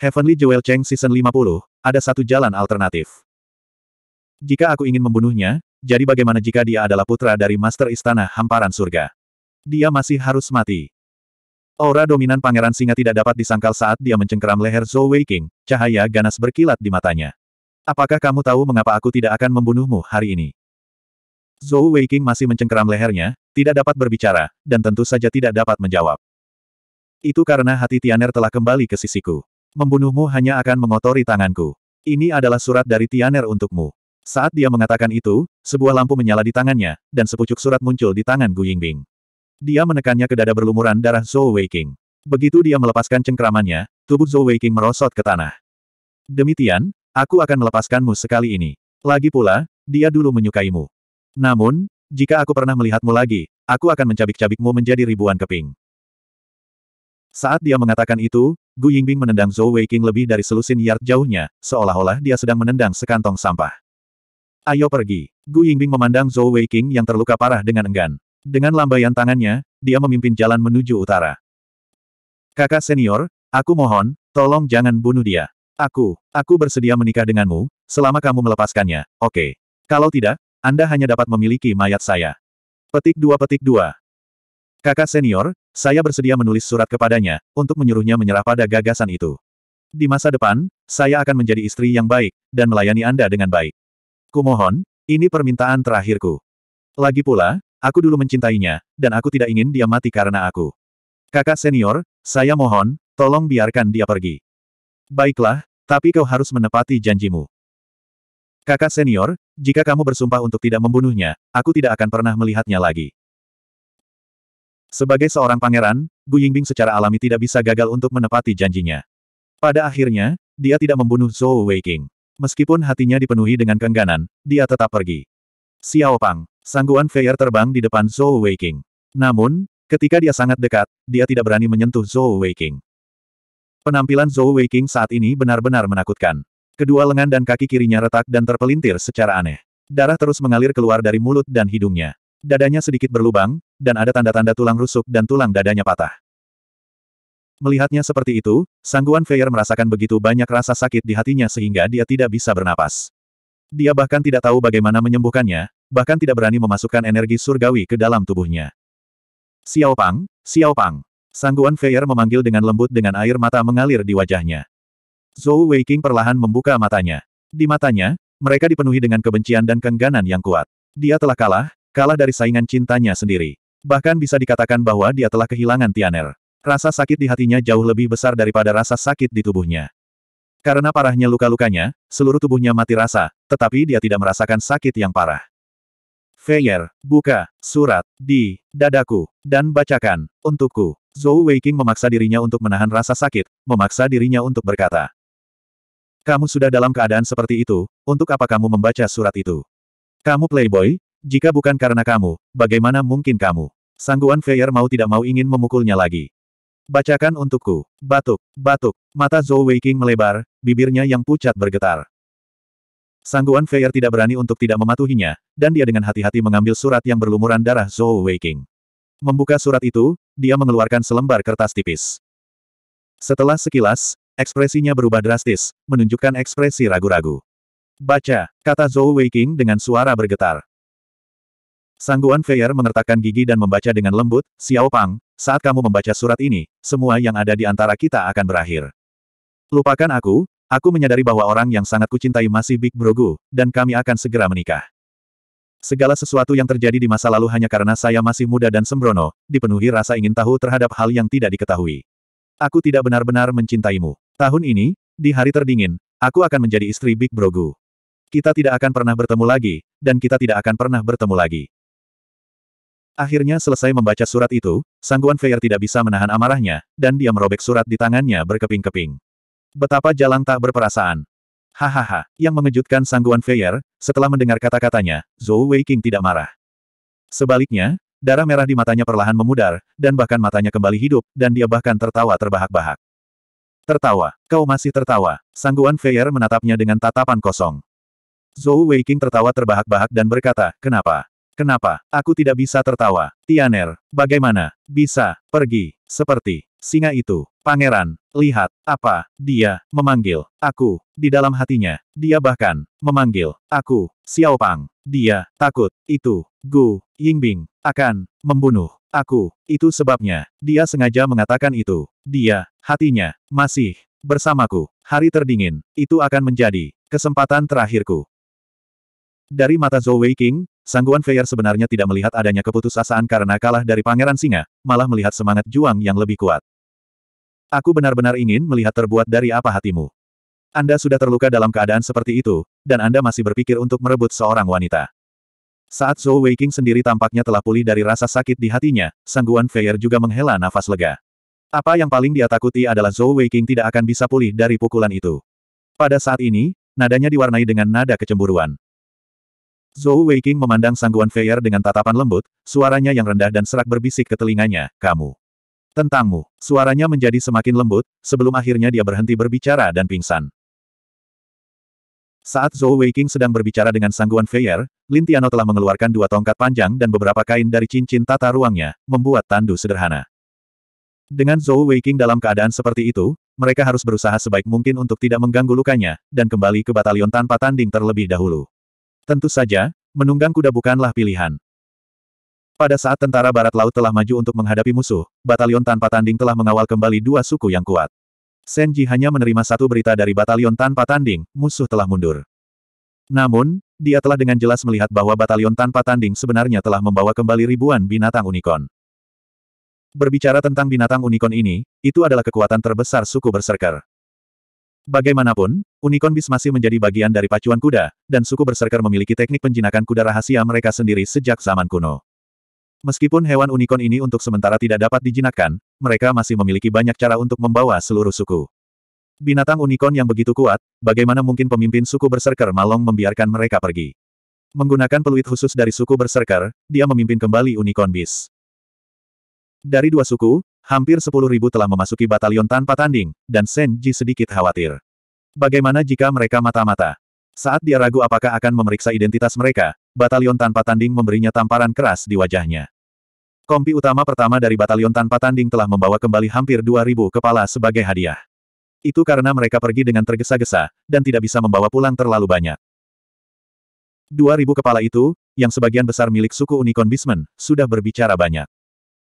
Heavenly Jewel Cheng Season 50, ada satu jalan alternatif. Jika aku ingin membunuhnya, jadi bagaimana jika dia adalah putra dari Master Istana Hamparan Surga? Dia masih harus mati. Aura dominan Pangeran Singa tidak dapat disangkal saat dia mencengkeram leher Zhou Weiqing, cahaya ganas berkilat di matanya. Apakah kamu tahu mengapa aku tidak akan membunuhmu hari ini? Zhou Weiqing masih mencengkeram lehernya, tidak dapat berbicara, dan tentu saja tidak dapat menjawab. Itu karena hati Tianer telah kembali ke sisiku. Membunuhmu hanya akan mengotori tanganku. Ini adalah surat dari Tianer untukmu. Saat dia mengatakan itu, sebuah lampu menyala di tangannya, dan sepucuk surat muncul di tangan Gu Yingbing. Dia menekannya ke dada berlumuran darah Zhou Weiqing. Begitu dia melepaskan cengkeramannya, tubuh Zhou Weiqing merosot ke tanah. Demikian, aku akan melepaskanmu sekali ini. Lagi pula, dia dulu menyukaimu. Namun, jika aku pernah melihatmu lagi, aku akan mencabik-cabikmu menjadi ribuan keping. Saat dia mengatakan itu, Gu Yingbing menendang Zhou Weiqing lebih dari selusin yard jauhnya, seolah-olah dia sedang menendang sekantong sampah. Ayo pergi. Gu Yingbing memandang Zhou Weiqing yang terluka parah dengan enggan. Dengan lambaian tangannya, dia memimpin jalan menuju utara. Kakak senior, aku mohon, tolong jangan bunuh dia. Aku, aku bersedia menikah denganmu, selama kamu melepaskannya, oke. Okay. Kalau tidak, Anda hanya dapat memiliki mayat saya. Petik dua petik dua. Kakak senior, saya bersedia menulis surat kepadanya, untuk menyuruhnya menyerah pada gagasan itu. Di masa depan, saya akan menjadi istri yang baik, dan melayani Anda dengan baik. Kumohon, ini permintaan terakhirku. Lagi pula, aku dulu mencintainya, dan aku tidak ingin dia mati karena aku. Kakak senior, saya mohon, tolong biarkan dia pergi. Baiklah, tapi kau harus menepati janjimu. Kakak senior, jika kamu bersumpah untuk tidak membunuhnya, aku tidak akan pernah melihatnya lagi. Sebagai seorang pangeran, Gu Yingbing secara alami tidak bisa gagal untuk menepati janjinya. Pada akhirnya, dia tidak membunuh Zhou Weiqing. Meskipun hatinya dipenuhi dengan kengganan, dia tetap pergi. Xiao Pang, sangguan Feier terbang di depan Zhou Weiqing. Namun, ketika dia sangat dekat, dia tidak berani menyentuh Zhou Weiqing. Penampilan Zhou Weiqing saat ini benar-benar menakutkan. Kedua lengan dan kaki kirinya retak dan terpelintir secara aneh. Darah terus mengalir keluar dari mulut dan hidungnya. Dadanya sedikit berlubang, dan ada tanda-tanda tulang rusuk dan tulang dadanya patah. Melihatnya seperti itu, Sangguan Feyer merasakan begitu banyak rasa sakit di hatinya sehingga dia tidak bisa bernapas. Dia bahkan tidak tahu bagaimana menyembuhkannya, bahkan tidak berani memasukkan energi surgawi ke dalam tubuhnya. Xiao Pang, Xiao Pang, Sangguan Feyer memanggil dengan lembut dengan air mata mengalir di wajahnya. Zhou Weiqing perlahan membuka matanya. Di matanya, mereka dipenuhi dengan kebencian dan kengganan yang kuat. Dia telah kalah, kalah dari saingan cintanya sendiri. Bahkan bisa dikatakan bahwa dia telah kehilangan Tianer. Rasa sakit di hatinya jauh lebih besar daripada rasa sakit di tubuhnya. Karena parahnya luka-lukanya, seluruh tubuhnya mati rasa, tetapi dia tidak merasakan sakit yang parah. Feyer, buka, surat, di, dadaku, dan bacakan, untukku. Zhou Weiking memaksa dirinya untuk menahan rasa sakit, memaksa dirinya untuk berkata. Kamu sudah dalam keadaan seperti itu, untuk apa kamu membaca surat itu? Kamu playboy, jika bukan karena kamu, bagaimana mungkin kamu? Sangguan Feier mau tidak mau ingin memukulnya lagi. Bacakan untukku. Batuk, batuk. Mata Zhou Weiqing melebar, bibirnya yang pucat bergetar. Sangguan Feier tidak berani untuk tidak mematuhinya, dan dia dengan hati-hati mengambil surat yang berlumuran darah Zhou Weiqing. Membuka surat itu, dia mengeluarkan selembar kertas tipis. Setelah sekilas, ekspresinya berubah drastis, menunjukkan ekspresi ragu-ragu. Baca, kata Zhou Weiqing dengan suara bergetar. Sangguan Feier mengertakkan gigi dan membaca dengan lembut, Xiao Pang, saat kamu membaca surat ini, semua yang ada di antara kita akan berakhir. Lupakan aku, aku menyadari bahwa orang yang sangat kucintai masih Big Brogu, dan kami akan segera menikah. Segala sesuatu yang terjadi di masa lalu hanya karena saya masih muda dan sembrono, dipenuhi rasa ingin tahu terhadap hal yang tidak diketahui. Aku tidak benar-benar mencintaimu. Tahun ini, di hari terdingin, aku akan menjadi istri Big Brogu. Kita tidak akan pernah bertemu lagi, dan kita tidak akan pernah bertemu lagi. Akhirnya selesai membaca surat itu, Sangguan Feier tidak bisa menahan amarahnya, dan dia merobek surat di tangannya berkeping-keping. Betapa Jalang tak berperasaan. Hahaha, yang mengejutkan Sangguan Feier, setelah mendengar kata-katanya, Zhou Weiqing tidak marah. Sebaliknya, darah merah di matanya perlahan memudar, dan bahkan matanya kembali hidup, dan dia bahkan tertawa terbahak-bahak. Tertawa, kau masih tertawa, Sangguan Feier menatapnya dengan tatapan kosong. Zhou Weiqing tertawa terbahak-bahak dan berkata, kenapa? Kenapa? Aku tidak bisa tertawa. Tianer, bagaimana? Bisa, pergi. Seperti, singa itu. Pangeran, lihat, apa, dia, memanggil, aku, di dalam hatinya, dia bahkan, memanggil, aku, Xiao Pang. dia, takut, itu, Gu, Yingbing, akan, membunuh, aku, itu sebabnya, dia sengaja mengatakan itu, dia, hatinya, masih, bersamaku, hari terdingin, itu akan menjadi, kesempatan terakhirku, dari mata Zhou Wei King, Sangguan Feier sebenarnya tidak melihat adanya keputusasaan karena kalah dari Pangeran Singa, malah melihat semangat Juang yang lebih kuat. Aku benar-benar ingin melihat terbuat dari apa hatimu. Anda sudah terluka dalam keadaan seperti itu, dan Anda masih berpikir untuk merebut seorang wanita. Saat Zhou Weiqing sendiri tampaknya telah pulih dari rasa sakit di hatinya, Sangguan Feier juga menghela nafas lega. Apa yang paling dia takuti adalah Zhou Weiqing tidak akan bisa pulih dari pukulan itu. Pada saat ini, nadanya diwarnai dengan nada kecemburuan. Zhou Weiqing memandang Sangguan Feier dengan tatapan lembut, suaranya yang rendah dan serak berbisik ke telinganya, kamu. Tentangmu, suaranya menjadi semakin lembut, sebelum akhirnya dia berhenti berbicara dan pingsan. Saat Zhou Weiqing sedang berbicara dengan Sangguan Feier, Lin Tiano telah mengeluarkan dua tongkat panjang dan beberapa kain dari cincin tata ruangnya, membuat tandu sederhana. Dengan Zhou Weiqing dalam keadaan seperti itu, mereka harus berusaha sebaik mungkin untuk tidak mengganggu lukanya, dan kembali ke batalion tanpa tanding terlebih dahulu. Tentu saja, menunggang kuda bukanlah pilihan. Pada saat tentara Barat Laut telah maju untuk menghadapi musuh, batalion tanpa tanding telah mengawal kembali dua suku yang kuat. Senji hanya menerima satu berita dari batalion tanpa tanding, musuh telah mundur. Namun, dia telah dengan jelas melihat bahwa batalion tanpa tanding sebenarnya telah membawa kembali ribuan binatang unicorn. Berbicara tentang binatang unicorn ini, itu adalah kekuatan terbesar suku berserker. Bagaimanapun, Unicorn Beast masih menjadi bagian dari pacuan kuda, dan suku berserker memiliki teknik penjinakan kuda rahasia mereka sendiri sejak zaman kuno. Meskipun hewan unicorn ini untuk sementara tidak dapat dijinakkan, mereka masih memiliki banyak cara untuk membawa seluruh suku. Binatang unicorn yang begitu kuat, bagaimana mungkin pemimpin suku berserker Malong membiarkan mereka pergi? Menggunakan peluit khusus dari suku berserker, dia memimpin kembali unicorn beast. Dari dua suku, hampir sepuluh ribu telah memasuki batalion tanpa tanding, dan Senji sedikit khawatir. Bagaimana jika mereka mata-mata? Saat dia ragu apakah akan memeriksa identitas mereka, batalion tanpa tanding memberinya tamparan keras di wajahnya. Kompi utama pertama dari batalion tanpa tanding telah membawa kembali hampir dua ribu kepala sebagai hadiah. Itu karena mereka pergi dengan tergesa-gesa, dan tidak bisa membawa pulang terlalu banyak. Dua ribu kepala itu, yang sebagian besar milik suku Unicorn Bisman, sudah berbicara banyak.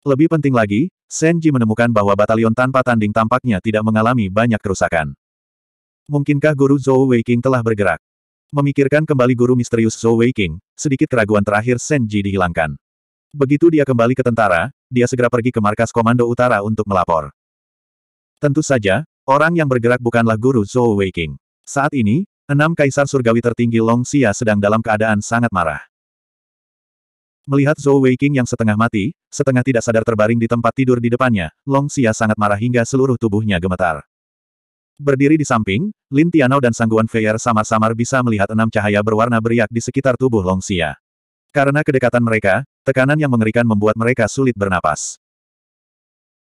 Lebih penting lagi, Senji menemukan bahwa batalion tanpa tanding tampaknya tidak mengalami banyak kerusakan. Mungkinkah guru Zhou Weiqing telah bergerak? Memikirkan kembali guru misterius Zhou Weiqing, sedikit keraguan terakhir Senji dihilangkan. Begitu dia kembali ke tentara, dia segera pergi ke markas komando utara untuk melapor. Tentu saja, orang yang bergerak bukanlah guru Zhou Weiqing. Saat ini, enam kaisar surgawi tertinggi Long Xia sedang dalam keadaan sangat marah. Melihat Zhou Weiqing yang setengah mati, setengah tidak sadar terbaring di tempat tidur di depannya, Long Xia sangat marah hingga seluruh tubuhnya gemetar. Berdiri di samping, Lin Tianao dan Sangguan Feier samar-samar bisa melihat enam cahaya berwarna beriak di sekitar tubuh Long Xia. Karena kedekatan mereka, tekanan yang mengerikan membuat mereka sulit bernapas.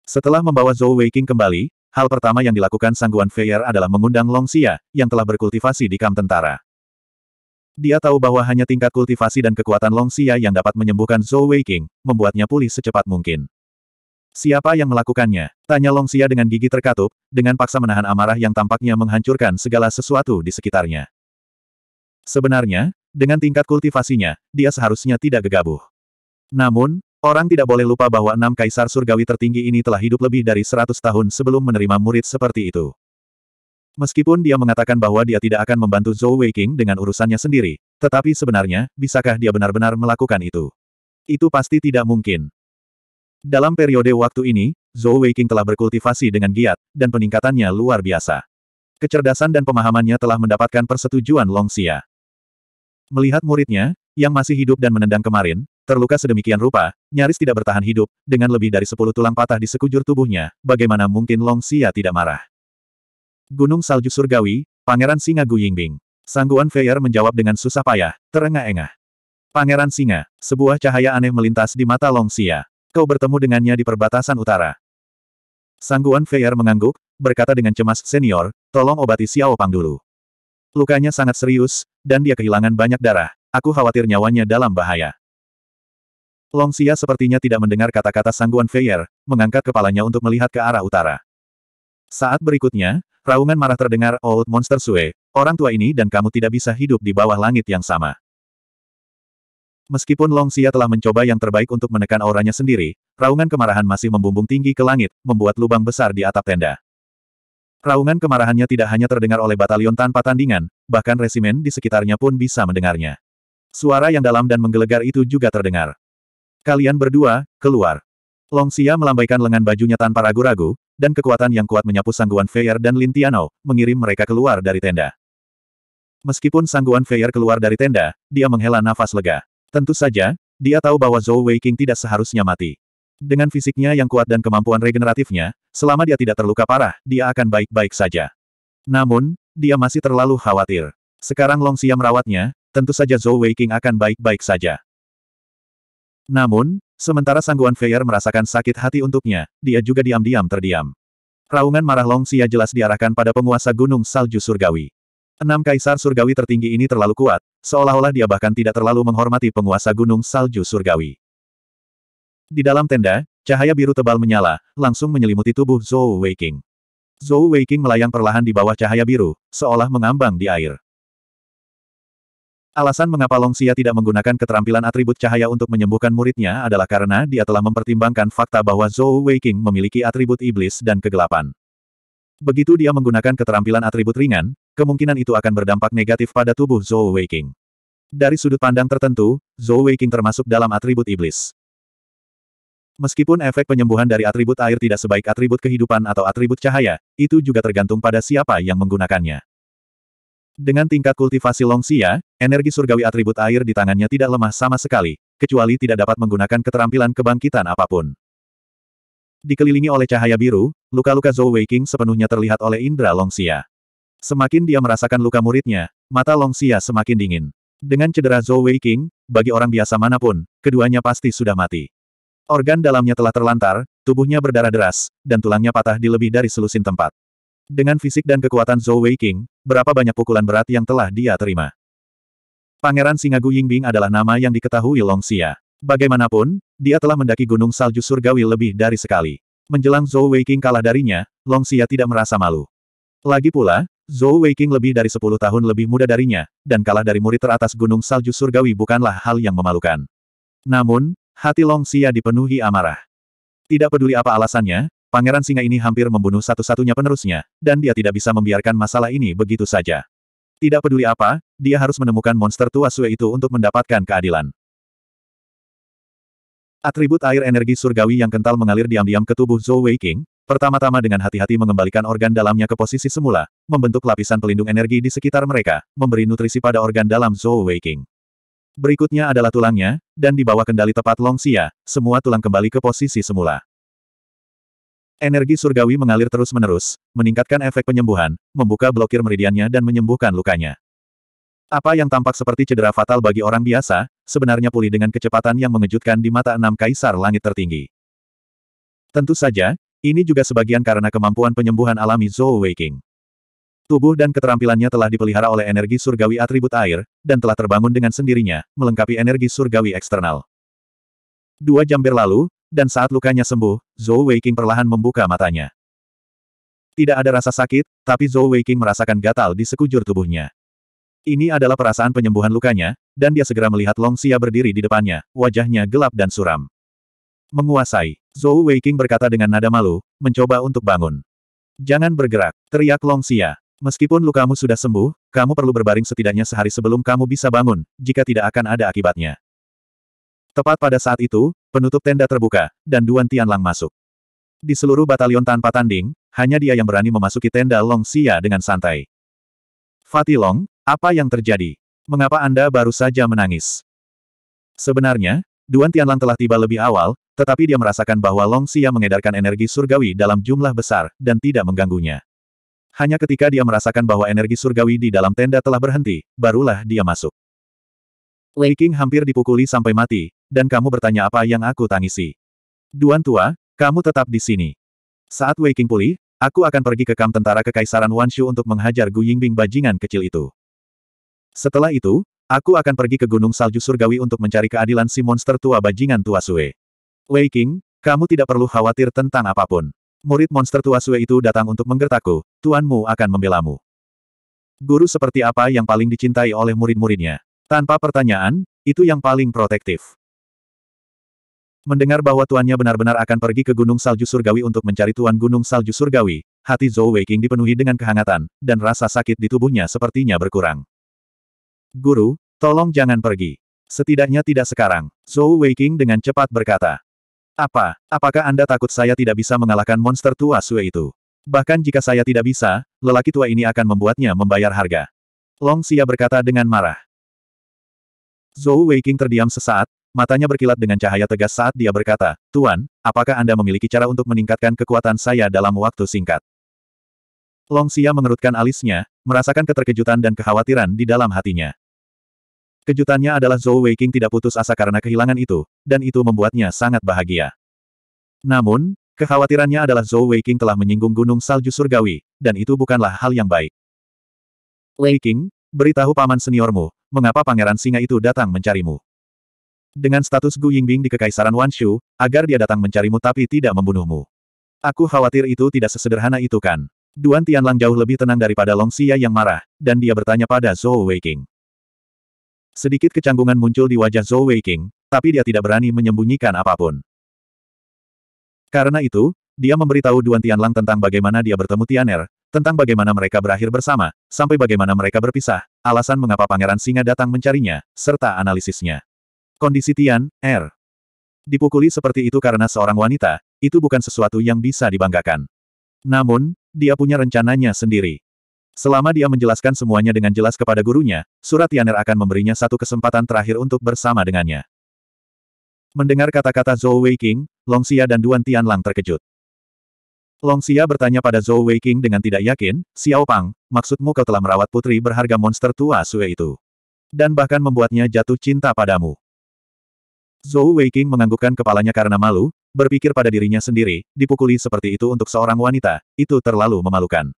Setelah membawa Zhou Weiqing kembali, hal pertama yang dilakukan Sangguan Feier adalah mengundang Long Xia, yang telah berkultivasi di kam tentara. Dia tahu bahwa hanya tingkat kultivasi dan kekuatan Long Xia yang dapat menyembuhkan Zhou Wei King, membuatnya pulih secepat mungkin. Siapa yang melakukannya? Tanya Long Xia dengan gigi terkatup, dengan paksa menahan amarah yang tampaknya menghancurkan segala sesuatu di sekitarnya. Sebenarnya, dengan tingkat kultivasinya, dia seharusnya tidak gegabah. Namun, orang tidak boleh lupa bahwa enam kaisar surgawi tertinggi ini telah hidup lebih dari seratus tahun sebelum menerima murid seperti itu. Meskipun dia mengatakan bahwa dia tidak akan membantu Zhou Weiqing dengan urusannya sendiri, tetapi sebenarnya, bisakah dia benar-benar melakukan itu? Itu pasti tidak mungkin. Dalam periode waktu ini, Zhou Weiqing telah berkultivasi dengan giat, dan peningkatannya luar biasa. Kecerdasan dan pemahamannya telah mendapatkan persetujuan Long Xia. Melihat muridnya, yang masih hidup dan menendang kemarin, terluka sedemikian rupa, nyaris tidak bertahan hidup, dengan lebih dari sepuluh tulang patah di sekujur tubuhnya, bagaimana mungkin Long Xia tidak marah. Gunung Salju Surgawi, Pangeran Singa Gu Yingbing. Sangguan Feyer menjawab dengan susah payah, terengah-engah. Pangeran Singa, sebuah cahaya aneh melintas di mata Long Xia. Kau bertemu dengannya di perbatasan utara. Sangguan Feyer mengangguk, berkata dengan cemas, Senior, tolong obati Xiao Pang dulu. Lukanya sangat serius, dan dia kehilangan banyak darah. Aku khawatir nyawanya dalam bahaya. Long Xia sepertinya tidak mendengar kata-kata Sangguan Feyer, mengangkat kepalanya untuk melihat ke arah utara. Saat berikutnya, Raungan marah terdengar, Old oh, Monster Sue, orang tua ini dan kamu tidak bisa hidup di bawah langit yang sama. Meskipun Long Xia telah mencoba yang terbaik untuk menekan auranya sendiri, raungan kemarahan masih membumbung tinggi ke langit, membuat lubang besar di atap tenda. Raungan kemarahannya tidak hanya terdengar oleh batalion tanpa tandingan, bahkan resimen di sekitarnya pun bisa mendengarnya. Suara yang dalam dan menggelegar itu juga terdengar. Kalian berdua, keluar. Long Xia melambaikan lengan bajunya tanpa ragu-ragu, dan kekuatan yang kuat menyapu sangguan Feier dan Lin Tianou, mengirim mereka keluar dari tenda. Meskipun sangguan Feier keluar dari tenda, dia menghela nafas lega. Tentu saja, dia tahu bahwa Zhou Weiqing tidak seharusnya mati. Dengan fisiknya yang kuat dan kemampuan regeneratifnya, selama dia tidak terluka parah, dia akan baik-baik saja. Namun, dia masih terlalu khawatir. Sekarang Long Xia merawatnya, tentu saja Zhou Weiqing akan baik-baik saja. Namun, Sementara Sangguan Feyer merasakan sakit hati untuknya, dia juga diam-diam terdiam. Raungan marah Long Xia jelas diarahkan pada penguasa Gunung Salju Surgawi. Enam kaisar surgawi tertinggi ini terlalu kuat, seolah-olah dia bahkan tidak terlalu menghormati penguasa Gunung Salju Surgawi. Di dalam tenda, cahaya biru tebal menyala, langsung menyelimuti tubuh Zhou Weiking. Zhou Weiking melayang perlahan di bawah cahaya biru, seolah mengambang di air. Alasan mengapa Long Xia tidak menggunakan keterampilan atribut cahaya untuk menyembuhkan muridnya adalah karena dia telah mempertimbangkan fakta bahwa Zhou Weiqing memiliki atribut iblis dan kegelapan. Begitu dia menggunakan keterampilan atribut ringan, kemungkinan itu akan berdampak negatif pada tubuh Zhou Weiqing. Dari sudut pandang tertentu, Zhou Weiqing termasuk dalam atribut iblis. Meskipun efek penyembuhan dari atribut air tidak sebaik atribut kehidupan atau atribut cahaya, itu juga tergantung pada siapa yang menggunakannya. Dengan tingkat kultivasi Longxia, energi surgawi atribut air di tangannya tidak lemah sama sekali, kecuali tidak dapat menggunakan keterampilan kebangkitan apapun. Dikelilingi oleh cahaya biru, luka-luka Zhou Weiqing sepenuhnya terlihat oleh indera Longxia. Semakin dia merasakan luka muridnya, mata Longxia semakin dingin. Dengan cedera Zhou Weiqing, bagi orang biasa manapun, keduanya pasti sudah mati. Organ dalamnya telah terlantar, tubuhnya berdarah deras, dan tulangnya patah di lebih dari selusin tempat. Dengan fisik dan kekuatan Zhou Weiqing, berapa banyak pukulan berat yang telah dia terima. Pangeran Singagu Yingbing adalah nama yang diketahui Long Xia. Bagaimanapun, dia telah mendaki gunung salju surgawi lebih dari sekali. Menjelang Zhou Weiqing kalah darinya, Long Xia tidak merasa malu. Lagi pula, Zhou Weiqing lebih dari 10 tahun lebih muda darinya, dan kalah dari murid teratas gunung salju surgawi bukanlah hal yang memalukan. Namun, hati Long Xia dipenuhi amarah. Tidak peduli apa alasannya, Pangeran singa ini hampir membunuh satu-satunya penerusnya, dan dia tidak bisa membiarkan masalah ini begitu saja. Tidak peduli apa, dia harus menemukan monster tua Sue itu untuk mendapatkan keadilan. Atribut air energi surgawi yang kental mengalir diam-diam ke tubuh Zhou Weiqing, pertama-tama dengan hati-hati mengembalikan organ dalamnya ke posisi semula, membentuk lapisan pelindung energi di sekitar mereka, memberi nutrisi pada organ dalam Zhou Weiqing. Berikutnya adalah tulangnya, dan di bawah kendali tepat Long Xia, semua tulang kembali ke posisi semula. Energi surgawi mengalir terus-menerus, meningkatkan efek penyembuhan, membuka blokir meridiannya dan menyembuhkan lukanya. Apa yang tampak seperti cedera fatal bagi orang biasa, sebenarnya pulih dengan kecepatan yang mengejutkan di mata enam kaisar langit tertinggi. Tentu saja, ini juga sebagian karena kemampuan penyembuhan alami Zhou Weiking. Tubuh dan keterampilannya telah dipelihara oleh energi surgawi atribut air, dan telah terbangun dengan sendirinya, melengkapi energi surgawi eksternal. Dua jam berlalu, dan saat lukanya sembuh, Zhou Weiqing perlahan membuka matanya. Tidak ada rasa sakit, tapi Zhou Weiqing merasakan gatal di sekujur tubuhnya. Ini adalah perasaan penyembuhan lukanya, dan dia segera melihat Long Xia berdiri di depannya, wajahnya gelap dan suram. Menguasai, Zhou Weiqing berkata dengan nada malu, mencoba untuk bangun. Jangan bergerak, teriak Long Xia. Meskipun lukamu sudah sembuh, kamu perlu berbaring setidaknya sehari sebelum kamu bisa bangun, jika tidak akan ada akibatnya. Tepat pada saat itu, penutup tenda terbuka, dan Duan Tianlang masuk. Di seluruh batalion tanpa tanding, hanya dia yang berani memasuki tenda Long Xia dengan santai. Fatih Long, apa yang terjadi? Mengapa Anda baru saja menangis? Sebenarnya, Duan Tianlang telah tiba lebih awal, tetapi dia merasakan bahwa Long Xia mengedarkan energi surgawi dalam jumlah besar, dan tidak mengganggunya. Hanya ketika dia merasakan bahwa energi surgawi di dalam tenda telah berhenti, barulah dia masuk. Wei Qing hampir dipukuli sampai mati, dan kamu bertanya apa yang aku tangisi. Duan tua, kamu tetap di sini. Saat Waking pulih, aku akan pergi ke kamp tentara Kekaisaran Wan Shu untuk menghajar Gu Yingbing bajingan kecil itu. Setelah itu, aku akan pergi ke Gunung Salju Surgawi untuk mencari keadilan si monster tua bajingan tua Sue. Waking, kamu tidak perlu khawatir tentang apapun. Murid monster tua Sue itu datang untuk menggertaku, tuanmu akan membelamu. Guru seperti apa yang paling dicintai oleh murid-muridnya? Tanpa pertanyaan, itu yang paling protektif. Mendengar bahwa tuannya benar-benar akan pergi ke Gunung Salju Surgawi untuk mencari tuan Gunung Salju Surgawi, hati Zhou Weiqing dipenuhi dengan kehangatan, dan rasa sakit di tubuhnya sepertinya berkurang. Guru, tolong jangan pergi. Setidaknya tidak sekarang, Zhou Weiqing dengan cepat berkata. Apa, apakah Anda takut saya tidak bisa mengalahkan monster tua Sue itu? Bahkan jika saya tidak bisa, lelaki tua ini akan membuatnya membayar harga. Long Xia berkata dengan marah. Zhou Weiqing terdiam sesaat, matanya berkilat dengan cahaya tegas saat dia berkata, Tuan, apakah Anda memiliki cara untuk meningkatkan kekuatan saya dalam waktu singkat? Long Xia mengerutkan alisnya, merasakan keterkejutan dan kekhawatiran di dalam hatinya. Kejutannya adalah Zhou Weiqing tidak putus asa karena kehilangan itu, dan itu membuatnya sangat bahagia. Namun, kekhawatirannya adalah Zhou Weiqing telah menyinggung gunung salju surgawi, dan itu bukanlah hal yang baik. Weiqing, beritahu paman seniormu, mengapa pangeran singa itu datang mencarimu. Dengan status Gu Yingbing di Kekaisaran Wanshu, agar dia datang mencarimu tapi tidak membunuhmu. Aku khawatir itu tidak sesederhana itu kan. Duan Tianlang jauh lebih tenang daripada Long Xia yang marah, dan dia bertanya pada Zhou Weiqing. Sedikit kecanggungan muncul di wajah Zhou Weiqing, tapi dia tidak berani menyembunyikan apapun. Karena itu, dia memberitahu Duan Tianlang tentang bagaimana dia bertemu Tianer, tentang bagaimana mereka berakhir bersama, sampai bagaimana mereka berpisah, alasan mengapa Pangeran Singa datang mencarinya, serta analisisnya. Kondisi Tian, R. Er. Dipukuli seperti itu karena seorang wanita, itu bukan sesuatu yang bisa dibanggakan. Namun, dia punya rencananya sendiri. Selama dia menjelaskan semuanya dengan jelas kepada gurunya, surat Tianer akan memberinya satu kesempatan terakhir untuk bersama dengannya. Mendengar kata-kata Zhou Weiqing, Xia dan Duan Tianlang terkejut. Long Xia bertanya pada Zhou Weiqing dengan tidak yakin, Xiao Pang, maksudmu kau telah merawat putri berharga monster tua Sue itu. Dan bahkan membuatnya jatuh cinta padamu. Zhou Weiqing menganggukkan kepalanya karena malu, berpikir pada dirinya sendiri, dipukuli seperti itu untuk seorang wanita, itu terlalu memalukan.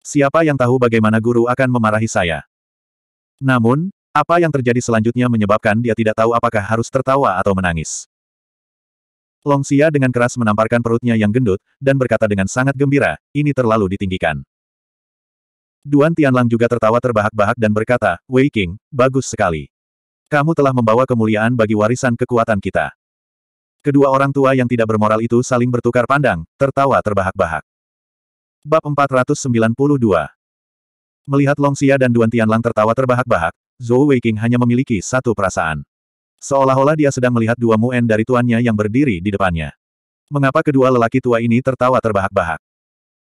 Siapa yang tahu bagaimana guru akan memarahi saya? Namun, apa yang terjadi selanjutnya menyebabkan dia tidak tahu apakah harus tertawa atau menangis. Long Xia dengan keras menamparkan perutnya yang gendut, dan berkata dengan sangat gembira, ini terlalu ditinggikan. Duan Tianlang juga tertawa terbahak-bahak dan berkata, Wei King, bagus sekali. Kamu telah membawa kemuliaan bagi warisan kekuatan kita. Kedua orang tua yang tidak bermoral itu saling bertukar pandang, tertawa terbahak-bahak. Bab 492 Melihat Long Xia dan Duan Tianlang tertawa terbahak-bahak, Zhou Weiqing hanya memiliki satu perasaan. Seolah-olah dia sedang melihat dua muen dari tuannya yang berdiri di depannya. Mengapa kedua lelaki tua ini tertawa terbahak-bahak?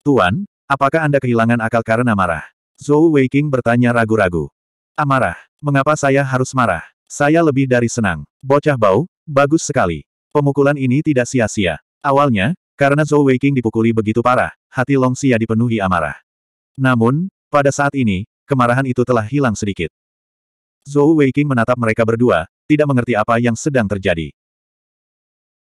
Tuan, apakah Anda kehilangan akal karena marah? Zhou Weiqing bertanya ragu-ragu. Amarah. Mengapa saya harus marah? Saya lebih dari senang. Bocah bau, bagus sekali. Pemukulan ini tidak sia-sia. Awalnya, karena Zhou Weiqing dipukuli begitu parah, hati Long Xia dipenuhi amarah. Namun, pada saat ini, kemarahan itu telah hilang sedikit. Zhou Weiqing menatap mereka berdua, tidak mengerti apa yang sedang terjadi.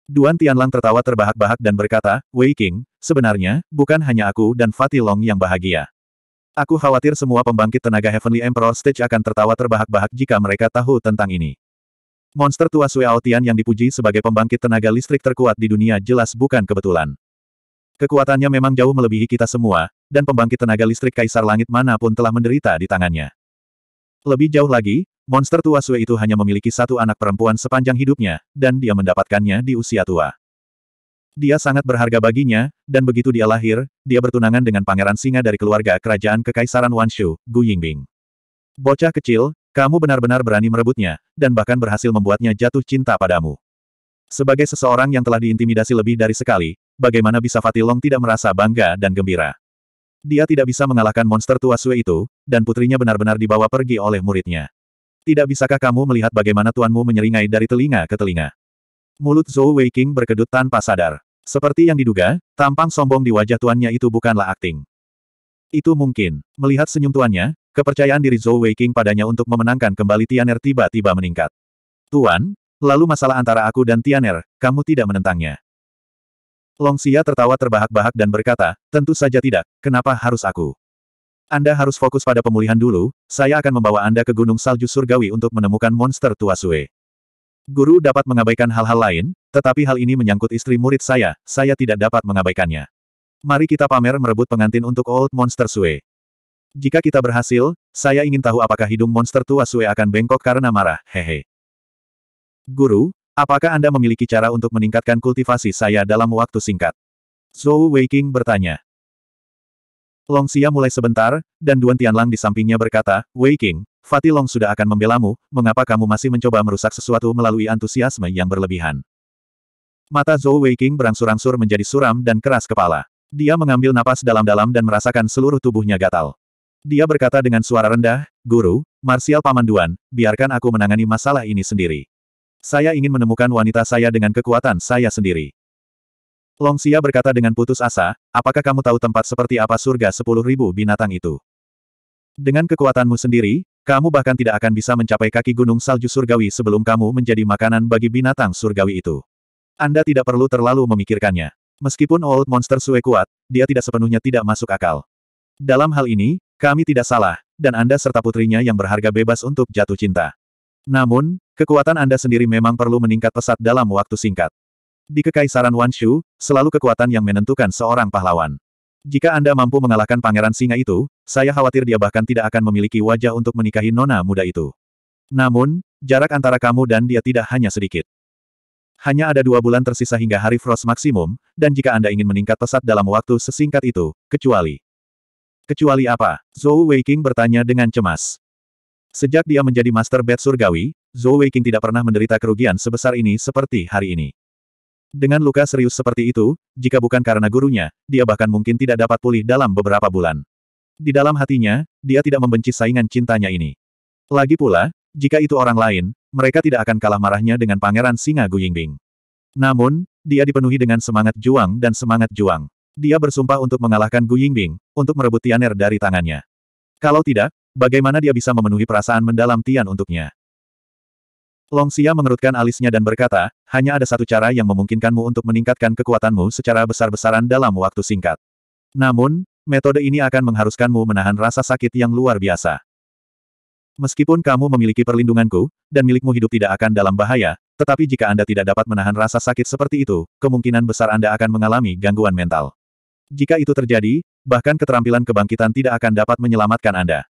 Duan Tianlang tertawa terbahak-bahak dan berkata, Wei sebenarnya, bukan hanya aku dan Fatih Long yang bahagia. Aku khawatir semua pembangkit tenaga Heavenly Emperor Stage akan tertawa terbahak-bahak jika mereka tahu tentang ini. Monster tua Sui Aotian yang dipuji sebagai pembangkit tenaga listrik terkuat di dunia jelas bukan kebetulan. Kekuatannya memang jauh melebihi kita semua, dan pembangkit tenaga listrik Kaisar Langit manapun telah menderita di tangannya. Lebih jauh lagi, monster tua Sui itu hanya memiliki satu anak perempuan sepanjang hidupnya, dan dia mendapatkannya di usia tua. Dia sangat berharga baginya, dan begitu dia lahir, dia bertunangan dengan pangeran singa dari keluarga kerajaan kekaisaran Wanshu, Gu Yingbing. Bocah kecil, kamu benar-benar berani merebutnya, dan bahkan berhasil membuatnya jatuh cinta padamu. Sebagai seseorang yang telah diintimidasi lebih dari sekali, bagaimana bisa Fatilong tidak merasa bangga dan gembira? Dia tidak bisa mengalahkan monster tua Sue itu, dan putrinya benar-benar dibawa pergi oleh muridnya. Tidak bisakah kamu melihat bagaimana tuanmu menyeringai dari telinga ke telinga? Mulut Zhou Weiking berkedut tanpa sadar. Seperti yang diduga, tampang sombong di wajah tuannya itu bukanlah akting. Itu mungkin. Melihat senyum tuannya, kepercayaan diri Zhou Weiqing padanya untuk memenangkan kembali Tianer tiba-tiba meningkat. Tuan, lalu masalah antara aku dan Tianer, kamu tidak menentangnya. Long Xia tertawa terbahak-bahak dan berkata, tentu saja tidak, kenapa harus aku? Anda harus fokus pada pemulihan dulu, saya akan membawa Anda ke Gunung Salju Surgawi untuk menemukan monster tua Sue. Guru dapat mengabaikan hal-hal lain, tetapi hal ini menyangkut istri murid saya, saya tidak dapat mengabaikannya. Mari kita pamer merebut pengantin untuk Old Monster Sue. Jika kita berhasil, saya ingin tahu apakah hidung monster tua Sue akan bengkok karena marah, hehe. Guru, apakah Anda memiliki cara untuk meningkatkan kultivasi saya dalam waktu singkat? Zhou Weiking bertanya. Longxia mulai sebentar, dan Duan Tianlang di sampingnya berkata, Weiking, Fatih Long sudah akan membelamu, mengapa kamu masih mencoba merusak sesuatu melalui antusiasme yang berlebihan? Mata Zhou Weiqing berangsur-angsur menjadi suram dan keras kepala. Dia mengambil napas dalam-dalam dan merasakan seluruh tubuhnya gatal. Dia berkata dengan suara rendah, Guru, Marsial Pamanduan, biarkan aku menangani masalah ini sendiri. Saya ingin menemukan wanita saya dengan kekuatan saya sendiri. Long Xia berkata dengan putus asa, apakah kamu tahu tempat seperti apa surga sepuluh ribu binatang itu? Dengan kekuatanmu sendiri, kamu bahkan tidak akan bisa mencapai kaki gunung salju surgawi sebelum kamu menjadi makanan bagi binatang surgawi itu. Anda tidak perlu terlalu memikirkannya. Meskipun Old Monster Sue kuat, dia tidak sepenuhnya tidak masuk akal. Dalam hal ini, kami tidak salah, dan Anda serta putrinya yang berharga bebas untuk jatuh cinta. Namun, kekuatan Anda sendiri memang perlu meningkat pesat dalam waktu singkat. Di Kekaisaran Wanshu, selalu kekuatan yang menentukan seorang pahlawan. Jika Anda mampu mengalahkan pangeran singa itu, saya khawatir dia bahkan tidak akan memiliki wajah untuk menikahi nona muda itu. Namun, jarak antara kamu dan dia tidak hanya sedikit. Hanya ada dua bulan tersisa hingga hari frost maksimum, dan jika Anda ingin meningkat pesat dalam waktu sesingkat itu, kecuali... Kecuali apa? Zhou Weiking bertanya dengan cemas. Sejak dia menjadi Master Bed Surgawi, Zhou Weiking tidak pernah menderita kerugian sebesar ini seperti hari ini. Dengan luka serius seperti itu, jika bukan karena gurunya, dia bahkan mungkin tidak dapat pulih dalam beberapa bulan. Di dalam hatinya, dia tidak membenci saingan cintanya ini. Lagi pula, jika itu orang lain, mereka tidak akan kalah marahnya dengan Pangeran Singa Guyingbing. Namun, dia dipenuhi dengan semangat juang dan semangat juang. Dia bersumpah untuk mengalahkan Guyingbing, untuk merebut Tianer dari tangannya. Kalau tidak, bagaimana dia bisa memenuhi perasaan mendalam Tian untuknya? Longxia mengerutkan alisnya dan berkata, hanya ada satu cara yang memungkinkanmu untuk meningkatkan kekuatanmu secara besar-besaran dalam waktu singkat. Namun, metode ini akan mengharuskanmu menahan rasa sakit yang luar biasa. Meskipun kamu memiliki perlindunganku, dan milikmu hidup tidak akan dalam bahaya, tetapi jika Anda tidak dapat menahan rasa sakit seperti itu, kemungkinan besar Anda akan mengalami gangguan mental. Jika itu terjadi, bahkan keterampilan kebangkitan tidak akan dapat menyelamatkan Anda.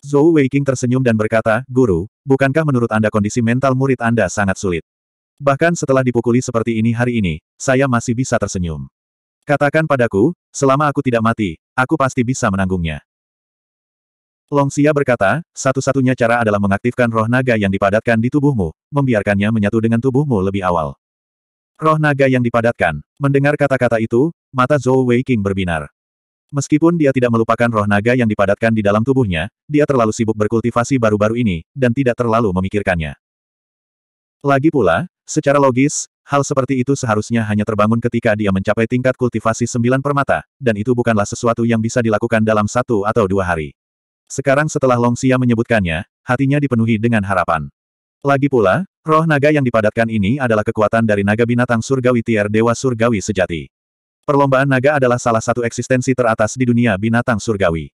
Zhou Weiqing tersenyum dan berkata, Guru, bukankah menurut Anda kondisi mental murid Anda sangat sulit? Bahkan setelah dipukuli seperti ini hari ini, saya masih bisa tersenyum. Katakan padaku, selama aku tidak mati, aku pasti bisa menanggungnya. Long Xia berkata, satu-satunya cara adalah mengaktifkan roh naga yang dipadatkan di tubuhmu, membiarkannya menyatu dengan tubuhmu lebih awal. Roh naga yang dipadatkan. Mendengar kata-kata itu, mata Zhou Wei King berbinar. Meskipun dia tidak melupakan roh naga yang dipadatkan di dalam tubuhnya, dia terlalu sibuk berkultivasi baru-baru ini, dan tidak terlalu memikirkannya. Lagi pula, secara logis, hal seperti itu seharusnya hanya terbangun ketika dia mencapai tingkat kultivasi sembilan permata, dan itu bukanlah sesuatu yang bisa dilakukan dalam satu atau dua hari. Sekarang setelah Long Xia menyebutkannya, hatinya dipenuhi dengan harapan. Lagi pula, roh naga yang dipadatkan ini adalah kekuatan dari naga binatang surgawi tiar dewa surgawi sejati. Perlombaan naga adalah salah satu eksistensi teratas di dunia binatang surgawi.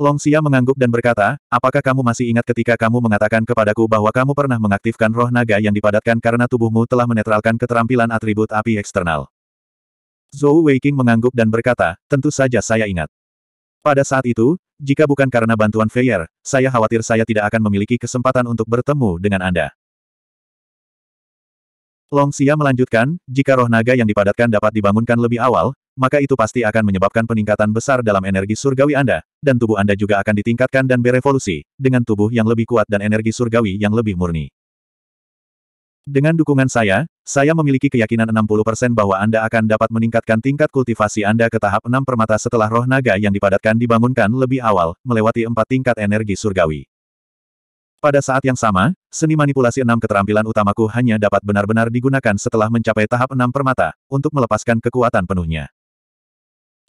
Long Xia mengangguk dan berkata, apakah kamu masih ingat ketika kamu mengatakan kepadaku bahwa kamu pernah mengaktifkan roh naga yang dipadatkan karena tubuhmu telah menetralkan keterampilan atribut api eksternal? Zhou Weiqing mengangguk dan berkata, tentu saja saya ingat. Pada saat itu, jika bukan karena bantuan Feyer, saya khawatir saya tidak akan memiliki kesempatan untuk bertemu dengan Anda. Long Xia melanjutkan, jika roh naga yang dipadatkan dapat dibangunkan lebih awal, maka itu pasti akan menyebabkan peningkatan besar dalam energi surgawi Anda, dan tubuh Anda juga akan ditingkatkan dan berevolusi, dengan tubuh yang lebih kuat dan energi surgawi yang lebih murni. Dengan dukungan saya, saya memiliki keyakinan 60% bahwa Anda akan dapat meningkatkan tingkat kultivasi Anda ke tahap 6 permata setelah roh naga yang dipadatkan dibangunkan lebih awal, melewati empat tingkat energi surgawi. Pada saat yang sama, seni manipulasi enam keterampilan utamaku hanya dapat benar-benar digunakan setelah mencapai tahap enam permata, untuk melepaskan kekuatan penuhnya.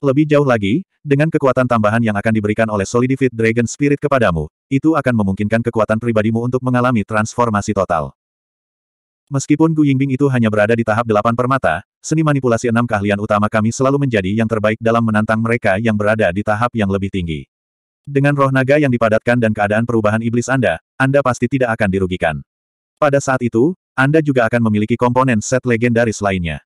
Lebih jauh lagi, dengan kekuatan tambahan yang akan diberikan oleh Solidified Dragon Spirit kepadamu, itu akan memungkinkan kekuatan pribadimu untuk mengalami transformasi total. Meskipun Gu Yingbing itu hanya berada di tahap delapan permata, seni manipulasi enam keahlian utama kami selalu menjadi yang terbaik dalam menantang mereka yang berada di tahap yang lebih tinggi. Dengan roh naga yang dipadatkan dan keadaan perubahan iblis Anda, Anda pasti tidak akan dirugikan. Pada saat itu, Anda juga akan memiliki komponen set legendaris lainnya.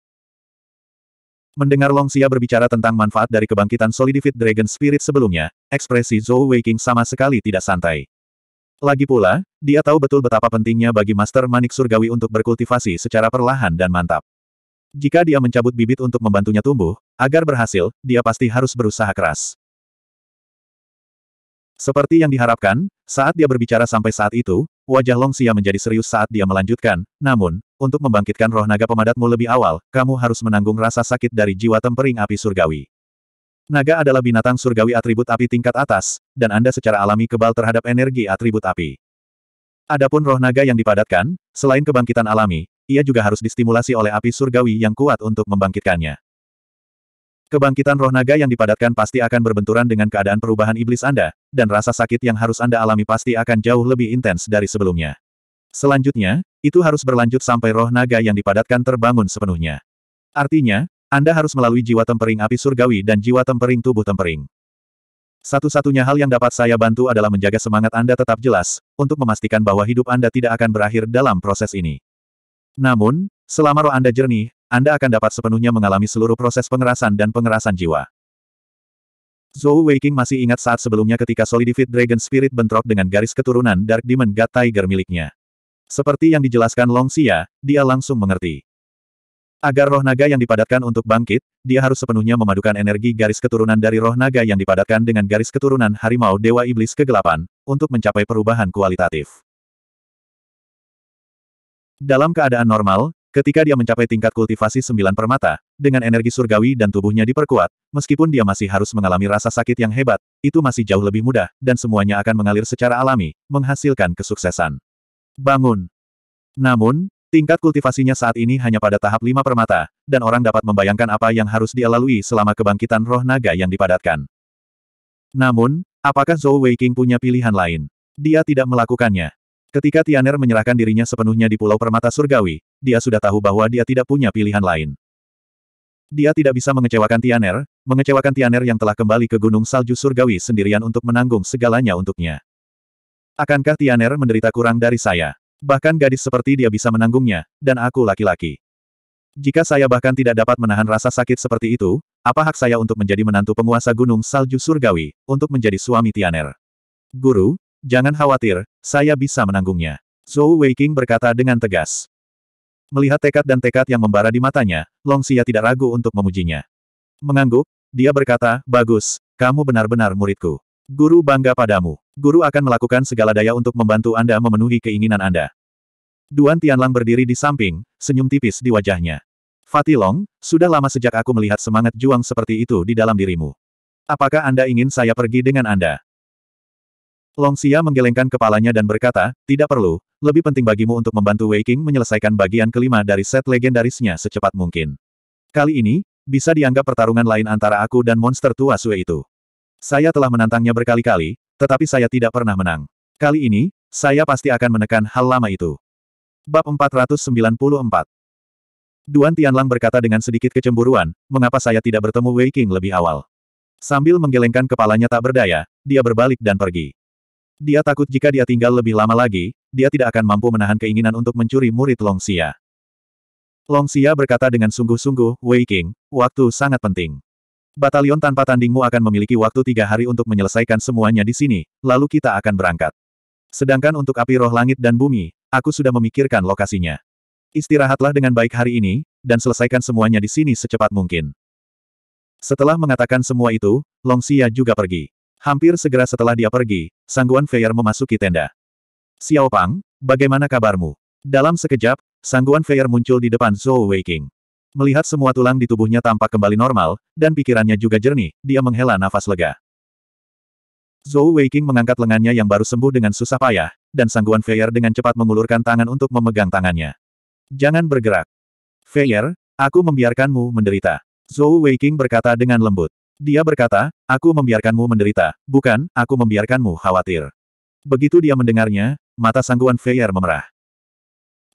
Mendengar Long Xia berbicara tentang manfaat dari kebangkitan Solidified Dragon Spirit sebelumnya, ekspresi Zhou Weiqing sama sekali tidak santai. Lagi pula, dia tahu betul betapa pentingnya bagi Master Manik Surgawi untuk berkultivasi secara perlahan dan mantap. Jika dia mencabut bibit untuk membantunya tumbuh, agar berhasil, dia pasti harus berusaha keras. Seperti yang diharapkan, saat dia berbicara sampai saat itu, wajah Long Xia menjadi serius saat dia melanjutkan, namun, untuk membangkitkan roh naga pemadatmu lebih awal, kamu harus menanggung rasa sakit dari jiwa tempering api surgawi. Naga adalah binatang surgawi atribut api tingkat atas, dan Anda secara alami kebal terhadap energi atribut api. Adapun roh naga yang dipadatkan, selain kebangkitan alami, ia juga harus distimulasi oleh api surgawi yang kuat untuk membangkitkannya. Kebangkitan roh naga yang dipadatkan pasti akan berbenturan dengan keadaan perubahan iblis Anda, dan rasa sakit yang harus Anda alami pasti akan jauh lebih intens dari sebelumnya. Selanjutnya, itu harus berlanjut sampai roh naga yang dipadatkan terbangun sepenuhnya. Artinya, anda harus melalui jiwa tempering api surgawi dan jiwa tempering tubuh tempering. Satu-satunya hal yang dapat saya bantu adalah menjaga semangat Anda tetap jelas, untuk memastikan bahwa hidup Anda tidak akan berakhir dalam proses ini. Namun, selama roh Anda jernih, Anda akan dapat sepenuhnya mengalami seluruh proses pengerasan dan pengerasan jiwa. Zhou Weiqing masih ingat saat sebelumnya ketika Solidified Dragon Spirit bentrok dengan garis keturunan Dark Demon God Tiger miliknya. Seperti yang dijelaskan Long Xia, dia langsung mengerti. Agar roh naga yang dipadatkan untuk bangkit, dia harus sepenuhnya memadukan energi garis keturunan dari roh naga yang dipadatkan dengan garis keturunan harimau Dewa Iblis Kegelapan, untuk mencapai perubahan kualitatif. Dalam keadaan normal, ketika dia mencapai tingkat kultivasi sembilan permata, dengan energi surgawi dan tubuhnya diperkuat, meskipun dia masih harus mengalami rasa sakit yang hebat, itu masih jauh lebih mudah, dan semuanya akan mengalir secara alami, menghasilkan kesuksesan. Bangun! Namun, Tingkat kultivasinya saat ini hanya pada tahap lima permata, dan orang dapat membayangkan apa yang harus dia lalui selama kebangkitan roh naga yang dipadatkan. Namun, apakah Zhou Weiqing punya pilihan lain? Dia tidak melakukannya. Ketika Tianer menyerahkan dirinya sepenuhnya di Pulau Permata Surgawi, dia sudah tahu bahwa dia tidak punya pilihan lain. Dia tidak bisa mengecewakan Tianer, mengecewakan Tianer yang telah kembali ke Gunung Salju Surgawi sendirian untuk menanggung segalanya untuknya. Akankah Tianer menderita kurang dari saya? Bahkan gadis seperti dia bisa menanggungnya, dan aku laki-laki. Jika saya bahkan tidak dapat menahan rasa sakit seperti itu, apa hak saya untuk menjadi menantu penguasa gunung salju surgawi, untuk menjadi suami Tianer? Guru, jangan khawatir, saya bisa menanggungnya. Zhou Weiqing berkata dengan tegas. Melihat tekad dan tekad yang membara di matanya, Long Xia tidak ragu untuk memujinya. Mengangguk, dia berkata, bagus, kamu benar-benar muridku. Guru bangga padamu. Guru akan melakukan segala daya untuk membantu Anda memenuhi keinginan Anda. Duan Tianlang berdiri di samping, senyum tipis di wajahnya. Fatilong, sudah lama sejak aku melihat semangat juang seperti itu di dalam dirimu. Apakah Anda ingin saya pergi dengan Anda? Longxia menggelengkan kepalanya dan berkata, tidak perlu, lebih penting bagimu untuk membantu Wei Qing menyelesaikan bagian kelima dari set legendarisnya secepat mungkin. Kali ini, bisa dianggap pertarungan lain antara aku dan monster tua Sue itu. Saya telah menantangnya berkali-kali, tetapi saya tidak pernah menang. Kali ini, saya pasti akan menekan hal lama itu. Bab 494 Duan Tianlang berkata dengan sedikit kecemburuan, mengapa saya tidak bertemu Wei King lebih awal. Sambil menggelengkan kepalanya tak berdaya, dia berbalik dan pergi. Dia takut jika dia tinggal lebih lama lagi, dia tidak akan mampu menahan keinginan untuk mencuri murid Long Xia. Long Xia berkata dengan sungguh-sungguh, Wei King, waktu sangat penting. Batalion tanpa tandingmu akan memiliki waktu tiga hari untuk menyelesaikan semuanya di sini, lalu kita akan berangkat. Sedangkan untuk api roh langit dan bumi, aku sudah memikirkan lokasinya. Istirahatlah dengan baik hari ini, dan selesaikan semuanya di sini secepat mungkin. Setelah mengatakan semua itu, Long Xia juga pergi. Hampir segera setelah dia pergi, Sangguan Feier memasuki tenda. Xiao Pang, bagaimana kabarmu? Dalam sekejap, Sangguan Feier muncul di depan Zhou Weiking. Melihat semua tulang di tubuhnya tampak kembali normal, dan pikirannya juga jernih, dia menghela nafas lega. Zhou Weiqing mengangkat lengannya yang baru sembuh dengan susah payah, dan sangguan Feier dengan cepat mengulurkan tangan untuk memegang tangannya. Jangan bergerak. Feier, aku membiarkanmu menderita. Zhou Weiqing berkata dengan lembut. Dia berkata, aku membiarkanmu menderita, bukan, aku membiarkanmu khawatir. Begitu dia mendengarnya, mata sangguan Feier memerah.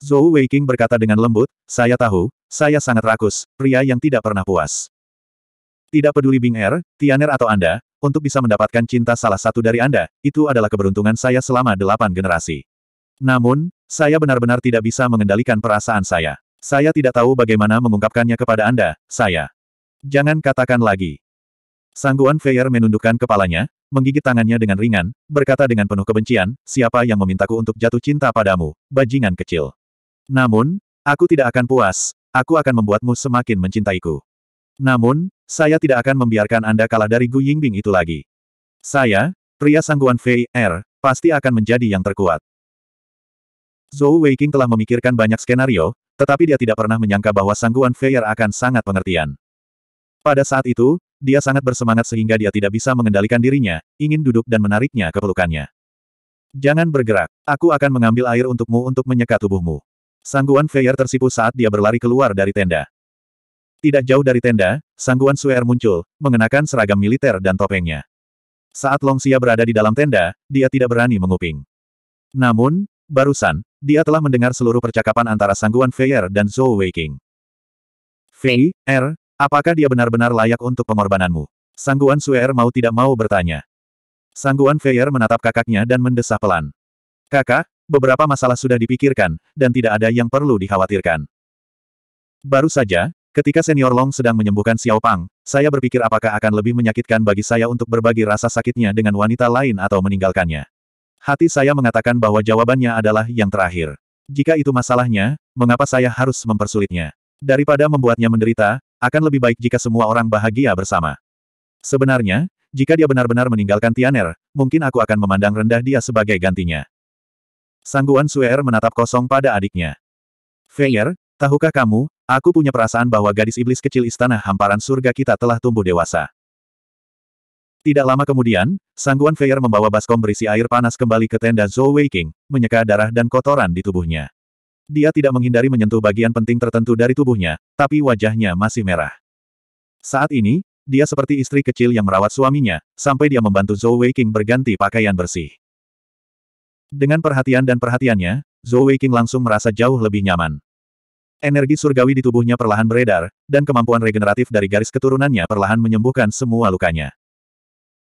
Zhou Weiqing berkata dengan lembut, saya tahu, saya sangat rakus, pria yang tidak pernah puas. Tidak peduli Bing Er, Tianer atau Anda, untuk bisa mendapatkan cinta salah satu dari Anda, itu adalah keberuntungan saya selama delapan generasi. Namun, saya benar-benar tidak bisa mengendalikan perasaan saya. Saya tidak tahu bagaimana mengungkapkannya kepada Anda, saya. Jangan katakan lagi. Sangguan Feier menundukkan kepalanya, menggigit tangannya dengan ringan, berkata dengan penuh kebencian, siapa yang memintaku untuk jatuh cinta padamu, bajingan kecil. Namun, aku tidak akan puas, aku akan membuatmu semakin mencintaiku. Namun, saya tidak akan membiarkan Anda kalah dari Gu Yingbing itu lagi. Saya, pria sangguan Fei Er, pasti akan menjadi yang terkuat. Zhou Weiqing telah memikirkan banyak skenario, tetapi dia tidak pernah menyangka bahwa sangguan Fei Er akan sangat pengertian. Pada saat itu, dia sangat bersemangat sehingga dia tidak bisa mengendalikan dirinya, ingin duduk dan menariknya ke pelukannya. Jangan bergerak, aku akan mengambil air untukmu untuk menyeka tubuhmu. Sangguan Feier tersipu saat dia berlari keluar dari tenda. Tidak jauh dari tenda, Sangguan Suer muncul, mengenakan seragam militer dan topengnya. Saat Long Xia berada di dalam tenda, dia tidak berani menguping. Namun, barusan, dia telah mendengar seluruh percakapan antara Sangguan Feier dan Zhou Weiqing. Fei, Er, apakah dia benar-benar layak untuk pengorbananmu? Sangguan Suer mau tidak mau bertanya. Sangguan Feier menatap kakaknya dan mendesah pelan. Kakak, beberapa masalah sudah dipikirkan, dan tidak ada yang perlu dikhawatirkan. Baru saja, ketika senior Long sedang menyembuhkan Xiao Pang, saya berpikir apakah akan lebih menyakitkan bagi saya untuk berbagi rasa sakitnya dengan wanita lain atau meninggalkannya. Hati saya mengatakan bahwa jawabannya adalah yang terakhir. Jika itu masalahnya, mengapa saya harus mempersulitnya? Daripada membuatnya menderita, akan lebih baik jika semua orang bahagia bersama. Sebenarnya, jika dia benar-benar meninggalkan Tianer, mungkin aku akan memandang rendah dia sebagai gantinya. Sangguan Suer menatap kosong pada adiknya. Feyer, tahukah kamu, aku punya perasaan bahwa gadis iblis kecil istana hamparan surga kita telah tumbuh dewasa. Tidak lama kemudian, Sangguan Feyer membawa baskom berisi air panas kembali ke tenda Zhou Weiqing, menyeka darah dan kotoran di tubuhnya. Dia tidak menghindari menyentuh bagian penting tertentu dari tubuhnya, tapi wajahnya masih merah. Saat ini, dia seperti istri kecil yang merawat suaminya, sampai dia membantu Zhou Weiqing berganti pakaian bersih. Dengan perhatian dan perhatiannya, Zhou Weiqing langsung merasa jauh lebih nyaman. Energi surgawi di tubuhnya perlahan beredar, dan kemampuan regeneratif dari garis keturunannya perlahan menyembuhkan semua lukanya.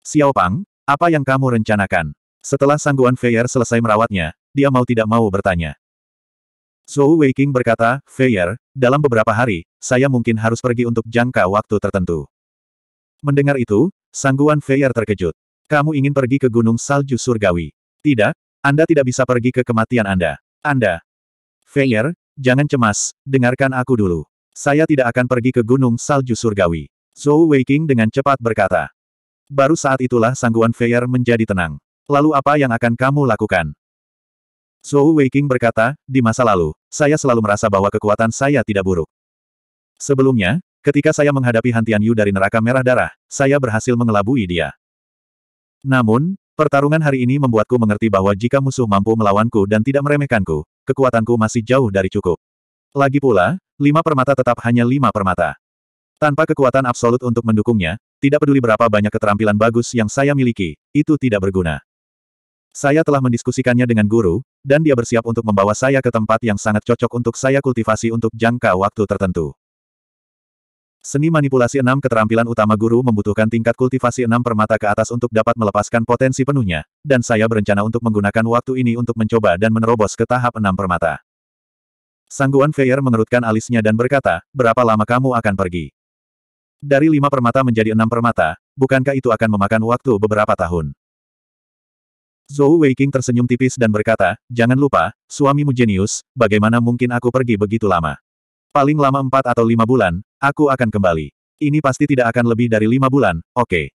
Xiao Pang, apa yang kamu rencanakan? Setelah sangguan Feier selesai merawatnya, dia mau tidak mau bertanya. Zhou Weiqing berkata, Feier, dalam beberapa hari, saya mungkin harus pergi untuk jangka waktu tertentu. Mendengar itu, sangguan Feier terkejut. Kamu ingin pergi ke Gunung Salju Surgawi? Tidak, anda tidak bisa pergi ke kematian Anda. Anda. Feyer, jangan cemas, dengarkan aku dulu. Saya tidak akan pergi ke Gunung Salju Surgawi. Zhou Weiking dengan cepat berkata. Baru saat itulah sangguan Feyer menjadi tenang. Lalu apa yang akan kamu lakukan? Zhou Weiking berkata, di masa lalu, saya selalu merasa bahwa kekuatan saya tidak buruk. Sebelumnya, ketika saya menghadapi Hantian Yu dari neraka merah darah, saya berhasil mengelabui dia. Namun, Pertarungan hari ini membuatku mengerti bahwa jika musuh mampu melawanku dan tidak meremehkanku, kekuatanku masih jauh dari cukup. Lagi pula, lima permata tetap hanya lima permata. Tanpa kekuatan absolut untuk mendukungnya, tidak peduli berapa banyak keterampilan bagus yang saya miliki, itu tidak berguna. Saya telah mendiskusikannya dengan guru, dan dia bersiap untuk membawa saya ke tempat yang sangat cocok untuk saya kultivasi untuk jangka waktu tertentu. Seni manipulasi enam keterampilan utama guru membutuhkan tingkat kultivasi enam permata ke atas untuk dapat melepaskan potensi penuhnya, dan saya berencana untuk menggunakan waktu ini untuk mencoba dan menerobos ke tahap enam permata. Sangguan Feyer mengerutkan alisnya dan berkata, berapa lama kamu akan pergi? Dari lima permata menjadi enam permata, bukankah itu akan memakan waktu beberapa tahun? Zhou Weiqing tersenyum tipis dan berkata, jangan lupa, suamimu jenius, bagaimana mungkin aku pergi begitu lama? Paling lama empat atau lima bulan, Aku akan kembali. Ini pasti tidak akan lebih dari lima bulan, oke. Okay.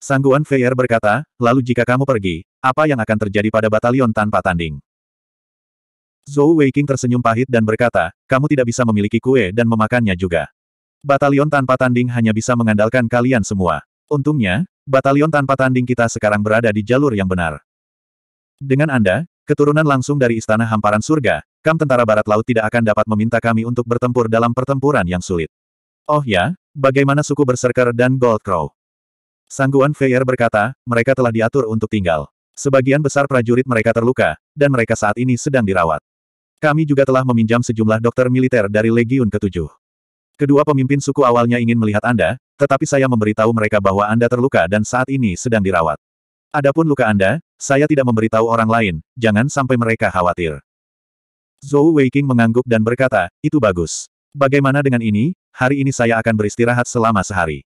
Sangguan Feier berkata, lalu jika kamu pergi, apa yang akan terjadi pada batalion tanpa tanding? Zhou Weiqing tersenyum pahit dan berkata, kamu tidak bisa memiliki kue dan memakannya juga. Batalion tanpa tanding hanya bisa mengandalkan kalian semua. Untungnya, batalion tanpa tanding kita sekarang berada di jalur yang benar. Dengan Anda, keturunan langsung dari Istana Hamparan Surga, Kam tentara barat laut tidak akan dapat meminta kami untuk bertempur dalam pertempuran yang sulit. Oh ya, bagaimana suku Berserker dan Gold Crow? Sangguan Feyer berkata, mereka telah diatur untuk tinggal. Sebagian besar prajurit mereka terluka, dan mereka saat ini sedang dirawat. Kami juga telah meminjam sejumlah dokter militer dari Legiun ke-7. Kedua pemimpin suku awalnya ingin melihat Anda, tetapi saya memberitahu mereka bahwa Anda terluka dan saat ini sedang dirawat. Adapun luka Anda, saya tidak memberitahu orang lain, jangan sampai mereka khawatir. Zhou Weiqing mengangguk dan berkata, itu bagus. Bagaimana dengan ini, hari ini saya akan beristirahat selama sehari.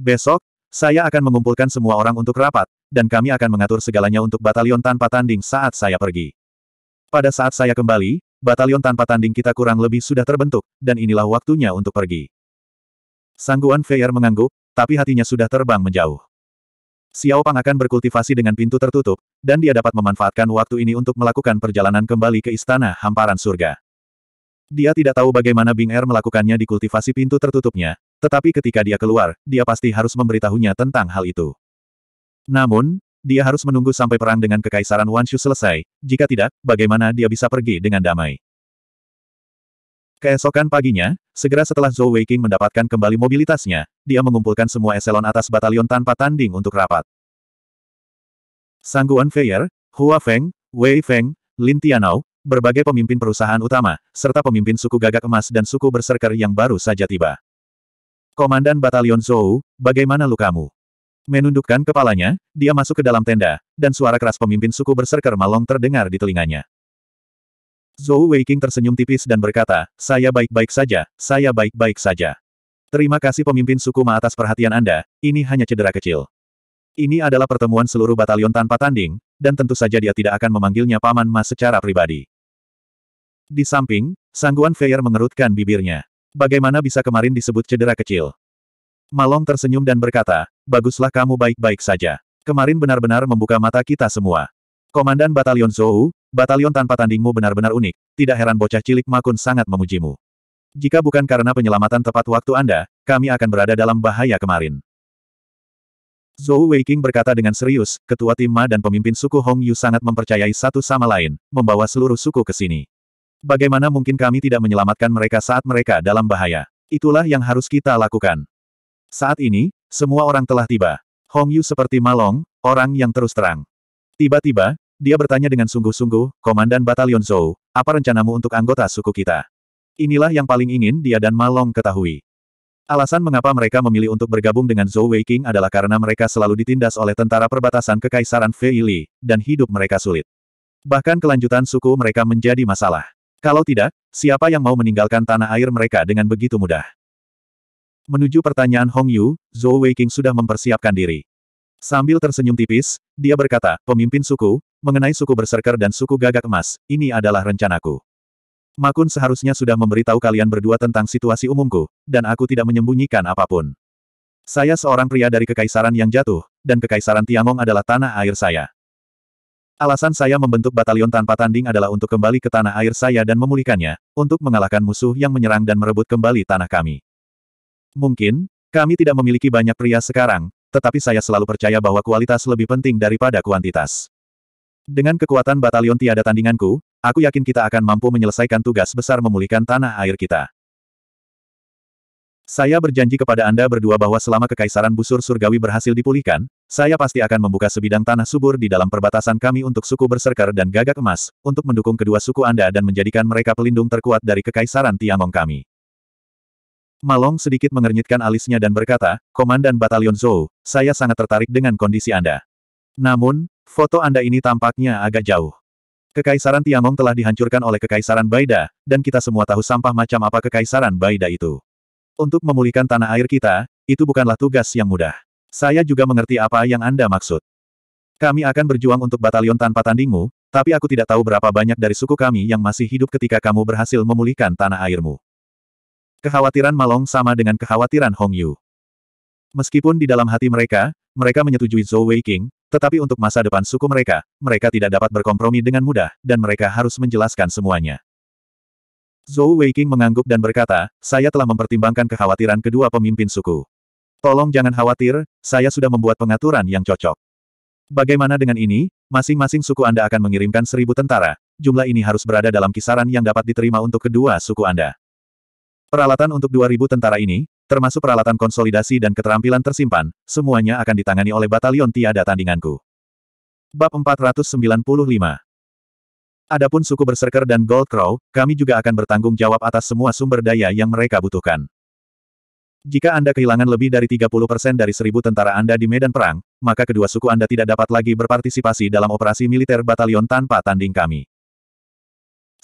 Besok, saya akan mengumpulkan semua orang untuk rapat, dan kami akan mengatur segalanya untuk batalion tanpa tanding saat saya pergi. Pada saat saya kembali, batalion tanpa tanding kita kurang lebih sudah terbentuk, dan inilah waktunya untuk pergi. Sangguan Feier mengangguk, tapi hatinya sudah terbang menjauh. Xiao Pang akan berkultivasi dengan pintu tertutup, dan dia dapat memanfaatkan waktu ini untuk melakukan perjalanan kembali ke Istana Hamparan Surga. Dia tidak tahu bagaimana Bing Er melakukannya di kultivasi pintu tertutupnya, tetapi ketika dia keluar, dia pasti harus memberitahunya tentang hal itu. Namun, dia harus menunggu sampai perang dengan Kekaisaran Wanshu selesai, jika tidak, bagaimana dia bisa pergi dengan damai. Keesokan paginya, segera setelah Zhou Weiqing mendapatkan kembali mobilitasnya, dia mengumpulkan semua eselon atas batalion tanpa tanding untuk rapat. Sangguan Feier, Hua Feng, Wei Feng, Lin Tianao, berbagai pemimpin perusahaan utama, serta pemimpin suku gagak emas dan suku berserker yang baru saja tiba. Komandan Batalion Zhou, bagaimana lukamu? Menundukkan kepalanya, dia masuk ke dalam tenda, dan suara keras pemimpin suku berserker Malong terdengar di telinganya. Zhou Weiqing tersenyum tipis dan berkata, saya baik-baik saja, saya baik-baik saja. Terima kasih pemimpin suku Ma atas perhatian Anda, ini hanya cedera kecil. Ini adalah pertemuan seluruh batalion tanpa tanding, dan tentu saja dia tidak akan memanggilnya Paman Ma secara pribadi. Di samping, Sangguan Feier mengerutkan bibirnya. Bagaimana bisa kemarin disebut cedera kecil? Malong tersenyum dan berkata, baguslah kamu baik-baik saja. Kemarin benar-benar membuka mata kita semua. Komandan Batalion Zhou, Batalion tanpa tandingmu benar-benar unik, tidak heran bocah cilik Makun sangat memujimu. Jika bukan karena penyelamatan tepat waktu Anda, kami akan berada dalam bahaya kemarin. Zhou Weiqing berkata dengan serius, ketua tim Ma dan pemimpin suku Hong Yu sangat mempercayai satu sama lain, membawa seluruh suku ke sini. Bagaimana mungkin kami tidak menyelamatkan mereka saat mereka dalam bahaya? Itulah yang harus kita lakukan. Saat ini, semua orang telah tiba. Hong Yu seperti malong, orang yang terus terang. Tiba-tiba, dia bertanya dengan sungguh-sungguh, Komandan Batalion Zhou, apa rencanamu untuk anggota suku kita? Inilah yang paling ingin dia dan Malong ketahui. Alasan mengapa mereka memilih untuk bergabung dengan Zhou Weiqing adalah karena mereka selalu ditindas oleh tentara perbatasan Kekaisaran Fei Li, dan hidup mereka sulit. Bahkan kelanjutan suku mereka menjadi masalah. Kalau tidak, siapa yang mau meninggalkan tanah air mereka dengan begitu mudah? Menuju pertanyaan Hong Yu, Zhou Weiqing sudah mempersiapkan diri. Sambil tersenyum tipis, dia berkata, pemimpin suku, Mengenai suku berserker dan suku gagak emas, ini adalah rencanaku. Makun seharusnya sudah memberitahu kalian berdua tentang situasi umumku, dan aku tidak menyembunyikan apapun. Saya seorang pria dari kekaisaran yang jatuh, dan kekaisaran Tiangong adalah tanah air saya. Alasan saya membentuk batalion tanpa tanding adalah untuk kembali ke tanah air saya dan memulihkannya, untuk mengalahkan musuh yang menyerang dan merebut kembali tanah kami. Mungkin, kami tidak memiliki banyak pria sekarang, tetapi saya selalu percaya bahwa kualitas lebih penting daripada kuantitas. Dengan kekuatan batalion tiada tandinganku, aku yakin kita akan mampu menyelesaikan tugas besar memulihkan tanah air kita. Saya berjanji kepada Anda berdua bahwa selama kekaisaran busur surgawi berhasil dipulihkan, saya pasti akan membuka sebidang tanah subur di dalam perbatasan kami untuk suku berserker dan gagak emas, untuk mendukung kedua suku Anda dan menjadikan mereka pelindung terkuat dari kekaisaran Tiangong kami. Malong sedikit mengernyitkan alisnya dan berkata, Komandan Batalion Zhou, saya sangat tertarik dengan kondisi Anda. Namun, Foto Anda ini tampaknya agak jauh. Kekaisaran Tiangong telah dihancurkan oleh Kekaisaran Baida, dan kita semua tahu sampah macam apa Kekaisaran Baida itu. Untuk memulihkan tanah air kita, itu bukanlah tugas yang mudah. Saya juga mengerti apa yang Anda maksud. Kami akan berjuang untuk batalion tanpa tandingmu, tapi aku tidak tahu berapa banyak dari suku kami yang masih hidup ketika kamu berhasil memulihkan tanah airmu. Kekhawatiran Malong sama dengan kekhawatiran Hong Yu. Meskipun di dalam hati mereka, mereka menyetujui Zhou Weiqing, tetapi untuk masa depan suku mereka, mereka tidak dapat berkompromi dengan mudah, dan mereka harus menjelaskan semuanya. Zhou Weiqing mengangguk dan berkata, saya telah mempertimbangkan kekhawatiran kedua pemimpin suku. Tolong jangan khawatir, saya sudah membuat pengaturan yang cocok. Bagaimana dengan ini, masing-masing suku Anda akan mengirimkan seribu tentara, jumlah ini harus berada dalam kisaran yang dapat diterima untuk kedua suku Anda. Peralatan untuk 2000 tentara ini, termasuk peralatan konsolidasi dan keterampilan tersimpan, semuanya akan ditangani oleh batalion tiada tandinganku. Bab 495 Adapun suku Berserker dan Gold Crow, kami juga akan bertanggung jawab atas semua sumber daya yang mereka butuhkan. Jika Anda kehilangan lebih dari 30% dari seribu tentara Anda di medan perang, maka kedua suku Anda tidak dapat lagi berpartisipasi dalam operasi militer batalion tanpa tanding kami.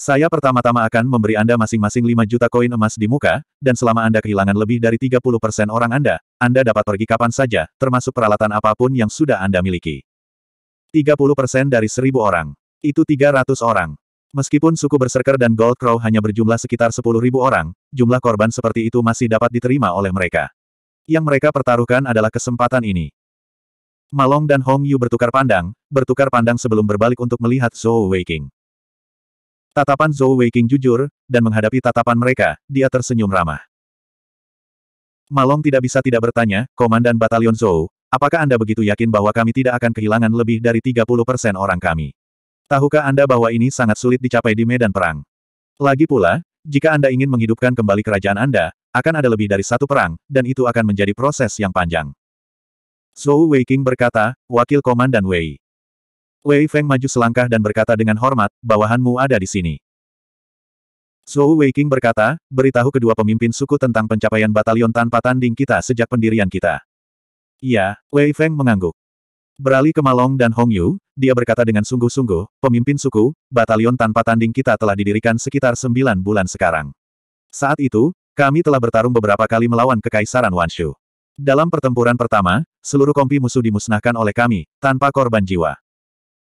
Saya pertama-tama akan memberi Anda masing-masing 5 juta koin emas di muka, dan selama Anda kehilangan lebih dari 30 persen orang Anda, Anda dapat pergi kapan saja, termasuk peralatan apapun yang sudah Anda miliki. 30 persen dari 1000 orang. Itu 300 orang. Meskipun suku Berserker dan Gold Crow hanya berjumlah sekitar 10.000 orang, jumlah korban seperti itu masih dapat diterima oleh mereka. Yang mereka pertaruhkan adalah kesempatan ini. Malong dan Hong Yu bertukar pandang, bertukar pandang sebelum berbalik untuk melihat Zhou Weiking. Tatapan Zhou Weiqing jujur, dan menghadapi tatapan mereka, dia tersenyum ramah. Malong tidak bisa tidak bertanya, Komandan Batalion Zhou, apakah Anda begitu yakin bahwa kami tidak akan kehilangan lebih dari 30 persen orang kami? Tahukah Anda bahwa ini sangat sulit dicapai di medan perang? Lagi pula, jika Anda ingin menghidupkan kembali kerajaan Anda, akan ada lebih dari satu perang, dan itu akan menjadi proses yang panjang. Zhou Weiqing berkata, Wakil Komandan Wei, Wei Feng maju selangkah dan berkata dengan hormat, bawahanmu ada di sini. Zhou Weiqing berkata, beritahu kedua pemimpin suku tentang pencapaian batalion tanpa tanding kita sejak pendirian kita. Iya, Wei Feng mengangguk. Beralih ke Malong dan Hong Yu, dia berkata dengan sungguh-sungguh, pemimpin suku, batalion tanpa tanding kita telah didirikan sekitar sembilan bulan sekarang. Saat itu, kami telah bertarung beberapa kali melawan Kekaisaran Wanshu. Dalam pertempuran pertama, seluruh kompi musuh dimusnahkan oleh kami, tanpa korban jiwa.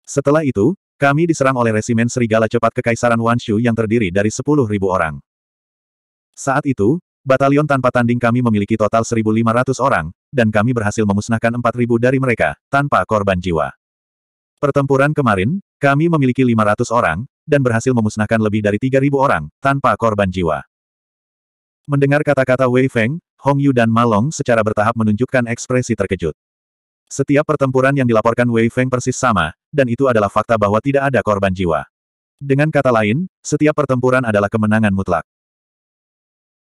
Setelah itu, kami diserang oleh resimen serigala cepat Kekaisaran Wanshu yang terdiri dari 10.000 orang. Saat itu, batalion tanpa tanding kami memiliki total 1.500 orang, dan kami berhasil memusnahkan 4.000 dari mereka, tanpa korban jiwa. Pertempuran kemarin, kami memiliki 500 orang, dan berhasil memusnahkan lebih dari 3.000 orang, tanpa korban jiwa. Mendengar kata-kata Wei Feng, Hong Yu dan Malong secara bertahap menunjukkan ekspresi terkejut. Setiap pertempuran yang dilaporkan Wei Feng persis sama, dan itu adalah fakta bahwa tidak ada korban jiwa. Dengan kata lain, setiap pertempuran adalah kemenangan mutlak.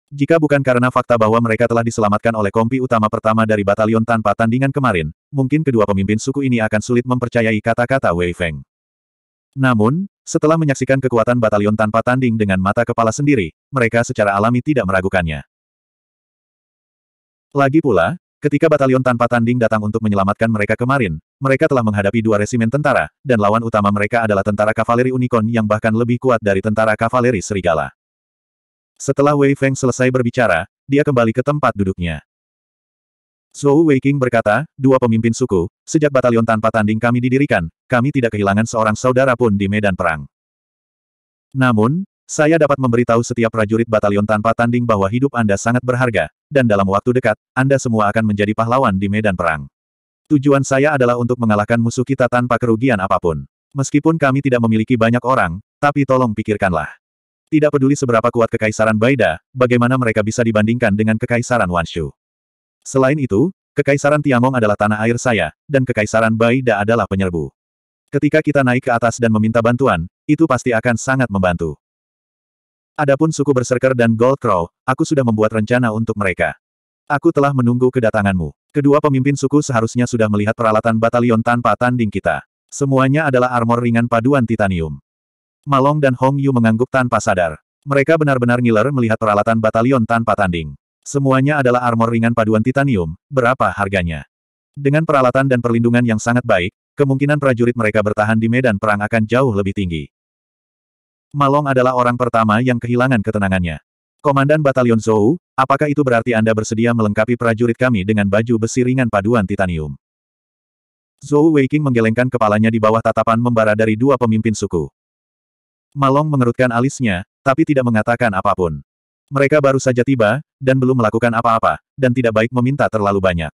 Jika bukan karena fakta bahwa mereka telah diselamatkan oleh kompi utama pertama dari batalion tanpa tandingan kemarin, mungkin kedua pemimpin suku ini akan sulit mempercayai kata-kata Wei Feng. Namun, setelah menyaksikan kekuatan batalion tanpa tanding dengan mata kepala sendiri, mereka secara alami tidak meragukannya. Lagi pula, Ketika batalion tanpa tanding datang untuk menyelamatkan mereka kemarin, mereka telah menghadapi dua resimen tentara, dan lawan utama mereka adalah tentara kavaleri unicorn yang bahkan lebih kuat dari tentara kavaleri serigala. Setelah Wei Feng selesai berbicara, dia kembali ke tempat duduknya. Zhou Weiqing berkata, dua pemimpin suku, sejak batalion tanpa tanding kami didirikan, kami tidak kehilangan seorang saudara pun di medan perang. Namun, saya dapat memberitahu setiap prajurit batalion tanpa tanding bahwa hidup Anda sangat berharga, dan dalam waktu dekat, Anda semua akan menjadi pahlawan di medan perang. Tujuan saya adalah untuk mengalahkan musuh kita tanpa kerugian apapun. Meskipun kami tidak memiliki banyak orang, tapi tolong pikirkanlah. Tidak peduli seberapa kuat Kekaisaran Baida, bagaimana mereka bisa dibandingkan dengan Kekaisaran Wanshu. Selain itu, Kekaisaran Tiangong adalah tanah air saya, dan Kekaisaran Baida adalah penyerbu. Ketika kita naik ke atas dan meminta bantuan, itu pasti akan sangat membantu. Adapun suku Berserker dan Gold Crow, aku sudah membuat rencana untuk mereka. Aku telah menunggu kedatanganmu. Kedua pemimpin suku seharusnya sudah melihat peralatan batalion tanpa tanding kita. Semuanya adalah armor ringan paduan titanium. Malong dan Hong Yu mengangguk tanpa sadar. Mereka benar-benar ngiler melihat peralatan batalion tanpa tanding. Semuanya adalah armor ringan paduan titanium, berapa harganya? Dengan peralatan dan perlindungan yang sangat baik, kemungkinan prajurit mereka bertahan di medan perang akan jauh lebih tinggi. Malong adalah orang pertama yang kehilangan ketenangannya. Komandan Batalion Zhou, apakah itu berarti Anda bersedia melengkapi prajurit kami dengan baju besi ringan paduan titanium? Zhou Weiqing menggelengkan kepalanya di bawah tatapan membara dari dua pemimpin suku. Malong mengerutkan alisnya, tapi tidak mengatakan apapun. Mereka baru saja tiba, dan belum melakukan apa-apa, dan tidak baik meminta terlalu banyak.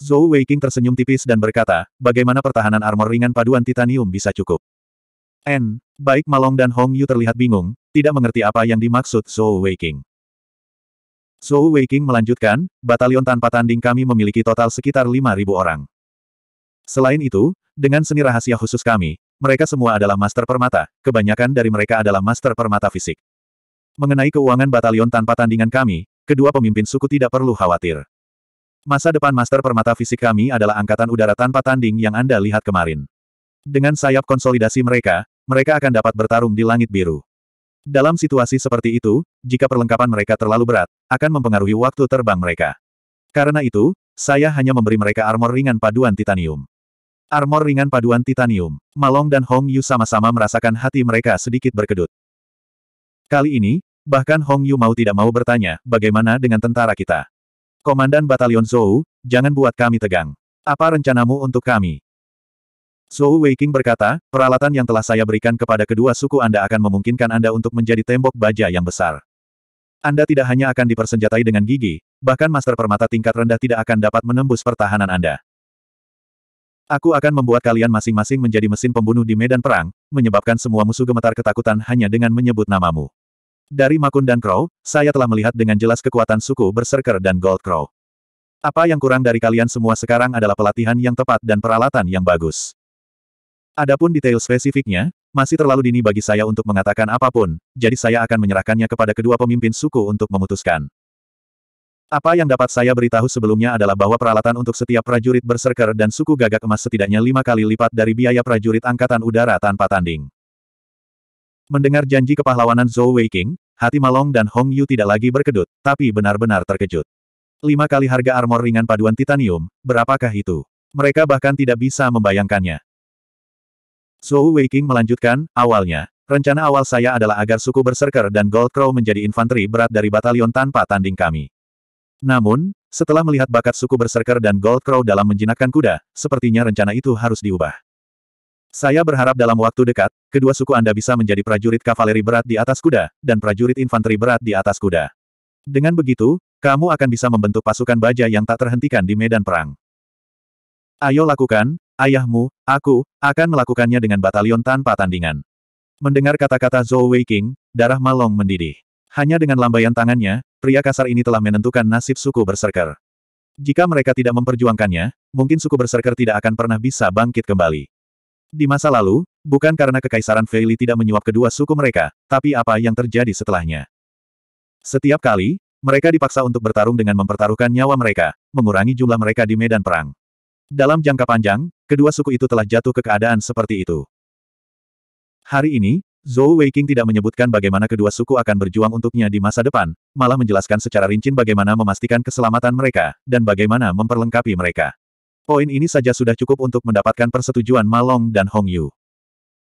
Zhou Weiqing tersenyum tipis dan berkata, bagaimana pertahanan armor ringan paduan titanium bisa cukup? N. Baik Malong dan Hong Yu terlihat bingung, tidak mengerti apa yang dimaksud Zhou Weiking. Zhou Weiking melanjutkan, batalion tanpa tanding kami memiliki total sekitar 5.000 orang. Selain itu, dengan seni rahasia khusus kami, mereka semua adalah master permata, kebanyakan dari mereka adalah master permata fisik. Mengenai keuangan batalion tanpa tandingan kami, kedua pemimpin suku tidak perlu khawatir. Masa depan master permata fisik kami adalah angkatan udara tanpa tanding yang Anda lihat kemarin. Dengan sayap konsolidasi mereka, mereka akan dapat bertarung di langit biru. Dalam situasi seperti itu, jika perlengkapan mereka terlalu berat, akan mempengaruhi waktu terbang mereka. Karena itu, saya hanya memberi mereka armor ringan paduan titanium. Armor ringan paduan titanium. Malong dan Hong Yu sama-sama merasakan hati mereka sedikit berkedut. Kali ini, bahkan Hong Yu mau tidak mau bertanya, bagaimana dengan tentara kita? Komandan Batalion Zhou, jangan buat kami tegang. Apa rencanamu untuk kami? Zhou King berkata, peralatan yang telah saya berikan kepada kedua suku Anda akan memungkinkan Anda untuk menjadi tembok baja yang besar. Anda tidak hanya akan dipersenjatai dengan gigi, bahkan master permata tingkat rendah tidak akan dapat menembus pertahanan Anda. Aku akan membuat kalian masing-masing menjadi mesin pembunuh di medan perang, menyebabkan semua musuh gemetar ketakutan hanya dengan menyebut namamu. Dari Makun dan Crow, saya telah melihat dengan jelas kekuatan suku Berserker dan Gold Crow. Apa yang kurang dari kalian semua sekarang adalah pelatihan yang tepat dan peralatan yang bagus. Adapun detail spesifiknya, masih terlalu dini bagi saya untuk mengatakan apapun, jadi saya akan menyerahkannya kepada kedua pemimpin suku untuk memutuskan. Apa yang dapat saya beritahu sebelumnya adalah bahwa peralatan untuk setiap prajurit berserker dan suku gagak emas setidaknya lima kali lipat dari biaya prajurit angkatan udara tanpa tanding. Mendengar janji kepahlawanan Zhou Weiqing, hati Malong dan Hong Yu tidak lagi berkedut, tapi benar-benar terkejut. Lima kali harga armor ringan paduan titanium, berapakah itu? Mereka bahkan tidak bisa membayangkannya. Zhou Weiking melanjutkan, awalnya, rencana awal saya adalah agar suku Berserker dan Gold Crow menjadi infanteri berat dari batalion tanpa tanding kami. Namun, setelah melihat bakat suku Berserker dan Gold Crow dalam menjinakkan kuda, sepertinya rencana itu harus diubah. Saya berharap dalam waktu dekat, kedua suku Anda bisa menjadi prajurit kavaleri berat di atas kuda, dan prajurit infanteri berat di atas kuda. Dengan begitu, kamu akan bisa membentuk pasukan baja yang tak terhentikan di medan perang. Ayo lakukan, Ayahmu, aku, akan melakukannya dengan batalion tanpa tandingan. Mendengar kata-kata Zhou Wei King, darah Malong mendidih. Hanya dengan lambaian tangannya, pria kasar ini telah menentukan nasib suku berserker. Jika mereka tidak memperjuangkannya, mungkin suku berserker tidak akan pernah bisa bangkit kembali. Di masa lalu, bukan karena Kekaisaran Feili tidak menyuap kedua suku mereka, tapi apa yang terjadi setelahnya. Setiap kali, mereka dipaksa untuk bertarung dengan mempertaruhkan nyawa mereka, mengurangi jumlah mereka di medan perang. Dalam jangka panjang, kedua suku itu telah jatuh ke keadaan seperti itu. Hari ini, Zhou Weiqing tidak menyebutkan bagaimana kedua suku akan berjuang untuknya di masa depan, malah menjelaskan secara rinci bagaimana memastikan keselamatan mereka, dan bagaimana memperlengkapi mereka. Poin ini saja sudah cukup untuk mendapatkan persetujuan Malong dan Hong Yu.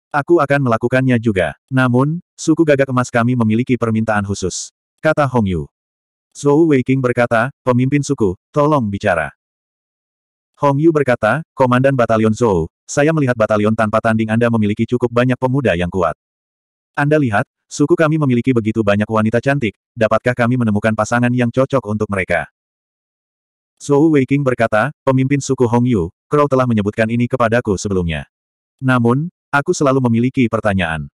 Aku akan melakukannya juga. Namun, suku gagak emas kami memiliki permintaan khusus. Kata Hong Yu. Zhou Weiqing berkata, pemimpin suku, tolong bicara. Hong Yu berkata, Komandan Batalion Zhou, saya melihat batalion tanpa tanding Anda memiliki cukup banyak pemuda yang kuat. Anda lihat, suku kami memiliki begitu banyak wanita cantik, dapatkah kami menemukan pasangan yang cocok untuk mereka? Zhou Weiqing berkata, pemimpin suku Hong Yu, Crow telah menyebutkan ini kepadaku sebelumnya. Namun, aku selalu memiliki pertanyaan.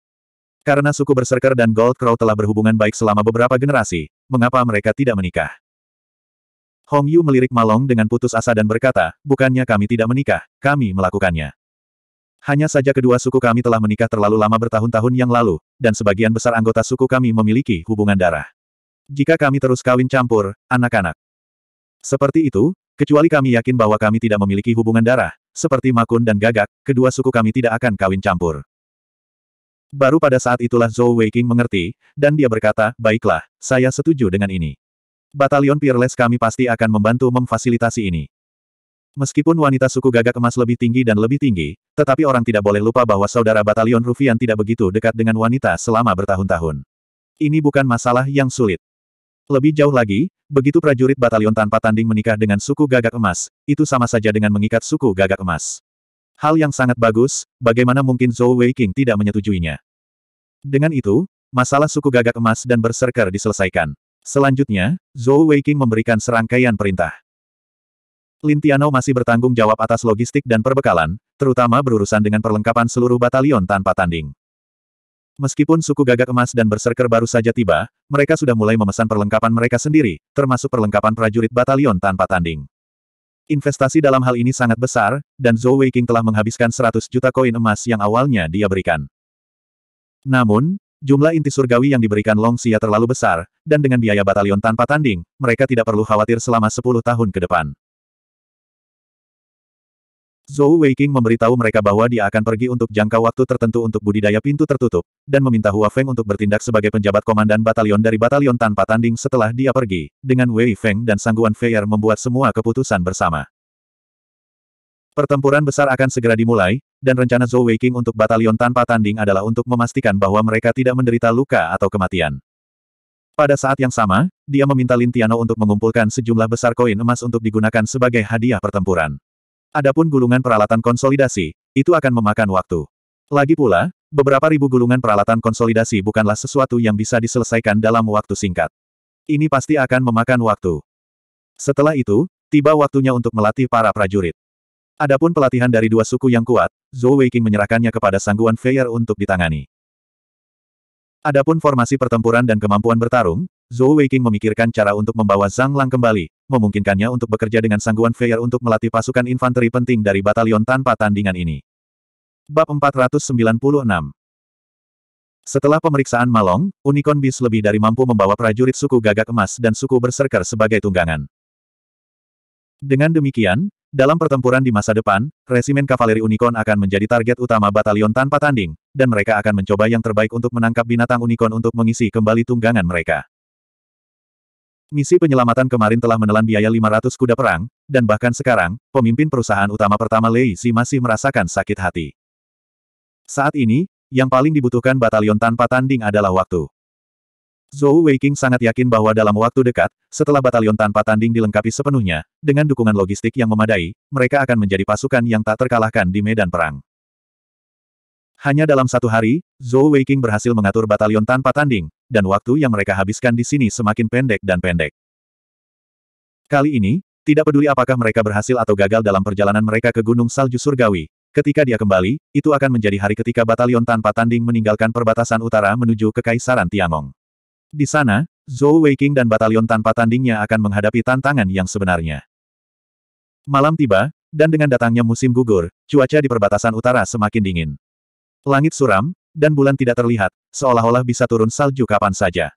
Karena suku Berserker dan Gold Crow telah berhubungan baik selama beberapa generasi, mengapa mereka tidak menikah? Hong Yu melirik Malong dengan putus asa dan berkata, bukannya kami tidak menikah, kami melakukannya. Hanya saja kedua suku kami telah menikah terlalu lama bertahun-tahun yang lalu, dan sebagian besar anggota suku kami memiliki hubungan darah. Jika kami terus kawin campur, anak-anak. Seperti itu, kecuali kami yakin bahwa kami tidak memiliki hubungan darah, seperti Makun dan Gagak, kedua suku kami tidak akan kawin campur. Baru pada saat itulah Zhou Weiking mengerti, dan dia berkata, baiklah, saya setuju dengan ini. Batalion Peerless kami pasti akan membantu memfasilitasi ini. Meskipun wanita suku gagak emas lebih tinggi dan lebih tinggi, tetapi orang tidak boleh lupa bahwa saudara batalion Rufian tidak begitu dekat dengan wanita selama bertahun-tahun. Ini bukan masalah yang sulit. Lebih jauh lagi, begitu prajurit batalion tanpa tanding menikah dengan suku gagak emas, itu sama saja dengan mengikat suku gagak emas. Hal yang sangat bagus, bagaimana mungkin Zhou Wei King tidak menyetujuinya. Dengan itu, masalah suku gagak emas dan berserker diselesaikan. Selanjutnya, Zhou Weiqing memberikan serangkaian perintah. Lintiano masih bertanggung jawab atas logistik dan perbekalan, terutama berurusan dengan perlengkapan seluruh batalion tanpa tanding. Meskipun suku gagak emas dan berserker baru saja tiba, mereka sudah mulai memesan perlengkapan mereka sendiri, termasuk perlengkapan prajurit batalion tanpa tanding. Investasi dalam hal ini sangat besar, dan Zhou Weiqing telah menghabiskan 100 juta koin emas yang awalnya dia berikan. Namun, jumlah inti surgawi yang diberikan Long Xia terlalu besar, dan dengan biaya batalion tanpa tanding, mereka tidak perlu khawatir selama 10 tahun ke depan. Zhou Weiqing memberitahu mereka bahwa dia akan pergi untuk jangka waktu tertentu untuk budidaya pintu tertutup, dan meminta Hua Feng untuk bertindak sebagai penjabat komandan batalion dari batalion tanpa tanding setelah dia pergi, dengan Wei Feng dan Sangguan Feier membuat semua keputusan bersama. Pertempuran besar akan segera dimulai, dan rencana Zhou Weiqing untuk batalion tanpa tanding adalah untuk memastikan bahwa mereka tidak menderita luka atau kematian. Pada saat yang sama, dia meminta Lintiano untuk mengumpulkan sejumlah besar koin emas untuk digunakan sebagai hadiah pertempuran. Adapun gulungan peralatan konsolidasi, itu akan memakan waktu. Lagi pula, beberapa ribu gulungan peralatan konsolidasi bukanlah sesuatu yang bisa diselesaikan dalam waktu singkat. Ini pasti akan memakan waktu. Setelah itu, tiba waktunya untuk melatih para prajurit. Adapun pelatihan dari dua suku yang kuat, Zhou Weiqing menyerahkannya kepada Sangguan Feier untuk ditangani. Adapun formasi pertempuran dan kemampuan bertarung, Zhou Weiqing memikirkan cara untuk membawa Zhang Lang kembali, memungkinkannya untuk bekerja dengan Sangguan Feier untuk melatih pasukan infanteri penting dari batalion tanpa tandingan ini. Bab 496 Setelah pemeriksaan Malong, Unicorn Beast lebih dari mampu membawa prajurit suku gagak emas dan suku berserker sebagai tunggangan. Dengan demikian, dalam pertempuran di masa depan, resimen kavaleri unicorn akan menjadi target utama batalion tanpa tanding, dan mereka akan mencoba yang terbaik untuk menangkap binatang unicorn untuk mengisi kembali tunggangan mereka. Misi penyelamatan kemarin telah menelan biaya 500 kuda perang, dan bahkan sekarang, pemimpin perusahaan utama pertama Lei Si masih merasakan sakit hati. Saat ini, yang paling dibutuhkan batalion tanpa tanding adalah waktu. Zhou Weiqing sangat yakin bahwa dalam waktu dekat, setelah batalion tanpa tanding dilengkapi sepenuhnya, dengan dukungan logistik yang memadai, mereka akan menjadi pasukan yang tak terkalahkan di medan perang. Hanya dalam satu hari, Zhou Weiqing berhasil mengatur batalion tanpa tanding, dan waktu yang mereka habiskan di sini semakin pendek dan pendek. Kali ini, tidak peduli apakah mereka berhasil atau gagal dalam perjalanan mereka ke Gunung Salju Surgawi, ketika dia kembali, itu akan menjadi hari ketika batalion tanpa tanding meninggalkan perbatasan utara menuju ke Kaisaran Tiangong. Di sana, Zhou Weiqing dan batalion tanpa tandingnya akan menghadapi tantangan yang sebenarnya. Malam tiba, dan dengan datangnya musim gugur, cuaca di perbatasan utara semakin dingin. Langit suram, dan bulan tidak terlihat, seolah-olah bisa turun salju kapan saja.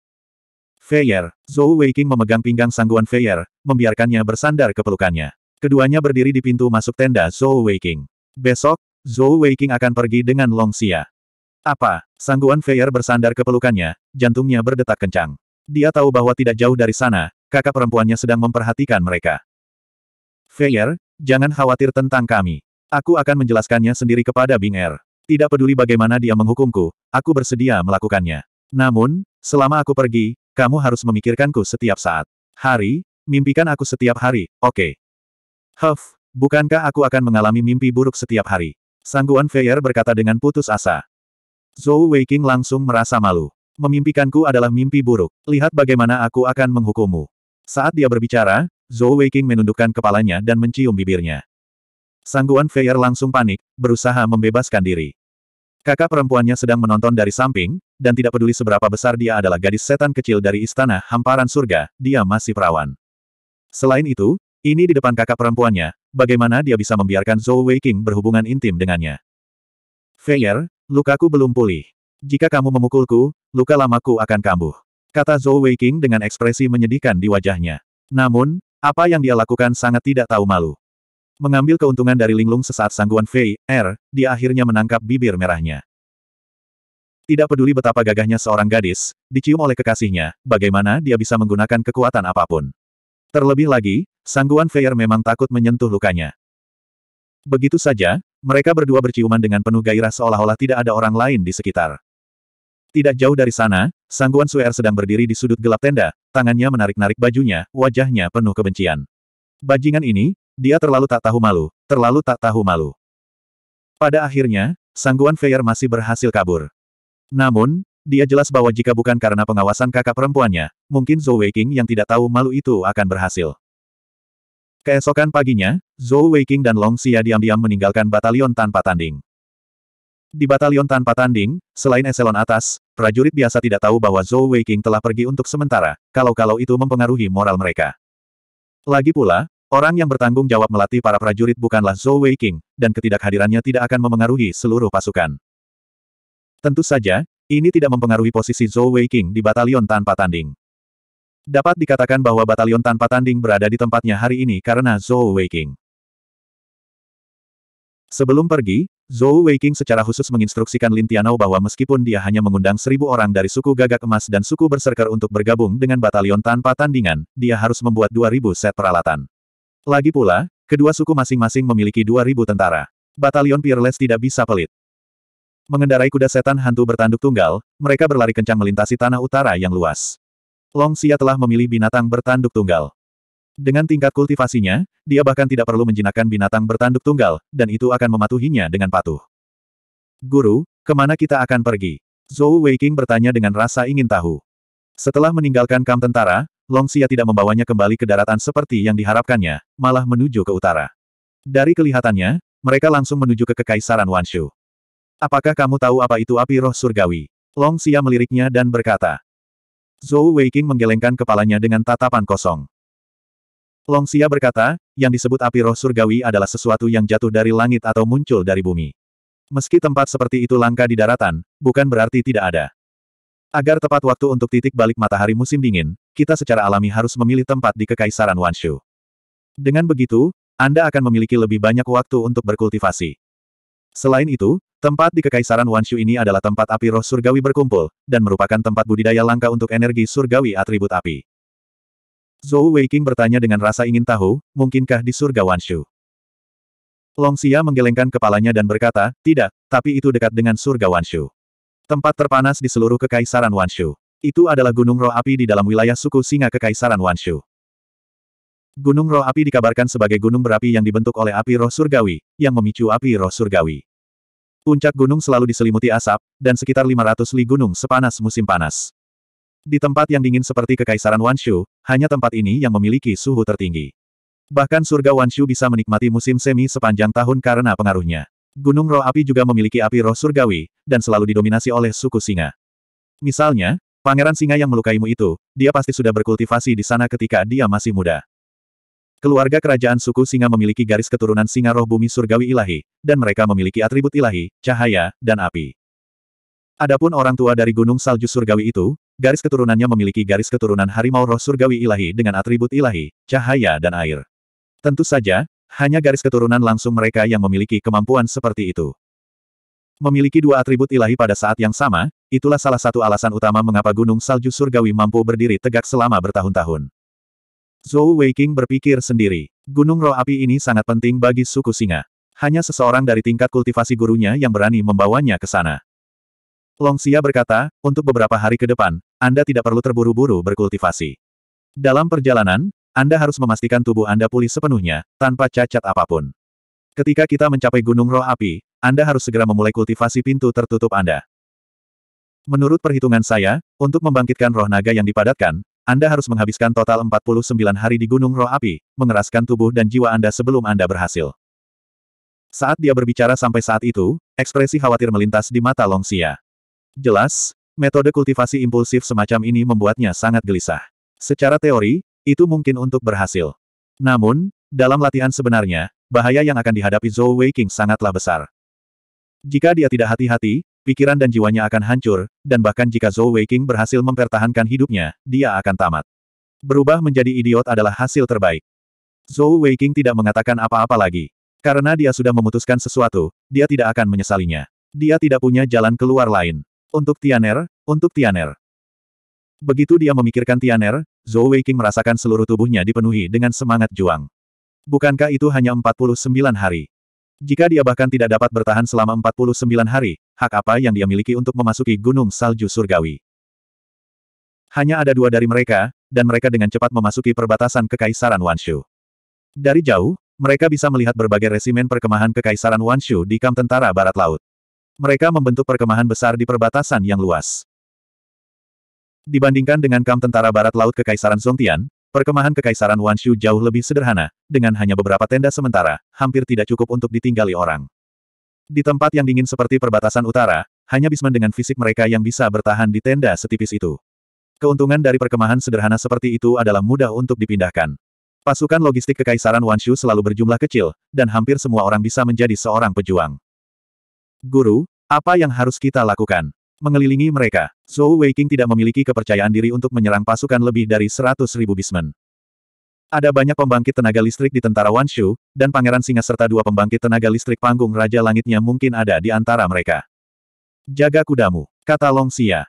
Feier, Zhou Weiqing memegang pinggang sangguan Feier, membiarkannya bersandar ke pelukannya. Keduanya berdiri di pintu masuk tenda Zhou Weiqing. Besok, Zhou Weiqing akan pergi dengan Long Xia. Apa? Sangguan Feyer bersandar ke pelukannya, jantungnya berdetak kencang. Dia tahu bahwa tidak jauh dari sana, kakak perempuannya sedang memperhatikan mereka. Feyer, jangan khawatir tentang kami. Aku akan menjelaskannya sendiri kepada Bing Er. Tidak peduli bagaimana dia menghukumku, aku bersedia melakukannya. Namun, selama aku pergi, kamu harus memikirkanku setiap saat. Hari, mimpikan aku setiap hari, oke. Okay. Huff, bukankah aku akan mengalami mimpi buruk setiap hari? Sangguan Feyer berkata dengan putus asa. Zhou Weiqing langsung merasa malu. Memimpikanku adalah mimpi buruk. Lihat bagaimana aku akan menghukummu. Saat dia berbicara, Zhou Weiqing menundukkan kepalanya dan mencium bibirnya. Sangguan Feier langsung panik, berusaha membebaskan diri. Kakak perempuannya sedang menonton dari samping, dan tidak peduli seberapa besar dia adalah gadis setan kecil dari istana hamparan surga, dia masih perawan. Selain itu, ini di depan kakak perempuannya, bagaimana dia bisa membiarkan Zhou Weiqing berhubungan intim dengannya. Feier, Lukaku belum pulih. Jika kamu memukulku, luka lamaku akan kambuh. Kata Zhou Weiqing dengan ekspresi menyedihkan di wajahnya. Namun, apa yang dia lakukan sangat tidak tahu malu. Mengambil keuntungan dari linglung sesaat sangguan Fei, R, er, dia akhirnya menangkap bibir merahnya. Tidak peduli betapa gagahnya seorang gadis, dicium oleh kekasihnya, bagaimana dia bisa menggunakan kekuatan apapun. Terlebih lagi, sangguan Feier memang takut menyentuh lukanya. Begitu saja, mereka berdua berciuman dengan penuh gairah seolah-olah tidak ada orang lain di sekitar. Tidak jauh dari sana, Sangguan Suer sedang berdiri di sudut gelap tenda, tangannya menarik-narik bajunya, wajahnya penuh kebencian. Bajingan ini, dia terlalu tak tahu malu, terlalu tak tahu malu. Pada akhirnya, Sangguan Feyer masih berhasil kabur. Namun, dia jelas bahwa jika bukan karena pengawasan kakak perempuannya, mungkin Zhou Weiking yang tidak tahu malu itu akan berhasil. Keesokan paginya, Zhou Weiqing dan Long Xia diam-diam meninggalkan batalion tanpa tanding. Di batalion tanpa tanding, selain eselon atas, prajurit biasa tidak tahu bahwa Zhou Weiqing telah pergi untuk sementara, kalau-kalau itu mempengaruhi moral mereka. Lagi pula, orang yang bertanggung jawab melatih para prajurit bukanlah Zhou Weiqing, dan ketidakhadirannya tidak akan memengaruhi seluruh pasukan. Tentu saja, ini tidak mempengaruhi posisi Zhou Weiqing di batalion tanpa tanding. Dapat dikatakan bahwa batalion tanpa tanding berada di tempatnya hari ini karena Zhou Weiking. Sebelum pergi, Zhou Weiking secara khusus menginstruksikan Lin Tianao bahwa meskipun dia hanya mengundang seribu orang dari suku gagak emas dan suku berserker untuk bergabung dengan batalion tanpa tandingan, dia harus membuat 2000 set peralatan. Lagi pula, kedua suku masing-masing memiliki 2000 tentara. Batalion Peerless tidak bisa pelit. Mengendarai kuda setan hantu bertanduk tunggal, mereka berlari kencang melintasi tanah utara yang luas. Long Xia telah memilih binatang bertanduk tunggal. Dengan tingkat kultivasinya, dia bahkan tidak perlu menjinakkan binatang bertanduk tunggal, dan itu akan mematuhinya dengan patuh. Guru, kemana kita akan pergi? Zhou Weiqing bertanya dengan rasa ingin tahu. Setelah meninggalkan kamp tentara, Long Xia tidak membawanya kembali ke daratan seperti yang diharapkannya, malah menuju ke utara. Dari kelihatannya, mereka langsung menuju ke Kekaisaran Wanshu. Apakah kamu tahu apa itu api roh surgawi? Long Xia meliriknya dan berkata, Zhou Weiqing menggelengkan kepalanya dengan tatapan kosong. Long Xia berkata, yang disebut api roh surgawi adalah sesuatu yang jatuh dari langit atau muncul dari bumi. Meski tempat seperti itu langka di daratan, bukan berarti tidak ada. Agar tepat waktu untuk titik balik matahari musim dingin, kita secara alami harus memilih tempat di Kekaisaran Wanshu. Dengan begitu, Anda akan memiliki lebih banyak waktu untuk berkultivasi. Selain itu, Tempat di Kekaisaran Wanshu ini adalah tempat api roh surgawi berkumpul, dan merupakan tempat budidaya langka untuk energi surgawi atribut api. Zhou Weiking bertanya dengan rasa ingin tahu, mungkinkah di surga Wanshu? Long Xia menggelengkan kepalanya dan berkata, tidak, tapi itu dekat dengan surga Wanshu. Tempat terpanas di seluruh Kekaisaran Wanshu. Itu adalah gunung roh api di dalam wilayah suku singa Kekaisaran Wanshu. Gunung roh api dikabarkan sebagai gunung berapi yang dibentuk oleh api roh surgawi, yang memicu api roh surgawi. Puncak gunung selalu diselimuti asap, dan sekitar 500 li gunung sepanas musim panas. Di tempat yang dingin seperti Kekaisaran Wanshu, hanya tempat ini yang memiliki suhu tertinggi. Bahkan surga Wanshu bisa menikmati musim semi sepanjang tahun karena pengaruhnya. Gunung roh api juga memiliki api roh surgawi, dan selalu didominasi oleh suku singa. Misalnya, pangeran singa yang melukaimu itu, dia pasti sudah berkultivasi di sana ketika dia masih muda. Keluarga kerajaan suku singa memiliki garis keturunan singa roh bumi surgawi ilahi, dan mereka memiliki atribut ilahi, cahaya, dan api. Adapun orang tua dari gunung salju surgawi itu, garis keturunannya memiliki garis keturunan harimau roh surgawi ilahi dengan atribut ilahi, cahaya dan air. Tentu saja, hanya garis keturunan langsung mereka yang memiliki kemampuan seperti itu. Memiliki dua atribut ilahi pada saat yang sama, itulah salah satu alasan utama mengapa gunung salju surgawi mampu berdiri tegak selama bertahun-tahun. Zhou Weiqing berpikir sendiri. Gunung roh api ini sangat penting bagi suku singa. Hanya seseorang dari tingkat kultivasi gurunya yang berani membawanya ke sana. Longxia berkata, untuk beberapa hari ke depan, Anda tidak perlu terburu-buru berkultivasi. Dalam perjalanan, Anda harus memastikan tubuh Anda pulih sepenuhnya, tanpa cacat apapun. Ketika kita mencapai gunung roh api, Anda harus segera memulai kultivasi pintu tertutup Anda. Menurut perhitungan saya, untuk membangkitkan roh naga yang dipadatkan, anda harus menghabiskan total 49 hari di Gunung Roh Api, mengeraskan tubuh dan jiwa Anda sebelum Anda berhasil. Saat dia berbicara sampai saat itu, ekspresi khawatir melintas di mata Longxia. Jelas, metode kultivasi impulsif semacam ini membuatnya sangat gelisah. Secara teori, itu mungkin untuk berhasil. Namun, dalam latihan sebenarnya, bahaya yang akan dihadapi Zhou Weiqing sangatlah besar. Jika dia tidak hati-hati, pikiran dan jiwanya akan hancur, dan bahkan jika Zhou Weiqing berhasil mempertahankan hidupnya, dia akan tamat. Berubah menjadi idiot adalah hasil terbaik. Zhou Weiqing tidak mengatakan apa-apa lagi. Karena dia sudah memutuskan sesuatu, dia tidak akan menyesalinya. Dia tidak punya jalan keluar lain. Untuk Tianer, untuk Tianer. Begitu dia memikirkan Tianer, Zhou Weiqing merasakan seluruh tubuhnya dipenuhi dengan semangat juang. Bukankah itu hanya 49 hari? Jika dia bahkan tidak dapat bertahan selama 49 hari, hak apa yang dia miliki untuk memasuki gunung salju surgawi. Hanya ada dua dari mereka, dan mereka dengan cepat memasuki perbatasan Kekaisaran Wanshu. Dari jauh, mereka bisa melihat berbagai resimen perkemahan Kekaisaran Wanshu di Kam tentara barat laut. Mereka membentuk perkemahan besar di perbatasan yang luas. Dibandingkan dengan Kam tentara barat laut Kekaisaran Songtian, perkemahan Kekaisaran Wanshu jauh lebih sederhana, dengan hanya beberapa tenda sementara, hampir tidak cukup untuk ditinggali orang. Di tempat yang dingin seperti perbatasan utara, hanya Bisman dengan fisik mereka yang bisa bertahan di tenda setipis itu. Keuntungan dari perkemahan sederhana seperti itu adalah mudah untuk dipindahkan. Pasukan logistik Kekaisaran Wanshu selalu berjumlah kecil, dan hampir semua orang bisa menjadi seorang pejuang. Guru, apa yang harus kita lakukan? Mengelilingi mereka, Zhou Weiqing tidak memiliki kepercayaan diri untuk menyerang pasukan lebih dari ribu bismen. Ada banyak pembangkit tenaga listrik di tentara Wanshu, dan Pangeran Singa serta dua pembangkit tenaga listrik panggung Raja Langitnya mungkin ada di antara mereka. Jaga kudamu, kata Long Xia.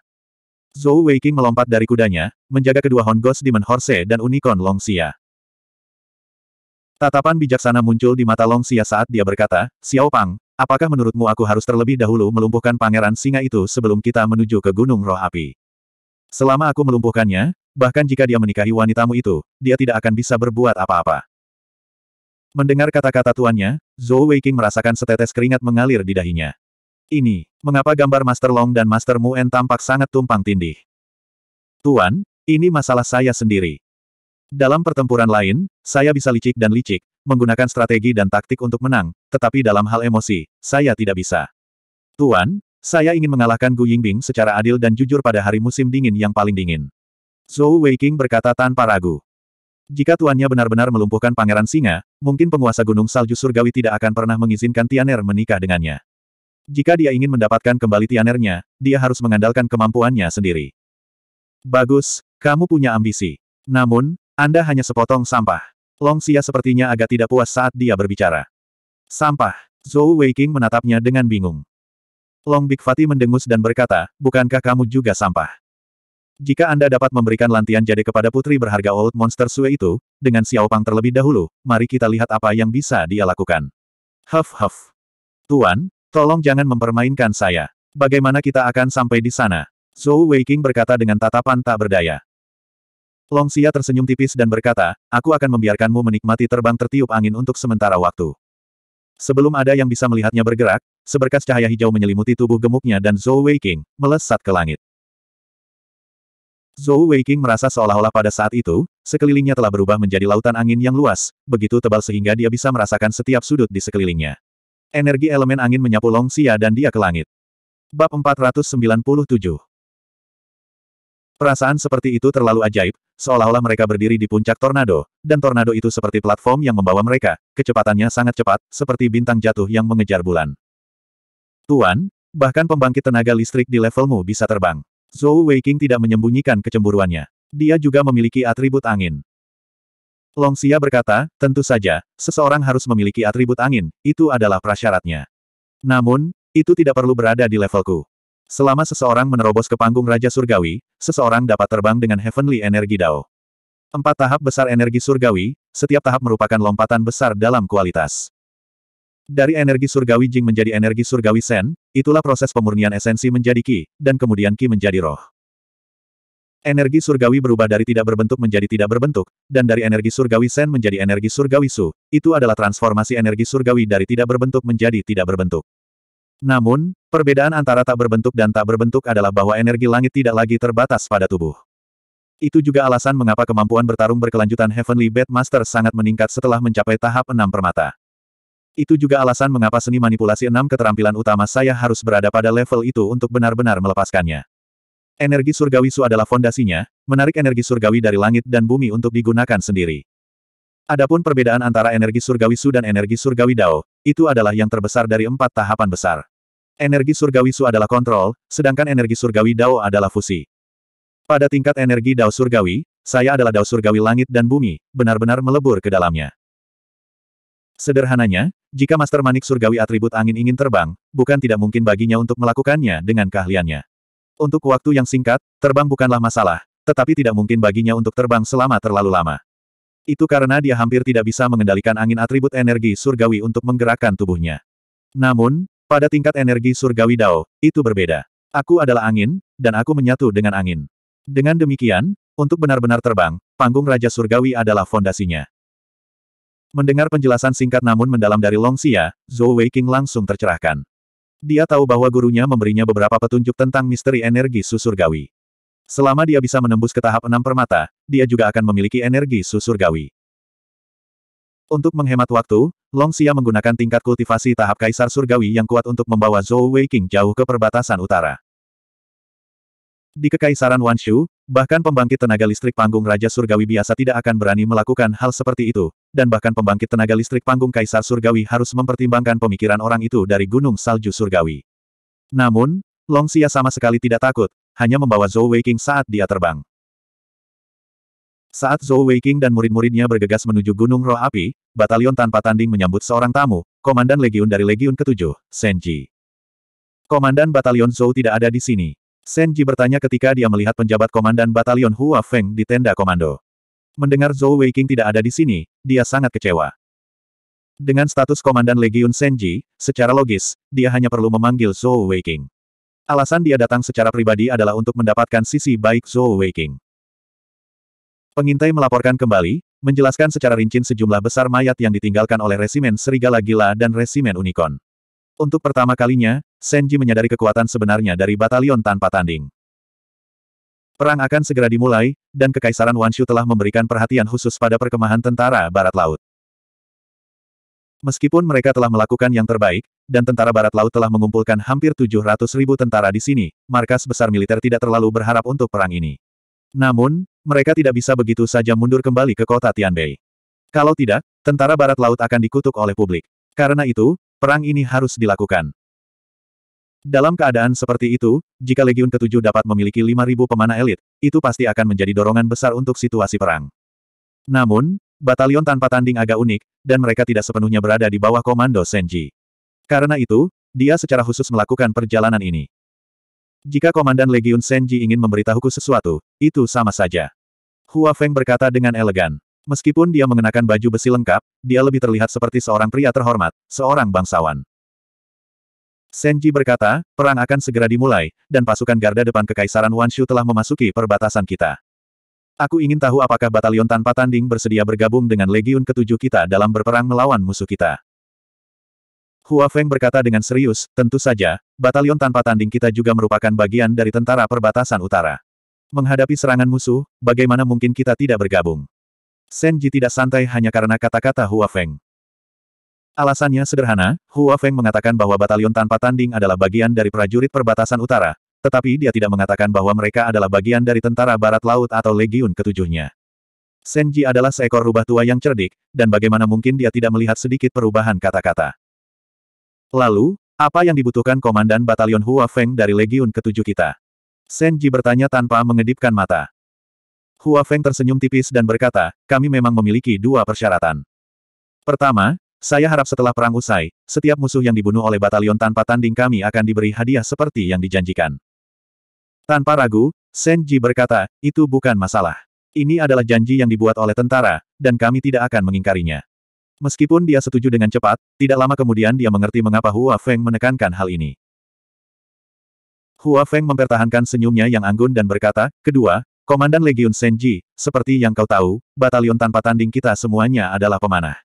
Zhou Weiqing melompat dari kudanya, menjaga kedua Ghost Demon Horse dan Unicorn Long Xia. Tatapan bijaksana muncul di mata Long Xia saat dia berkata, Xiao Pang, apakah menurutmu aku harus terlebih dahulu melumpuhkan Pangeran Singa itu sebelum kita menuju ke Gunung Roh Api? Selama aku melumpuhkannya, bahkan jika dia menikahi wanitamu itu, dia tidak akan bisa berbuat apa-apa. Mendengar kata-kata tuannya, Zhou Weiqing merasakan setetes keringat mengalir di dahinya. Ini, mengapa gambar Master Long dan Master Muen tampak sangat tumpang tindih. Tuan, ini masalah saya sendiri. Dalam pertempuran lain, saya bisa licik dan licik, menggunakan strategi dan taktik untuk menang, tetapi dalam hal emosi, saya tidak bisa. Tuan, saya ingin mengalahkan Gu Yingbing secara adil dan jujur pada hari musim dingin yang paling dingin. Zhou Weiqing berkata tanpa ragu. Jika tuannya benar-benar melumpuhkan pangeran singa, mungkin penguasa gunung salju surgawi tidak akan pernah mengizinkan Tianer menikah dengannya. Jika dia ingin mendapatkan kembali Tianernya, dia harus mengandalkan kemampuannya sendiri. Bagus, kamu punya ambisi. Namun, Anda hanya sepotong sampah. Long Xia sepertinya agak tidak puas saat dia berbicara. Sampah. Zhou Weiqing menatapnya dengan bingung. Long Big Fati mendengus dan berkata, bukankah kamu juga sampah? Jika Anda dapat memberikan lantian jade kepada putri berharga Old Monster Sue itu, dengan Xiao Pang terlebih dahulu, mari kita lihat apa yang bisa dia lakukan. Huff huff. Tuan, tolong jangan mempermainkan saya. Bagaimana kita akan sampai di sana? Zhou Weiqing berkata dengan tatapan tak berdaya. Long Xia tersenyum tipis dan berkata, aku akan membiarkanmu menikmati terbang tertiup angin untuk sementara waktu. Sebelum ada yang bisa melihatnya bergerak, seberkas cahaya hijau menyelimuti tubuh gemuknya dan Zhou Weiqing, melesat ke langit. Zhou Weiqing merasa seolah-olah pada saat itu, sekelilingnya telah berubah menjadi lautan angin yang luas, begitu tebal sehingga dia bisa merasakan setiap sudut di sekelilingnya. Energi elemen angin menyapu Long Xia dan dia ke langit. Bab 497 Perasaan seperti itu terlalu ajaib, seolah-olah mereka berdiri di puncak tornado, dan tornado itu seperti platform yang membawa mereka, kecepatannya sangat cepat, seperti bintang jatuh yang mengejar bulan. Tuan, bahkan pembangkit tenaga listrik di levelmu bisa terbang. Zhou Weiqing tidak menyembunyikan kecemburuannya. Dia juga memiliki atribut angin. Long Xia berkata, tentu saja, seseorang harus memiliki atribut angin, itu adalah prasyaratnya. Namun, itu tidak perlu berada di levelku. Selama seseorang menerobos ke panggung Raja Surgawi, seseorang dapat terbang dengan Heavenly Energy Dao. Empat tahap besar energi surgawi, setiap tahap merupakan lompatan besar dalam kualitas. Dari energi surgawi Jing menjadi energi surgawi Sen, Itulah proses pemurnian esensi menjadi ki, dan kemudian ki menjadi roh. Energi surgawi berubah dari tidak berbentuk menjadi tidak berbentuk, dan dari energi surgawi sen menjadi energi surgawi su, itu adalah transformasi energi surgawi dari tidak berbentuk menjadi tidak berbentuk. Namun, perbedaan antara tak berbentuk dan tak berbentuk adalah bahwa energi langit tidak lagi terbatas pada tubuh. Itu juga alasan mengapa kemampuan bertarung berkelanjutan Heavenly Bed Master sangat meningkat setelah mencapai tahap enam permata. Itu juga alasan mengapa seni manipulasi enam keterampilan utama saya harus berada pada level itu untuk benar-benar melepaskannya. Energi surgawi su adalah fondasinya, menarik energi surgawi dari langit dan bumi untuk digunakan sendiri. Adapun perbedaan antara energi surgawi su dan energi surgawi dao, itu adalah yang terbesar dari empat tahapan besar. Energi surgawi su adalah kontrol, sedangkan energi surgawi dao adalah fusi. Pada tingkat energi dao surgawi, saya adalah dao surgawi langit dan bumi, benar-benar melebur ke dalamnya. Sederhananya, jika Master Manik Surgawi atribut angin ingin terbang, bukan tidak mungkin baginya untuk melakukannya dengan keahliannya. Untuk waktu yang singkat, terbang bukanlah masalah, tetapi tidak mungkin baginya untuk terbang selama terlalu lama. Itu karena dia hampir tidak bisa mengendalikan angin atribut energi surgawi untuk menggerakkan tubuhnya. Namun, pada tingkat energi surgawi Dao, itu berbeda. Aku adalah angin, dan aku menyatu dengan angin. Dengan demikian, untuk benar-benar terbang, panggung Raja Surgawi adalah fondasinya. Mendengar penjelasan singkat namun mendalam dari Long Xia, Zhou Weiqing langsung tercerahkan. Dia tahu bahwa gurunya memberinya beberapa petunjuk tentang misteri energi susur gawi. Selama dia bisa menembus ke tahap enam permata, dia juga akan memiliki energi susur gawi. Untuk menghemat waktu, Long Xia menggunakan tingkat kultivasi tahap kaisar surgawi yang kuat untuk membawa Zhou Weiqing jauh ke perbatasan utara. Di kekaisaran Wanshu, Bahkan pembangkit tenaga listrik panggung Raja Surgawi biasa tidak akan berani melakukan hal seperti itu, dan bahkan pembangkit tenaga listrik panggung Kaisar Surgawi harus mempertimbangkan pemikiran orang itu dari Gunung Salju Surgawi. Namun, Long Xia sama sekali tidak takut, hanya membawa Zhou Weiqing saat dia terbang. Saat Zhou Weiqing dan murid-muridnya bergegas menuju Gunung Roh Api, batalion tanpa tanding menyambut seorang tamu, Komandan Legiun dari Legiun ke-7, Senji. Komandan Batalion Zhou tidak ada di sini, Senji bertanya ketika dia melihat penjabat komandan batalion Hua Feng di tenda komando. Mendengar Zhou Weiking tidak ada di sini, dia sangat kecewa. Dengan status komandan Legiun Senji, secara logis, dia hanya perlu memanggil Zhou Weiking. Alasan dia datang secara pribadi adalah untuk mendapatkan sisi baik Zhou Weiking. Pengintai melaporkan kembali, menjelaskan secara rinci sejumlah besar mayat yang ditinggalkan oleh resimen Serigala Gila dan resimen Unicorn. Untuk pertama kalinya, Senji menyadari kekuatan sebenarnya dari batalion tanpa tanding. Perang akan segera dimulai, dan Kekaisaran Wanshu telah memberikan perhatian khusus pada perkemahan tentara Barat Laut. Meskipun mereka telah melakukan yang terbaik, dan tentara Barat Laut telah mengumpulkan hampir 700 ribu tentara di sini, markas besar militer tidak terlalu berharap untuk perang ini. Namun, mereka tidak bisa begitu saja mundur kembali ke kota Tianbei. Kalau tidak, tentara Barat Laut akan dikutuk oleh publik. Karena itu, perang ini harus dilakukan. Dalam keadaan seperti itu, jika Legiun ke-7 dapat memiliki 5.000 pemana elit, itu pasti akan menjadi dorongan besar untuk situasi perang. Namun, batalion tanpa tanding agak unik, dan mereka tidak sepenuhnya berada di bawah komando Senji. Karena itu, dia secara khusus melakukan perjalanan ini. Jika Komandan Legiun Senji ingin memberitahuku sesuatu, itu sama saja. Hua Feng berkata dengan elegan. Meskipun dia mengenakan baju besi lengkap, dia lebih terlihat seperti seorang pria terhormat, seorang bangsawan. Senji berkata, perang akan segera dimulai, dan pasukan garda depan Kekaisaran Wanshu telah memasuki perbatasan kita. Aku ingin tahu apakah batalion tanpa tanding bersedia bergabung dengan legiun ketujuh kita dalam berperang melawan musuh kita. Hua Feng berkata dengan serius, tentu saja, batalion tanpa tanding kita juga merupakan bagian dari tentara perbatasan utara. Menghadapi serangan musuh, bagaimana mungkin kita tidak bergabung? Senji tidak santai hanya karena kata-kata Hua Feng. Alasannya sederhana, Hua Feng mengatakan bahwa batalion tanpa tanding adalah bagian dari prajurit perbatasan utara, tetapi dia tidak mengatakan bahwa mereka adalah bagian dari tentara barat laut atau legiun ketujuhnya. Senji adalah seekor rubah tua yang cerdik, dan bagaimana mungkin dia tidak melihat sedikit perubahan kata-kata. Lalu, apa yang dibutuhkan komandan batalion Hua Feng dari legiun ketujuh kita? Senji bertanya tanpa mengedipkan mata. Hua Feng tersenyum tipis dan berkata, kami memang memiliki dua persyaratan. Pertama, saya harap setelah perang usai, setiap musuh yang dibunuh oleh batalion tanpa tanding kami akan diberi hadiah seperti yang dijanjikan. Tanpa ragu, Senji berkata, itu bukan masalah. Ini adalah janji yang dibuat oleh tentara, dan kami tidak akan mengingkarinya. Meskipun dia setuju dengan cepat, tidak lama kemudian dia mengerti mengapa Hua Feng menekankan hal ini. Hua Feng mempertahankan senyumnya yang anggun dan berkata, kedua, Komandan Legiun Senji, seperti yang kau tahu, batalion tanpa tanding kita semuanya adalah pemanah.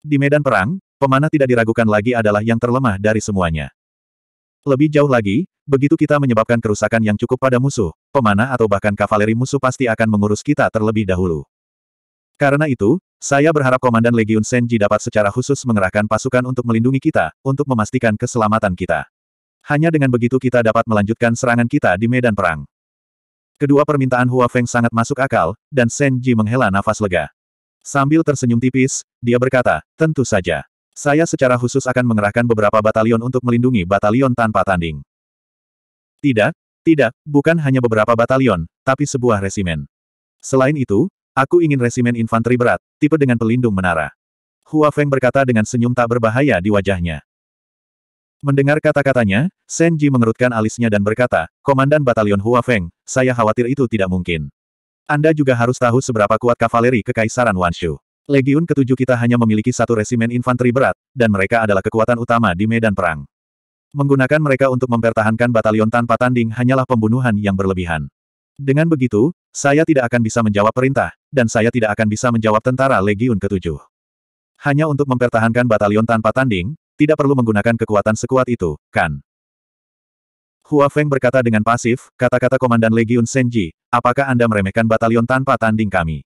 Di medan perang, pemanah tidak diragukan lagi adalah yang terlemah dari semuanya. Lebih jauh lagi, begitu kita menyebabkan kerusakan yang cukup pada musuh, pemanah atau bahkan kavaleri musuh pasti akan mengurus kita terlebih dahulu. Karena itu, saya berharap Komandan Legiun Senji dapat secara khusus mengerahkan pasukan untuk melindungi kita, untuk memastikan keselamatan kita. Hanya dengan begitu kita dapat melanjutkan serangan kita di medan perang. Kedua permintaan Hua Feng sangat masuk akal, dan Senji menghela nafas lega. Sambil tersenyum tipis, dia berkata, tentu saja. Saya secara khusus akan mengerahkan beberapa batalion untuk melindungi batalion tanpa tanding. Tidak, tidak, bukan hanya beberapa batalion, tapi sebuah resimen. Selain itu, aku ingin resimen infanteri berat, tipe dengan pelindung menara. Hua Feng berkata dengan senyum tak berbahaya di wajahnya. Mendengar kata-katanya, Senji mengerutkan alisnya dan berkata, Komandan Batalion Hua Feng, saya khawatir itu tidak mungkin. Anda juga harus tahu seberapa kuat kavaleri Kekaisaran Wanshu. Legiun ketujuh kita hanya memiliki satu resimen infanteri berat, dan mereka adalah kekuatan utama di medan perang. Menggunakan mereka untuk mempertahankan batalion tanpa tanding hanyalah pembunuhan yang berlebihan. Dengan begitu, saya tidak akan bisa menjawab perintah, dan saya tidak akan bisa menjawab tentara Legiun ketujuh. Hanya untuk mempertahankan batalion tanpa tanding, tidak perlu menggunakan kekuatan sekuat itu, kan? Hua Feng berkata dengan pasif, kata-kata Komandan Legiun Senji, apakah Anda meremehkan batalion tanpa tanding kami?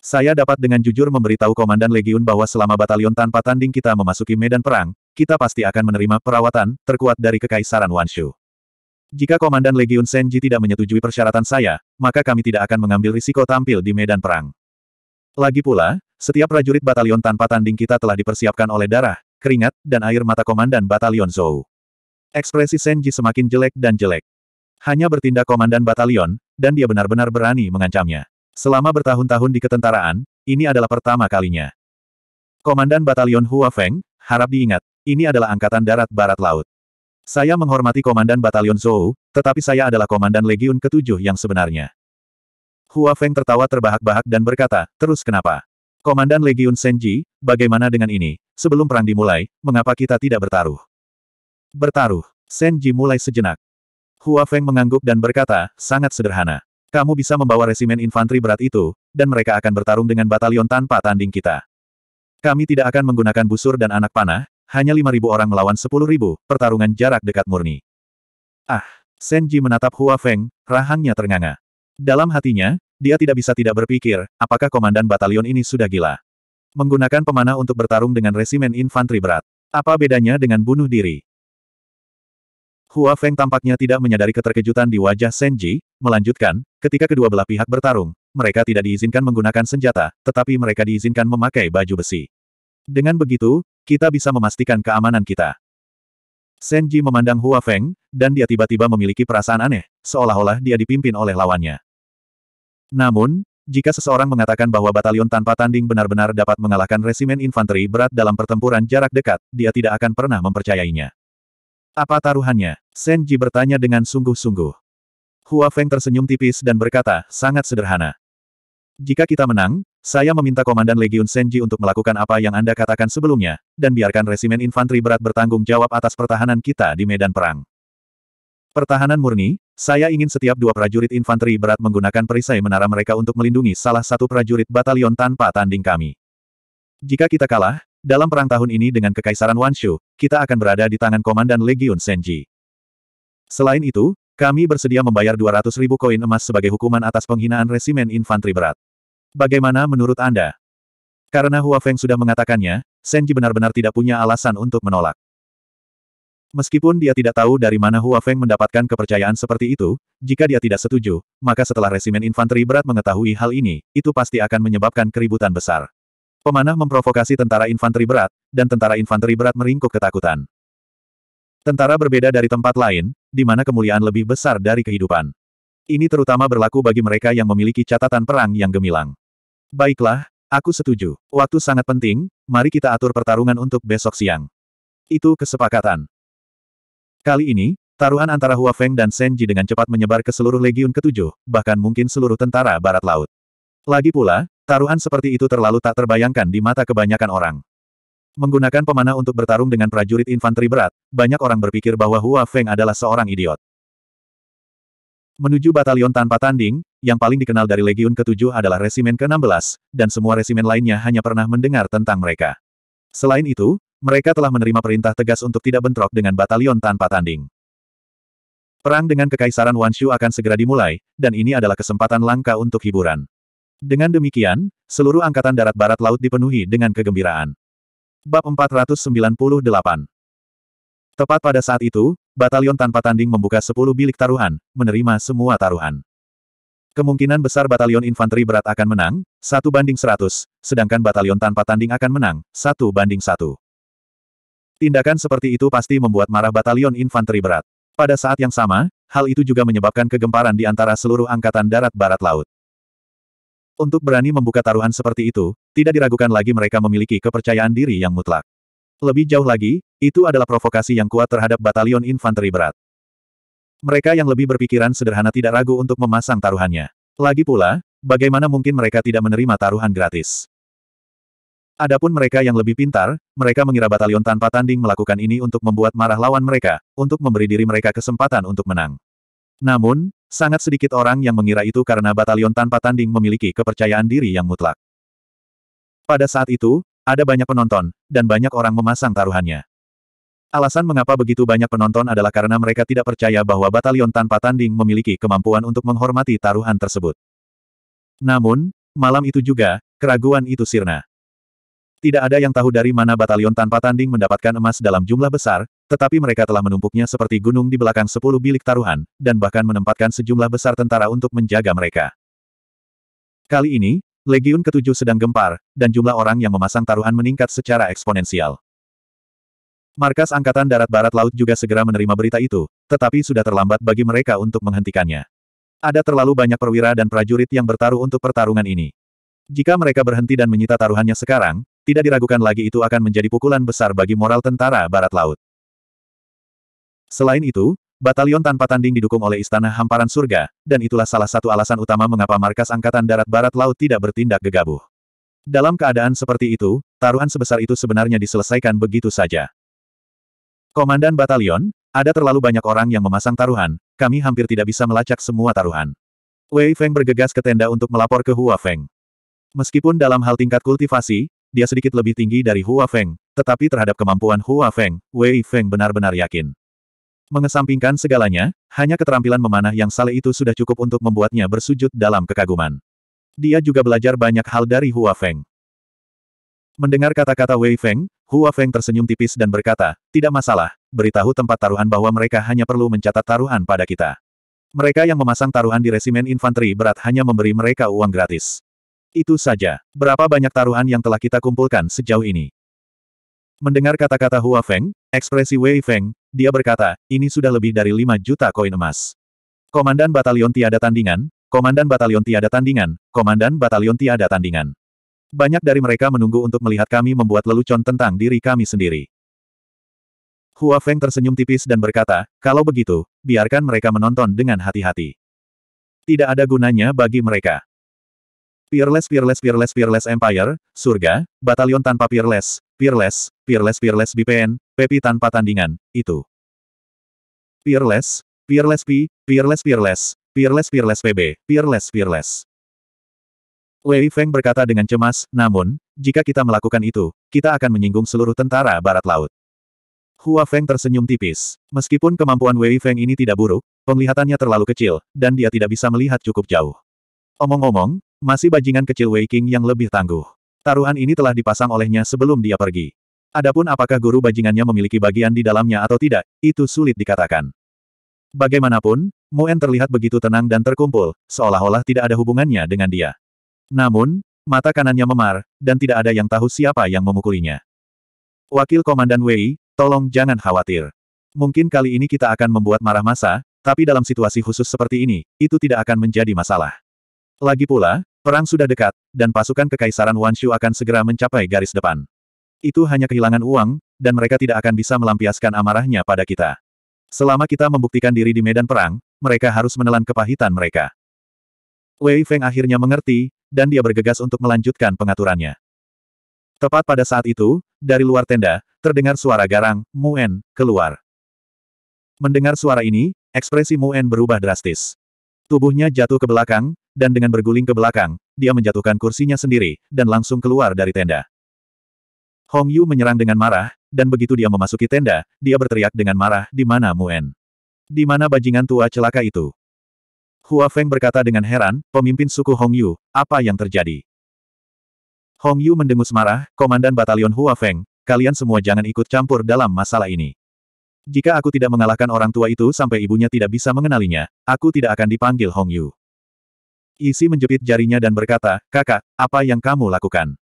Saya dapat dengan jujur memberitahu Komandan Legiun bahwa selama batalion tanpa tanding kita memasuki medan perang, kita pasti akan menerima perawatan, terkuat dari Kekaisaran Wanshu. Jika Komandan Legiun Senji tidak menyetujui persyaratan saya, maka kami tidak akan mengambil risiko tampil di medan perang. Lagi pula, setiap prajurit batalion tanpa tanding kita telah dipersiapkan oleh darah, keringat, dan air mata Komandan Batalion Zhou. Ekspresi Senji semakin jelek dan jelek. Hanya bertindak komandan batalion, dan dia benar-benar berani mengancamnya. Selama bertahun-tahun di ketentaraan, ini adalah pertama kalinya. Komandan Batalion Hua Feng, harap diingat, ini adalah Angkatan Darat Barat Laut. Saya menghormati Komandan Batalion Zhou, tetapi saya adalah Komandan Legiun Ketujuh yang sebenarnya. Hua Feng tertawa terbahak-bahak dan berkata, terus kenapa? Komandan Legiun Senji, bagaimana dengan ini? Sebelum perang dimulai, mengapa kita tidak bertaruh? Bertaruh. Senji mulai sejenak. Hua Feng mengangguk dan berkata, sangat sederhana. Kamu bisa membawa resimen infanteri berat itu, dan mereka akan bertarung dengan batalion tanpa tanding kita. Kami tidak akan menggunakan busur dan anak panah, hanya 5.000 orang melawan 10.000, pertarungan jarak dekat murni. Ah, Senji menatap Hua Feng, rahangnya ternganga. Dalam hatinya, dia tidak bisa tidak berpikir, apakah komandan batalion ini sudah gila. Menggunakan pemanah untuk bertarung dengan resimen infanteri berat. Apa bedanya dengan bunuh diri? Hua Feng tampaknya tidak menyadari keterkejutan di wajah Senji, melanjutkan, ketika kedua belah pihak bertarung, mereka tidak diizinkan menggunakan senjata, tetapi mereka diizinkan memakai baju besi. Dengan begitu, kita bisa memastikan keamanan kita. Senji memandang Hua Feng, dan dia tiba-tiba memiliki perasaan aneh, seolah-olah dia dipimpin oleh lawannya. Namun, jika seseorang mengatakan bahwa batalion tanpa tanding benar-benar dapat mengalahkan resimen infanteri berat dalam pertempuran jarak dekat, dia tidak akan pernah mempercayainya. Apa taruhannya? Senji bertanya dengan sungguh-sungguh. Hua Feng tersenyum tipis dan berkata, sangat sederhana. Jika kita menang, saya meminta Komandan Legiun Senji untuk melakukan apa yang Anda katakan sebelumnya, dan biarkan resimen infanteri berat bertanggung jawab atas pertahanan kita di medan perang. Pertahanan murni, saya ingin setiap dua prajurit infanteri berat menggunakan perisai menara mereka untuk melindungi salah satu prajurit batalion tanpa tanding kami. Jika kita kalah, dalam perang tahun ini dengan Kekaisaran Wanshu, kita akan berada di tangan Komandan Legion Senji. Selain itu, kami bersedia membayar 200 ribu koin emas sebagai hukuman atas penghinaan resimen infanteri berat. Bagaimana menurut Anda? Karena Hua Feng sudah mengatakannya, Senji benar-benar tidak punya alasan untuk menolak. Meskipun dia tidak tahu dari mana Hua Feng mendapatkan kepercayaan seperti itu, jika dia tidak setuju, maka setelah resimen infanteri berat mengetahui hal ini, itu pasti akan menyebabkan keributan besar. Pemanah memprovokasi tentara infanteri berat, dan tentara infanteri berat meringkuk ketakutan. Tentara berbeda dari tempat lain, di mana kemuliaan lebih besar dari kehidupan. Ini terutama berlaku bagi mereka yang memiliki catatan perang yang gemilang. Baiklah, aku setuju. Waktu sangat penting, mari kita atur pertarungan untuk besok siang. Itu kesepakatan. Kali ini, Taruhan antara Hua Feng dan Senji dengan cepat menyebar ke seluruh legiun ketujuh, bahkan mungkin seluruh tentara barat laut. Lagi pula, Taruhan seperti itu terlalu tak terbayangkan di mata kebanyakan orang. Menggunakan pemanah untuk bertarung dengan prajurit infanteri berat, banyak orang berpikir bahwa Hua Feng adalah seorang idiot. Menuju batalion tanpa tanding, yang paling dikenal dari Legiun ke-7 adalah Resimen ke-16, dan semua resimen lainnya hanya pernah mendengar tentang mereka. Selain itu, mereka telah menerima perintah tegas untuk tidak bentrok dengan batalion tanpa tanding. Perang dengan Kekaisaran Wanshu akan segera dimulai, dan ini adalah kesempatan langka untuk hiburan. Dengan demikian, seluruh Angkatan Darat Barat Laut dipenuhi dengan kegembiraan. Bab 498 Tepat pada saat itu, batalion tanpa tanding membuka 10 bilik taruhan, menerima semua taruhan. Kemungkinan besar batalion infanteri berat akan menang, 1 banding 100, sedangkan batalion tanpa tanding akan menang, 1 banding 1. Tindakan seperti itu pasti membuat marah batalion infanteri berat. Pada saat yang sama, hal itu juga menyebabkan kegemparan di antara seluruh Angkatan Darat Barat Laut. Untuk berani membuka taruhan seperti itu, tidak diragukan lagi mereka memiliki kepercayaan diri yang mutlak. Lebih jauh lagi, itu adalah provokasi yang kuat terhadap batalion infanteri berat. Mereka yang lebih berpikiran sederhana tidak ragu untuk memasang taruhannya. Lagi pula, bagaimana mungkin mereka tidak menerima taruhan gratis? Adapun mereka yang lebih pintar, mereka mengira batalion tanpa tanding melakukan ini untuk membuat marah lawan mereka, untuk memberi diri mereka kesempatan untuk menang. Namun, Sangat sedikit orang yang mengira itu karena batalion tanpa tanding memiliki kepercayaan diri yang mutlak. Pada saat itu, ada banyak penonton, dan banyak orang memasang taruhannya. Alasan mengapa begitu banyak penonton adalah karena mereka tidak percaya bahwa batalion tanpa tanding memiliki kemampuan untuk menghormati taruhan tersebut. Namun, malam itu juga, keraguan itu sirna. Tidak ada yang tahu dari mana batalion tanpa tanding mendapatkan emas dalam jumlah besar, tetapi mereka telah menumpuknya seperti gunung di belakang sepuluh bilik taruhan, dan bahkan menempatkan sejumlah besar tentara untuk menjaga mereka. Kali ini, Legiun ke-7 sedang gempar, dan jumlah orang yang memasang taruhan meningkat secara eksponensial. Markas Angkatan Darat Barat Laut juga segera menerima berita itu, tetapi sudah terlambat bagi mereka untuk menghentikannya. Ada terlalu banyak perwira dan prajurit yang bertaruh untuk pertarungan ini. Jika mereka berhenti dan menyita taruhannya sekarang, tidak diragukan lagi itu akan menjadi pukulan besar bagi moral tentara Barat Laut. Selain itu, batalion tanpa tanding didukung oleh Istana Hamparan Surga, dan itulah salah satu alasan utama mengapa Markas Angkatan Darat Barat Laut tidak bertindak gegabah. Dalam keadaan seperti itu, taruhan sebesar itu sebenarnya diselesaikan begitu saja. Komandan batalion, ada terlalu banyak orang yang memasang taruhan, kami hampir tidak bisa melacak semua taruhan. Wei Feng bergegas ke tenda untuk melapor ke Hua Feng. Meskipun dalam hal tingkat kultivasi, dia sedikit lebih tinggi dari Hua Feng, tetapi terhadap kemampuan Hua Feng, Wei Feng benar-benar yakin. Mengesampingkan segalanya, hanya keterampilan memanah yang saleh itu sudah cukup untuk membuatnya bersujud dalam kekaguman. Dia juga belajar banyak hal dari Hua Feng. Mendengar kata-kata Wei Feng, Hua Feng tersenyum tipis dan berkata, tidak masalah, beritahu tempat taruhan bahwa mereka hanya perlu mencatat taruhan pada kita. Mereka yang memasang taruhan di resimen infanteri berat hanya memberi mereka uang gratis. Itu saja. Berapa banyak taruhan yang telah kita kumpulkan sejauh ini? Mendengar kata-kata Hua Feng, ekspresi Wei Feng, dia berkata, ini sudah lebih dari 5 juta koin emas. Komandan batalion tiada tandingan, komandan batalion tiada tandingan, komandan batalion tiada tandingan. Banyak dari mereka menunggu untuk melihat kami membuat lelucon tentang diri kami sendiri. Hua Feng tersenyum tipis dan berkata, kalau begitu, biarkan mereka menonton dengan hati-hati. Tidak ada gunanya bagi mereka. Peerless Peerless Peerless Peerless Empire, Surga, Batalion tanpa Peerless, Peerless, Peerless Peerless BPN, Pepi tanpa tandingan, itu. Peerless, Peerless P, Peerless Peerless, Peerless Peerless PB, Peerless Peerless. Wei Feng berkata dengan cemas, namun, jika kita melakukan itu, kita akan menyinggung seluruh tentara barat laut. Hua Feng tersenyum tipis. Meskipun kemampuan Wei Feng ini tidak buruk, penglihatannya terlalu kecil, dan dia tidak bisa melihat cukup jauh. Omong-omong, masih bajingan kecil Wei King yang lebih tangguh. Taruhan ini telah dipasang olehnya sebelum dia pergi. Adapun apakah guru bajingannya memiliki bagian di dalamnya atau tidak, itu sulit dikatakan. Bagaimanapun, Moen terlihat begitu tenang dan terkumpul, seolah-olah tidak ada hubungannya dengan dia. Namun, mata kanannya memar, dan tidak ada yang tahu siapa yang memukulinya. Wakil Komandan Wei, tolong jangan khawatir. Mungkin kali ini kita akan membuat marah masa, tapi dalam situasi khusus seperti ini, itu tidak akan menjadi masalah. Lagi pula, Perang sudah dekat, dan pasukan kekaisaran Wanshu akan segera mencapai garis depan. Itu hanya kehilangan uang, dan mereka tidak akan bisa melampiaskan amarahnya pada kita. Selama kita membuktikan diri di medan perang, mereka harus menelan kepahitan mereka. Wei Feng akhirnya mengerti, dan dia bergegas untuk melanjutkan pengaturannya. Tepat pada saat itu, dari luar tenda, terdengar suara garang, Muen, keluar. Mendengar suara ini, ekspresi Muen berubah drastis. Tubuhnya jatuh ke belakang, dan dengan berguling ke belakang, dia menjatuhkan kursinya sendiri, dan langsung keluar dari tenda. Hong Yu menyerang dengan marah, dan begitu dia memasuki tenda, dia berteriak dengan marah, di mana Muen? Di mana bajingan tua celaka itu? Hua Feng berkata dengan heran, pemimpin suku Hong Yu, apa yang terjadi? Hong Yu mendengus marah, Komandan Batalion Hua Feng, kalian semua jangan ikut campur dalam masalah ini. Jika aku tidak mengalahkan orang tua itu sampai ibunya tidak bisa mengenalinya, aku tidak akan dipanggil Hong Yu. Isi menjepit jarinya dan berkata, kakak, apa yang kamu lakukan?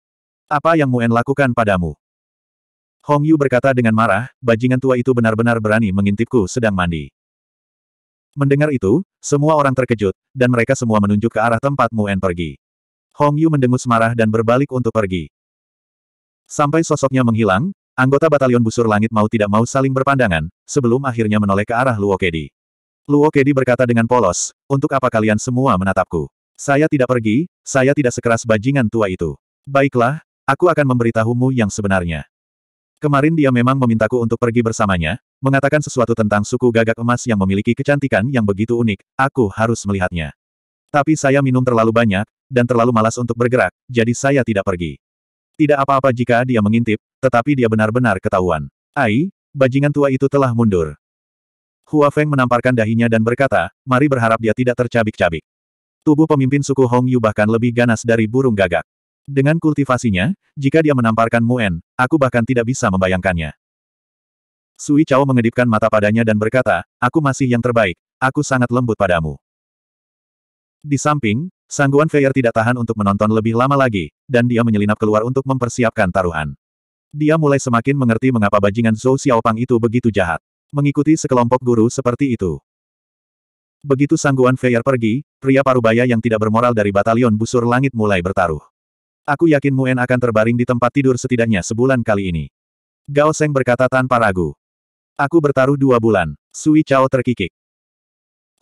Apa yang Muen lakukan padamu? Hong Yu berkata dengan marah, bajingan tua itu benar-benar berani mengintipku sedang mandi. Mendengar itu, semua orang terkejut, dan mereka semua menunjuk ke arah tempat Muen pergi. Hong Yu mendengus marah dan berbalik untuk pergi. Sampai sosoknya menghilang, anggota batalion busur langit mau tidak mau saling berpandangan, sebelum akhirnya menoleh ke arah Luo Kedi. Luo Kedi berkata dengan polos, untuk apa kalian semua menatapku? Saya tidak pergi, saya tidak sekeras bajingan tua itu. Baiklah, aku akan memberitahumu yang sebenarnya. Kemarin dia memang memintaku untuk pergi bersamanya, mengatakan sesuatu tentang suku gagak emas yang memiliki kecantikan yang begitu unik, aku harus melihatnya. Tapi saya minum terlalu banyak, dan terlalu malas untuk bergerak, jadi saya tidak pergi. Tidak apa-apa jika dia mengintip, tetapi dia benar-benar ketahuan. Ai, bajingan tua itu telah mundur. Hua Feng menamparkan dahinya dan berkata, mari berharap dia tidak tercabik-cabik. Tubuh pemimpin suku Hong Yu bahkan lebih ganas dari burung gagak. Dengan kultivasinya, jika dia menamparkan Muen, aku bahkan tidak bisa membayangkannya. Sui Chao mengedipkan mata padanya dan berkata, aku masih yang terbaik, aku sangat lembut padamu. Di samping, Sangguan Feier tidak tahan untuk menonton lebih lama lagi, dan dia menyelinap keluar untuk mempersiapkan taruhan. Dia mulai semakin mengerti mengapa bajingan Zhou Xiaopang itu begitu jahat. Mengikuti sekelompok guru seperti itu, Begitu sangguan Feyer pergi, pria parubaya yang tidak bermoral dari batalion busur langit mulai bertaruh. Aku yakin Muen akan terbaring di tempat tidur setidaknya sebulan kali ini. Gao Seng berkata tanpa ragu. Aku bertaruh dua bulan. Sui Chao terkikik.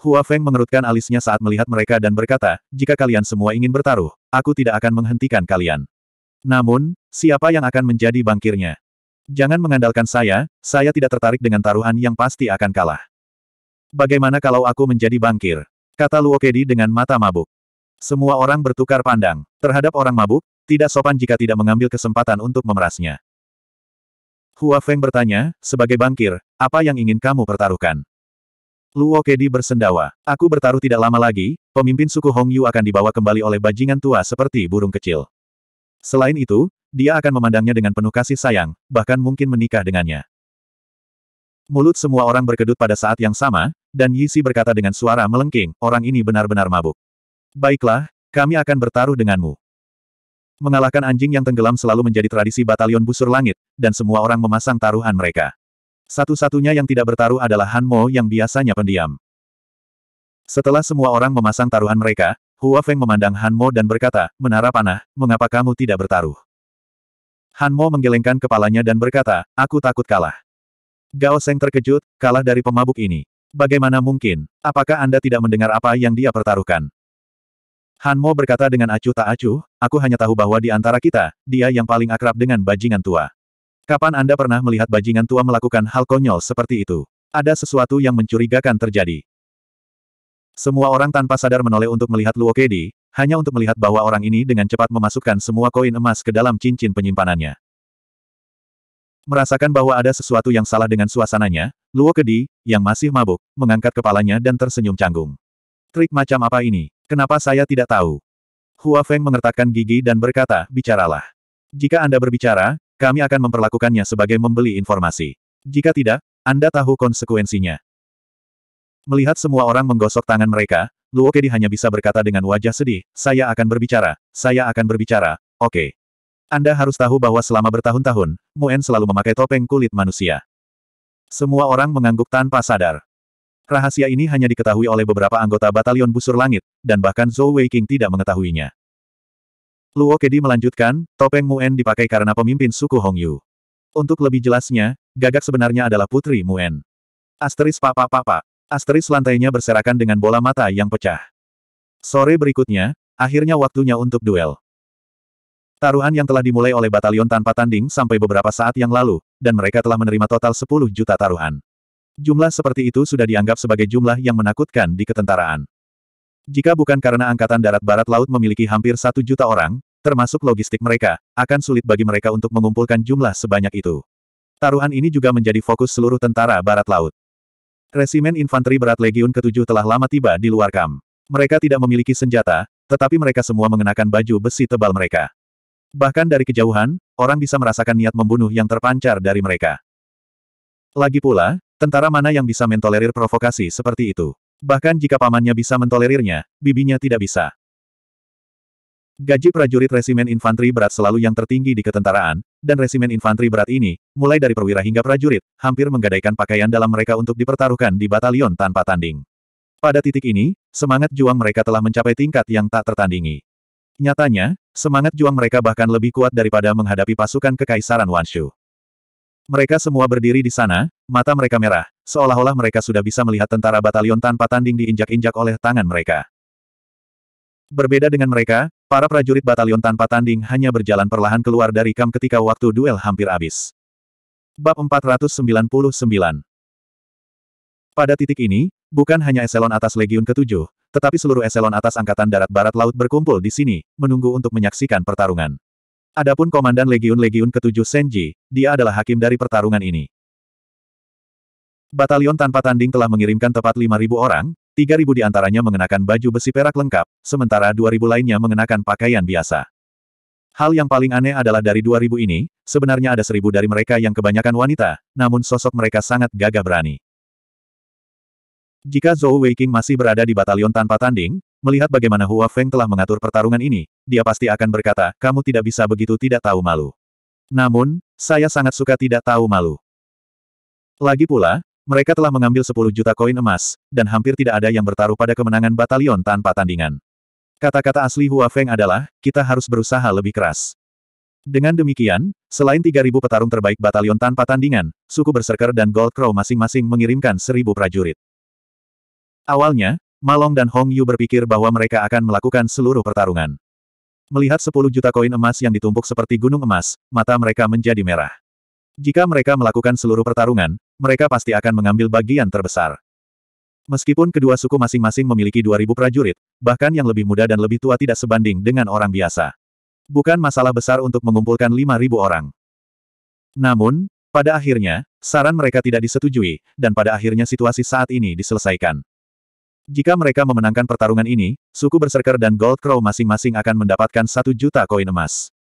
Hua Feng mengerutkan alisnya saat melihat mereka dan berkata, jika kalian semua ingin bertaruh, aku tidak akan menghentikan kalian. Namun, siapa yang akan menjadi bangkirnya? Jangan mengandalkan saya, saya tidak tertarik dengan taruhan yang pasti akan kalah. Bagaimana kalau aku menjadi bangkir? Kata Luo Kedi dengan mata mabuk. Semua orang bertukar pandang. Terhadap orang mabuk, tidak sopan jika tidak mengambil kesempatan untuk memerasnya. Hua Feng bertanya, sebagai bangkir, apa yang ingin kamu pertaruhkan? Luo Kedi bersendawa. Aku bertaruh tidak lama lagi, pemimpin suku Hong Yu akan dibawa kembali oleh bajingan tua seperti burung kecil. Selain itu, dia akan memandangnya dengan penuh kasih sayang, bahkan mungkin menikah dengannya. Mulut semua orang berkedut pada saat yang sama, dan Yisi berkata dengan suara melengking, orang ini benar-benar mabuk. Baiklah, kami akan bertaruh denganmu. Mengalahkan anjing yang tenggelam selalu menjadi tradisi batalion busur langit, dan semua orang memasang taruhan mereka. Satu-satunya yang tidak bertaruh adalah Han Mo yang biasanya pendiam. Setelah semua orang memasang taruhan mereka, Hua Feng memandang Han Mo dan berkata, Menara Panah, mengapa kamu tidak bertaruh? Han Mo menggelengkan kepalanya dan berkata, aku takut kalah. Gao Seng terkejut, kalah dari pemabuk ini. Bagaimana mungkin? Apakah Anda tidak mendengar apa yang dia pertaruhkan? Han Mo berkata dengan acuh tak acuh, aku hanya tahu bahwa di antara kita, dia yang paling akrab dengan bajingan tua. Kapan Anda pernah melihat bajingan tua melakukan hal konyol seperti itu? Ada sesuatu yang mencurigakan terjadi. Semua orang tanpa sadar menoleh untuk melihat Luo Kedi, hanya untuk melihat bahwa orang ini dengan cepat memasukkan semua koin emas ke dalam cincin penyimpanannya. Merasakan bahwa ada sesuatu yang salah dengan suasananya, Luo Kedi, yang masih mabuk, mengangkat kepalanya dan tersenyum canggung. Trik macam apa ini? Kenapa saya tidak tahu? Hua Feng mengertakkan gigi dan berkata, bicaralah. Jika Anda berbicara, kami akan memperlakukannya sebagai membeli informasi. Jika tidak, Anda tahu konsekuensinya. Melihat semua orang menggosok tangan mereka, Luo Kedi hanya bisa berkata dengan wajah sedih, saya akan berbicara, saya akan berbicara, oke. Okay. Anda harus tahu bahwa selama bertahun-tahun, Muen selalu memakai topeng kulit manusia. Semua orang mengangguk tanpa sadar. Rahasia ini hanya diketahui oleh beberapa anggota batalion busur langit, dan bahkan Zhou Weiqing tidak mengetahuinya. Luo Kedi melanjutkan, topeng Muen dipakai karena pemimpin suku Hong Yu. Untuk lebih jelasnya, gagak sebenarnya adalah putri Muen. Asteris papa papa. Asteris lantainya berserakan dengan bola mata yang pecah. Sore berikutnya, akhirnya waktunya untuk duel. Taruhan yang telah dimulai oleh batalion tanpa tanding sampai beberapa saat yang lalu, dan mereka telah menerima total 10 juta taruhan. Jumlah seperti itu sudah dianggap sebagai jumlah yang menakutkan di ketentaraan. Jika bukan karena Angkatan Darat Barat Laut memiliki hampir satu juta orang, termasuk logistik mereka, akan sulit bagi mereka untuk mengumpulkan jumlah sebanyak itu. Taruhan ini juga menjadi fokus seluruh tentara Barat Laut. Resimen Infanteri Berat Legiun ke-7 telah lama tiba di luar kam. Mereka tidak memiliki senjata, tetapi mereka semua mengenakan baju besi tebal mereka. Bahkan dari kejauhan, orang bisa merasakan niat membunuh yang terpancar dari mereka. Lagi pula, tentara mana yang bisa mentolerir provokasi seperti itu? Bahkan jika pamannya bisa mentolerirnya, bibinya tidak bisa. Gaji prajurit resimen infanteri berat selalu yang tertinggi di ketentaraan, dan resimen infanteri berat ini, mulai dari perwira hingga prajurit, hampir menggadaikan pakaian dalam mereka untuk dipertaruhkan di batalion tanpa tanding. Pada titik ini, semangat juang mereka telah mencapai tingkat yang tak tertandingi. Nyatanya, semangat juang mereka bahkan lebih kuat daripada menghadapi pasukan kekaisaran Wanshu. Mereka semua berdiri di sana, mata mereka merah, seolah-olah mereka sudah bisa melihat tentara batalion tanpa tanding diinjak-injak oleh tangan mereka. Berbeda dengan mereka, para prajurit batalion tanpa tanding hanya berjalan perlahan keluar dari kam ketika waktu duel hampir habis. Bab 499 Pada titik ini, Bukan hanya eselon atas Legiun ke-7, tetapi seluruh eselon atas Angkatan Darat Barat Laut berkumpul di sini, menunggu untuk menyaksikan pertarungan. Adapun Komandan Legiun-Legiun ke-7 Senji, dia adalah hakim dari pertarungan ini. Batalion tanpa tanding telah mengirimkan tepat 5.000 orang, 3.000 di antaranya mengenakan baju besi perak lengkap, sementara 2.000 lainnya mengenakan pakaian biasa. Hal yang paling aneh adalah dari 2.000 ini, sebenarnya ada 1.000 dari mereka yang kebanyakan wanita, namun sosok mereka sangat gagah berani. Jika Zhou Weiqing masih berada di batalion tanpa tanding, melihat bagaimana Hua Feng telah mengatur pertarungan ini, dia pasti akan berkata, kamu tidak bisa begitu tidak tahu malu. Namun, saya sangat suka tidak tahu malu. Lagi pula, mereka telah mengambil 10 juta koin emas, dan hampir tidak ada yang bertaruh pada kemenangan batalion tanpa tandingan. Kata-kata asli Hua Feng adalah, kita harus berusaha lebih keras. Dengan demikian, selain 3.000 petarung terbaik batalion tanpa tandingan, suku Berserker dan Gold Crow masing-masing mengirimkan 1.000 prajurit. Awalnya, Malong dan Hong Yu berpikir bahwa mereka akan melakukan seluruh pertarungan. Melihat 10 juta koin emas yang ditumpuk seperti gunung emas, mata mereka menjadi merah. Jika mereka melakukan seluruh pertarungan, mereka pasti akan mengambil bagian terbesar. Meskipun kedua suku masing-masing memiliki 2000 prajurit, bahkan yang lebih muda dan lebih tua tidak sebanding dengan orang biasa. Bukan masalah besar untuk mengumpulkan 5000 orang. Namun, pada akhirnya, saran mereka tidak disetujui, dan pada akhirnya situasi saat ini diselesaikan. Jika mereka memenangkan pertarungan ini, suku Berserker dan Gold Crow masing-masing akan mendapatkan satu juta koin emas.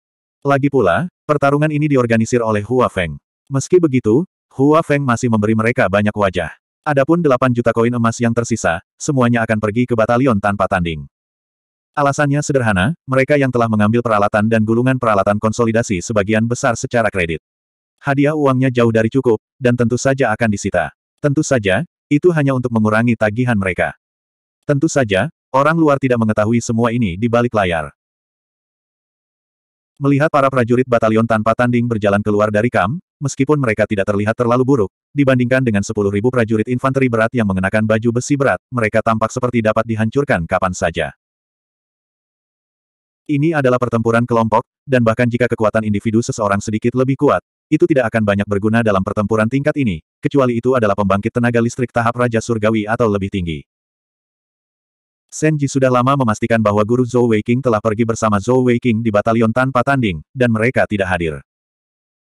Lagi pula, pertarungan ini diorganisir oleh Hua Feng. Meski begitu, Hua Feng masih memberi mereka banyak wajah. Adapun 8 juta koin emas yang tersisa, semuanya akan pergi ke batalion tanpa tanding. Alasannya sederhana, mereka yang telah mengambil peralatan dan gulungan peralatan konsolidasi sebagian besar secara kredit. Hadiah uangnya jauh dari cukup, dan tentu saja akan disita. Tentu saja, itu hanya untuk mengurangi tagihan mereka. Tentu saja, orang luar tidak mengetahui semua ini di balik layar. Melihat para prajurit batalion tanpa tanding berjalan keluar dari kam, meskipun mereka tidak terlihat terlalu buruk, dibandingkan dengan 10.000 prajurit infanteri berat yang mengenakan baju besi berat, mereka tampak seperti dapat dihancurkan kapan saja. Ini adalah pertempuran kelompok, dan bahkan jika kekuatan individu seseorang sedikit lebih kuat, itu tidak akan banyak berguna dalam pertempuran tingkat ini, kecuali itu adalah pembangkit tenaga listrik tahap Raja Surgawi atau lebih tinggi. Senji sudah lama memastikan bahwa guru Zhou Weiqing telah pergi bersama Zhou Weiqing di batalion tanpa tanding, dan mereka tidak hadir.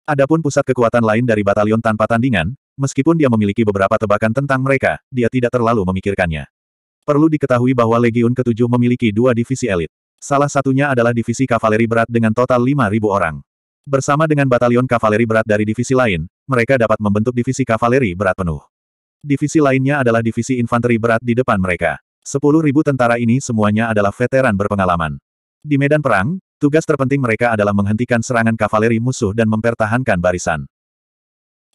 Adapun pusat kekuatan lain dari batalion tanpa tandingan, meskipun dia memiliki beberapa tebakan tentang mereka, dia tidak terlalu memikirkannya. Perlu diketahui bahwa Legiun ke-7 memiliki dua divisi elit. Salah satunya adalah divisi kavaleri berat dengan total 5.000 orang. Bersama dengan batalion kavaleri berat dari divisi lain, mereka dapat membentuk divisi kavaleri berat penuh. Divisi lainnya adalah divisi infanteri berat di depan mereka. Sepuluh ribu tentara ini semuanya adalah veteran berpengalaman. Di medan perang, tugas terpenting mereka adalah menghentikan serangan kavaleri musuh dan mempertahankan barisan.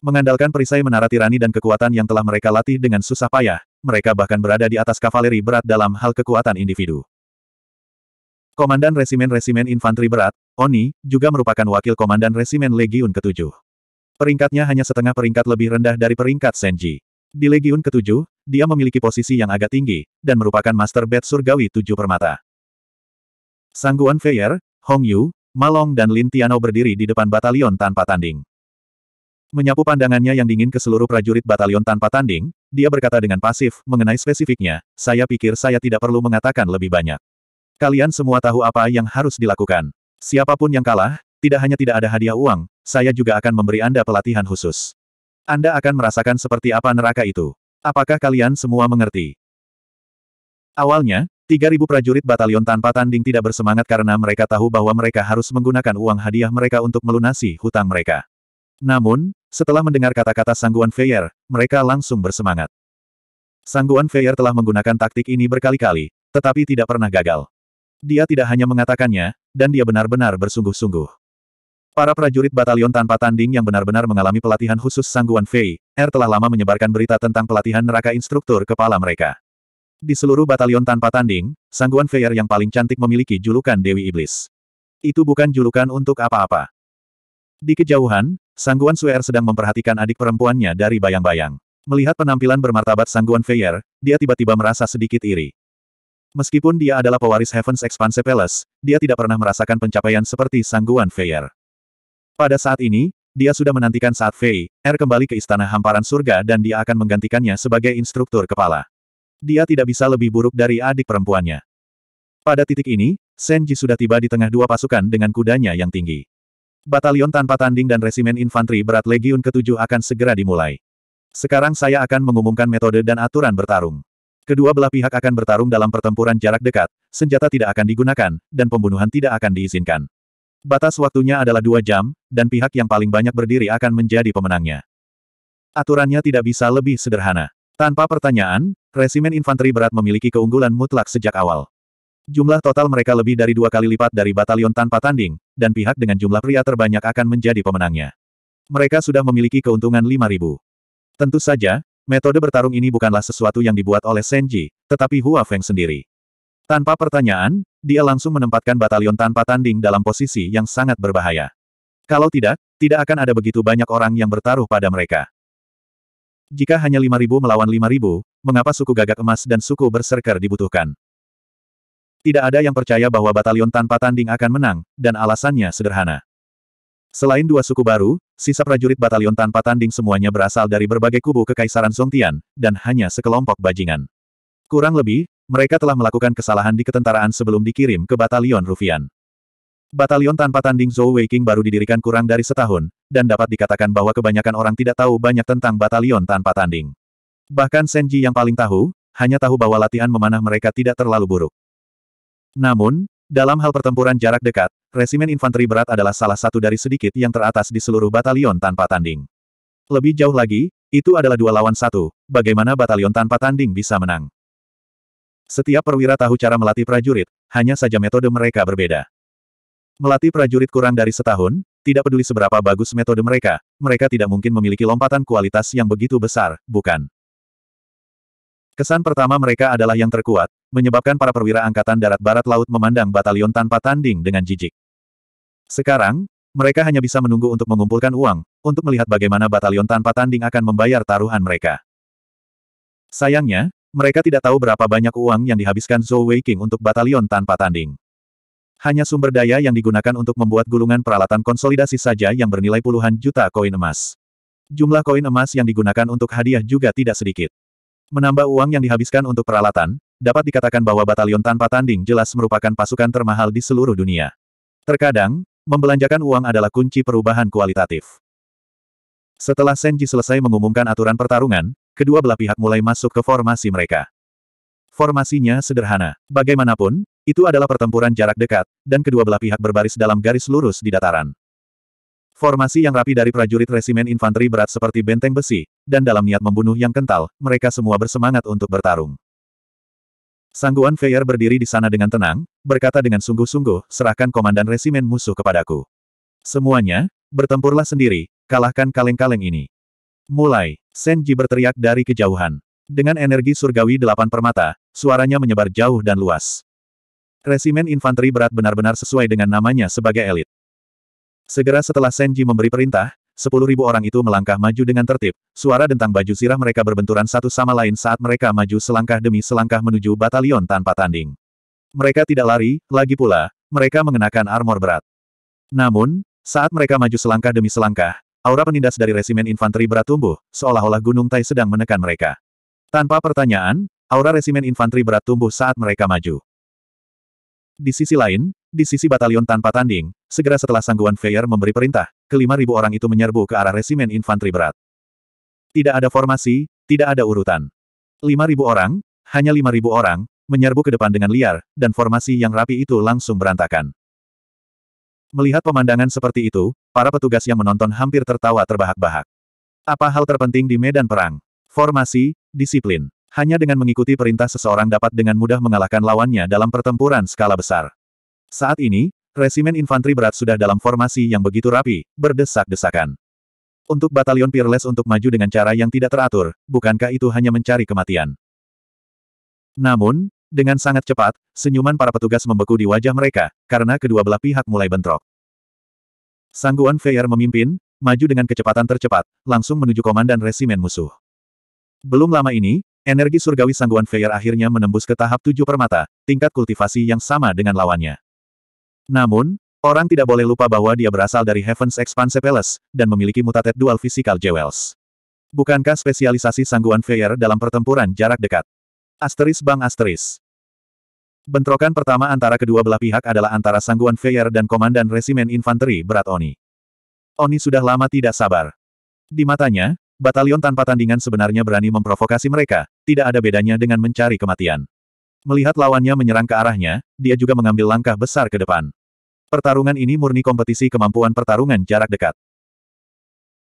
Mengandalkan perisai menara tirani dan kekuatan yang telah mereka latih dengan susah payah, mereka bahkan berada di atas kavaleri berat dalam hal kekuatan individu. Komandan Resimen-Resimen Infanteri Berat, Oni, juga merupakan wakil Komandan Resimen Legiun ke-7. Peringkatnya hanya setengah peringkat lebih rendah dari peringkat Senji. Di legiun ke-7, dia memiliki posisi yang agak tinggi, dan merupakan Master Bed Surgawi Tujuh Permata. Sangguan Feier, Hong Yu, Malong dan Lin Tiano berdiri di depan batalion tanpa tanding. Menyapu pandangannya yang dingin ke seluruh prajurit batalion tanpa tanding, dia berkata dengan pasif, mengenai spesifiknya, saya pikir saya tidak perlu mengatakan lebih banyak. Kalian semua tahu apa yang harus dilakukan. Siapapun yang kalah, tidak hanya tidak ada hadiah uang, saya juga akan memberi Anda pelatihan khusus. Anda akan merasakan seperti apa neraka itu. Apakah kalian semua mengerti? Awalnya, 3.000 prajurit batalion tanpa tanding tidak bersemangat karena mereka tahu bahwa mereka harus menggunakan uang hadiah mereka untuk melunasi hutang mereka. Namun, setelah mendengar kata-kata Sangguan Feyer, mereka langsung bersemangat. Sangguan Feyer telah menggunakan taktik ini berkali-kali, tetapi tidak pernah gagal. Dia tidak hanya mengatakannya, dan dia benar-benar bersungguh-sungguh. Para prajurit batalion tanpa tanding yang benar-benar mengalami pelatihan khusus sangguan Fei, R telah lama menyebarkan berita tentang pelatihan neraka instruktur kepala mereka. Di seluruh batalion tanpa tanding, sangguan Fei R yang paling cantik memiliki julukan Dewi Iblis. Itu bukan julukan untuk apa-apa. Di kejauhan, sangguan Suer sedang memperhatikan adik perempuannya dari bayang-bayang. Melihat penampilan bermartabat sangguan Feier, dia tiba-tiba merasa sedikit iri. Meskipun dia adalah pewaris Heaven's Expanse Palace, dia tidak pernah merasakan pencapaian seperti sangguan Feier. Pada saat ini, dia sudah menantikan saat Fei Er kembali ke istana hamparan surga dan dia akan menggantikannya sebagai instruktur kepala. Dia tidak bisa lebih buruk dari adik perempuannya. Pada titik ini, Senji sudah tiba di tengah dua pasukan dengan kudanya yang tinggi. Batalion tanpa tanding dan resimen infanteri berat Legiun ketujuh akan segera dimulai. Sekarang saya akan mengumumkan metode dan aturan bertarung. Kedua belah pihak akan bertarung dalam pertempuran jarak dekat, senjata tidak akan digunakan, dan pembunuhan tidak akan diizinkan. Batas waktunya adalah dua jam, dan pihak yang paling banyak berdiri akan menjadi pemenangnya. Aturannya tidak bisa lebih sederhana. Tanpa pertanyaan, resimen infanteri berat memiliki keunggulan mutlak sejak awal. Jumlah total mereka lebih dari dua kali lipat dari batalion tanpa tanding, dan pihak dengan jumlah pria terbanyak akan menjadi pemenangnya. Mereka sudah memiliki keuntungan 5.000. Tentu saja, metode bertarung ini bukanlah sesuatu yang dibuat oleh Senji, tetapi Hua Feng sendiri. Tanpa pertanyaan, dia langsung menempatkan batalion tanpa tanding dalam posisi yang sangat berbahaya. Kalau tidak, tidak akan ada begitu banyak orang yang bertaruh pada mereka. Jika hanya 5.000 melawan 5.000, mengapa suku gagak emas dan suku berserker dibutuhkan? Tidak ada yang percaya bahwa batalion tanpa tanding akan menang, dan alasannya sederhana. Selain dua suku baru, sisa prajurit batalion tanpa tanding semuanya berasal dari berbagai kubu Kekaisaran Zongtian, dan hanya sekelompok bajingan. Kurang lebih, mereka telah melakukan kesalahan di ketentaraan sebelum dikirim ke Batalion Rufian. Batalion tanpa tanding Zhou Weiqing baru didirikan kurang dari setahun, dan dapat dikatakan bahwa kebanyakan orang tidak tahu banyak tentang batalion tanpa tanding. Bahkan Senji yang paling tahu, hanya tahu bahwa latihan memanah mereka tidak terlalu buruk. Namun, dalam hal pertempuran jarak dekat, resimen infanteri berat adalah salah satu dari sedikit yang teratas di seluruh batalion tanpa tanding. Lebih jauh lagi, itu adalah dua lawan satu, bagaimana batalion tanpa tanding bisa menang. Setiap perwira tahu cara melatih prajurit, hanya saja metode mereka berbeda. Melatih prajurit kurang dari setahun, tidak peduli seberapa bagus metode mereka, mereka tidak mungkin memiliki lompatan kualitas yang begitu besar, bukan? Kesan pertama mereka adalah yang terkuat, menyebabkan para perwira Angkatan Darat Barat Laut memandang batalion tanpa tanding dengan jijik. Sekarang, mereka hanya bisa menunggu untuk mengumpulkan uang, untuk melihat bagaimana batalion tanpa tanding akan membayar taruhan mereka. Sayangnya, mereka tidak tahu berapa banyak uang yang dihabiskan Zhou Weiqing untuk batalion tanpa tanding. Hanya sumber daya yang digunakan untuk membuat gulungan peralatan konsolidasi saja yang bernilai puluhan juta koin emas. Jumlah koin emas yang digunakan untuk hadiah juga tidak sedikit. Menambah uang yang dihabiskan untuk peralatan, dapat dikatakan bahwa batalion tanpa tanding jelas merupakan pasukan termahal di seluruh dunia. Terkadang, membelanjakan uang adalah kunci perubahan kualitatif. Setelah Senji selesai mengumumkan aturan pertarungan, kedua belah pihak mulai masuk ke formasi mereka. Formasinya sederhana. Bagaimanapun, itu adalah pertempuran jarak dekat, dan kedua belah pihak berbaris dalam garis lurus di dataran. Formasi yang rapi dari prajurit resimen infanteri berat seperti benteng besi, dan dalam niat membunuh yang kental, mereka semua bersemangat untuk bertarung. Sangguan Feyer berdiri di sana dengan tenang, berkata dengan sungguh-sungguh, serahkan komandan resimen musuh kepadaku. Semuanya, bertempurlah sendiri, kalahkan kaleng-kaleng ini. Mulai, Senji berteriak dari kejauhan. Dengan energi surgawi delapan permata, suaranya menyebar jauh dan luas. Resimen infanteri berat benar-benar sesuai dengan namanya sebagai elit. Segera setelah Senji memberi perintah, sepuluh ribu orang itu melangkah maju dengan tertib, suara dentang baju sirah mereka berbenturan satu sama lain saat mereka maju selangkah demi selangkah menuju batalion tanpa tanding. Mereka tidak lari, lagi pula, mereka mengenakan armor berat. Namun, saat mereka maju selangkah demi selangkah, Aura penindas dari resimen infanteri berat tumbuh, seolah-olah Gunung Tai sedang menekan mereka. Tanpa pertanyaan, aura resimen infanteri berat tumbuh saat mereka maju. Di sisi lain, di sisi batalion tanpa tanding, segera setelah sangguan Feyer memberi perintah, kelima ribu orang itu menyerbu ke arah resimen infanteri berat. Tidak ada formasi, tidak ada urutan. Lima ribu orang, hanya lima ribu orang, menyerbu ke depan dengan liar, dan formasi yang rapi itu langsung berantakan. Melihat pemandangan seperti itu, para petugas yang menonton hampir tertawa terbahak-bahak. Apa hal terpenting di medan perang? Formasi, disiplin. Hanya dengan mengikuti perintah seseorang dapat dengan mudah mengalahkan lawannya dalam pertempuran skala besar. Saat ini, resimen infanteri berat sudah dalam formasi yang begitu rapi, berdesak-desakan. Untuk batalion Peerless untuk maju dengan cara yang tidak teratur, bukankah itu hanya mencari kematian? Namun, dengan sangat cepat, senyuman para petugas membeku di wajah mereka, karena kedua belah pihak mulai bentrok. Sangguan Feier memimpin, maju dengan kecepatan tercepat, langsung menuju komandan resimen musuh. Belum lama ini, energi surgawi Sangguan Feier akhirnya menembus ke tahap tujuh permata, tingkat kultivasi yang sama dengan lawannya. Namun, orang tidak boleh lupa bahwa dia berasal dari Heaven's Expanse Palace, dan memiliki mutated dual physical jewels. Bukankah spesialisasi Sangguan Feier dalam pertempuran jarak dekat? Asteris bang asteris. Bentrokan pertama antara kedua belah pihak adalah antara Sangguan Feyer dan Komandan Resimen Infanteri Berat Oni. Oni sudah lama tidak sabar. Di matanya, batalion tanpa tandingan sebenarnya berani memprovokasi mereka, tidak ada bedanya dengan mencari kematian. Melihat lawannya menyerang ke arahnya, dia juga mengambil langkah besar ke depan. Pertarungan ini murni kompetisi kemampuan pertarungan jarak dekat.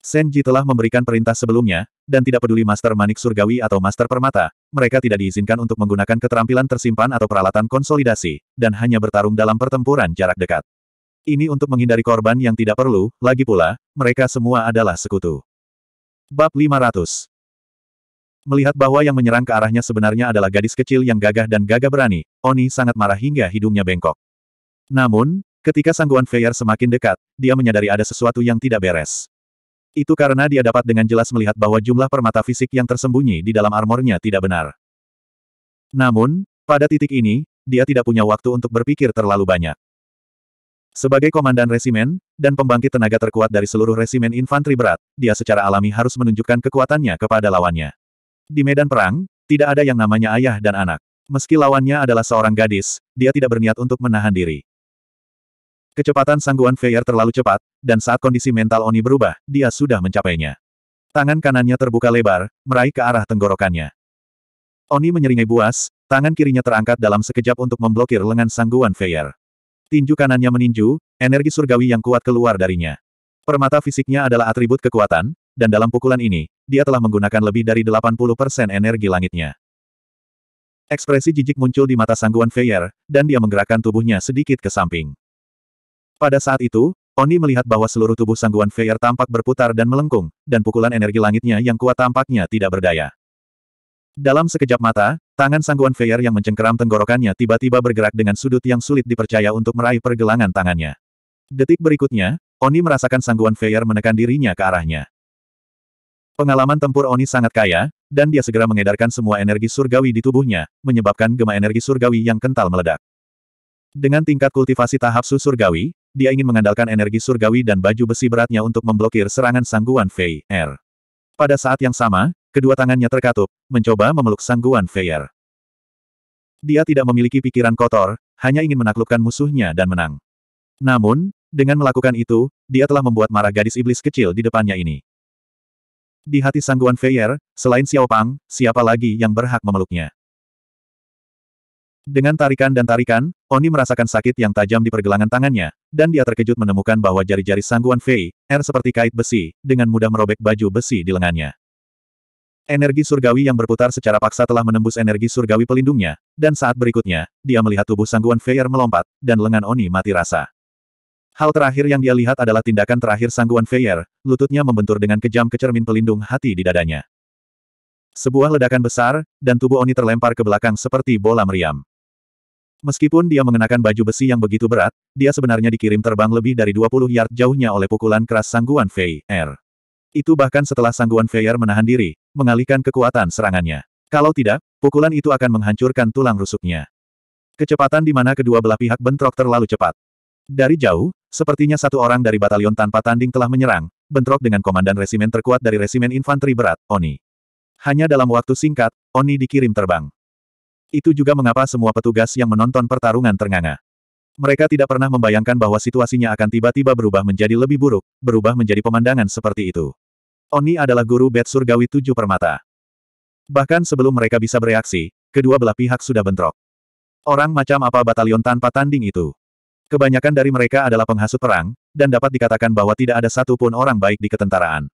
Senji telah memberikan perintah sebelumnya, dan tidak peduli Master Manik Surgawi atau Master Permata, mereka tidak diizinkan untuk menggunakan keterampilan tersimpan atau peralatan konsolidasi, dan hanya bertarung dalam pertempuran jarak dekat. Ini untuk menghindari korban yang tidak perlu, lagi pula, mereka semua adalah sekutu. Bab 500 Melihat bahwa yang menyerang ke arahnya sebenarnya adalah gadis kecil yang gagah dan gagah berani, Oni sangat marah hingga hidungnya bengkok. Namun, ketika sangguan Feyer semakin dekat, dia menyadari ada sesuatu yang tidak beres. Itu karena dia dapat dengan jelas melihat bahwa jumlah permata fisik yang tersembunyi di dalam armornya tidak benar. Namun, pada titik ini, dia tidak punya waktu untuk berpikir terlalu banyak. Sebagai komandan resimen, dan pembangkit tenaga terkuat dari seluruh resimen infanteri berat, dia secara alami harus menunjukkan kekuatannya kepada lawannya. Di medan perang, tidak ada yang namanya ayah dan anak. Meski lawannya adalah seorang gadis, dia tidak berniat untuk menahan diri. Kecepatan sangguan Feyer terlalu cepat, dan saat kondisi mental Oni berubah, dia sudah mencapainya. Tangan kanannya terbuka lebar, meraih ke arah tenggorokannya. Oni menyeringai buas, tangan kirinya terangkat dalam sekejap untuk memblokir lengan sangguan Feyer. Tinju kanannya meninju, energi surgawi yang kuat keluar darinya. Permata fisiknya adalah atribut kekuatan, dan dalam pukulan ini, dia telah menggunakan lebih dari 80% energi langitnya. Ekspresi jijik muncul di mata sangguan Feyer, dan dia menggerakkan tubuhnya sedikit ke samping. Pada saat itu, Oni melihat bahwa seluruh tubuh sangguan Feier tampak berputar dan melengkung, dan pukulan energi langitnya yang kuat tampaknya tidak berdaya. Dalam sekejap mata, tangan sangguan Feier yang mencengkeram tenggorokannya tiba-tiba bergerak dengan sudut yang sulit dipercaya untuk meraih pergelangan tangannya. Detik berikutnya, Oni merasakan sangguan Feier menekan dirinya ke arahnya. Pengalaman tempur Oni sangat kaya, dan dia segera mengedarkan semua energi surgawi di tubuhnya, menyebabkan gema energi surgawi yang kental meledak. Dengan tingkat kultivasi tahap susurgawi, dia ingin mengandalkan energi surgawi dan baju besi beratnya untuk memblokir serangan sangguan Fei Er. Pada saat yang sama, kedua tangannya terkatup, mencoba memeluk sangguan Fei Er. Dia tidak memiliki pikiran kotor, hanya ingin menaklukkan musuhnya dan menang. Namun, dengan melakukan itu, dia telah membuat marah gadis iblis kecil di depannya ini. Di hati sangguan Fei Er, selain Xiao Pang, siapa lagi yang berhak memeluknya? Dengan tarikan dan tarikan, Oni merasakan sakit yang tajam di pergelangan tangannya, dan dia terkejut menemukan bahwa jari-jari sangguan Fei, R er seperti kait besi, dengan mudah merobek baju besi di lengannya. Energi surgawi yang berputar secara paksa telah menembus energi surgawi pelindungnya, dan saat berikutnya, dia melihat tubuh sangguan Fei R er melompat, dan lengan Oni mati rasa. Hal terakhir yang dia lihat adalah tindakan terakhir sangguan Fei er, lututnya membentur dengan kejam ke cermin pelindung hati di dadanya. Sebuah ledakan besar, dan tubuh Oni terlempar ke belakang seperti bola meriam. Meskipun dia mengenakan baju besi yang begitu berat, dia sebenarnya dikirim terbang lebih dari 20 yard jauhnya oleh pukulan keras sangguan Fei Er. Itu bahkan setelah sangguan Fei Er menahan diri, mengalihkan kekuatan serangannya. Kalau tidak, pukulan itu akan menghancurkan tulang rusuknya. Kecepatan di mana kedua belah pihak bentrok terlalu cepat. Dari jauh, sepertinya satu orang dari batalion tanpa tanding telah menyerang, bentrok dengan komandan resimen terkuat dari resimen infanteri berat, Oni. Hanya dalam waktu singkat, Oni dikirim terbang. Itu juga mengapa semua petugas yang menonton pertarungan ternganga. Mereka tidak pernah membayangkan bahwa situasinya akan tiba-tiba berubah menjadi lebih buruk, berubah menjadi pemandangan seperti itu. Oni adalah guru bed surgawi tujuh permata. Bahkan sebelum mereka bisa bereaksi, kedua belah pihak sudah bentrok. Orang macam apa batalion tanpa tanding itu? Kebanyakan dari mereka adalah penghasut perang, dan dapat dikatakan bahwa tidak ada satupun orang baik di ketentaraan.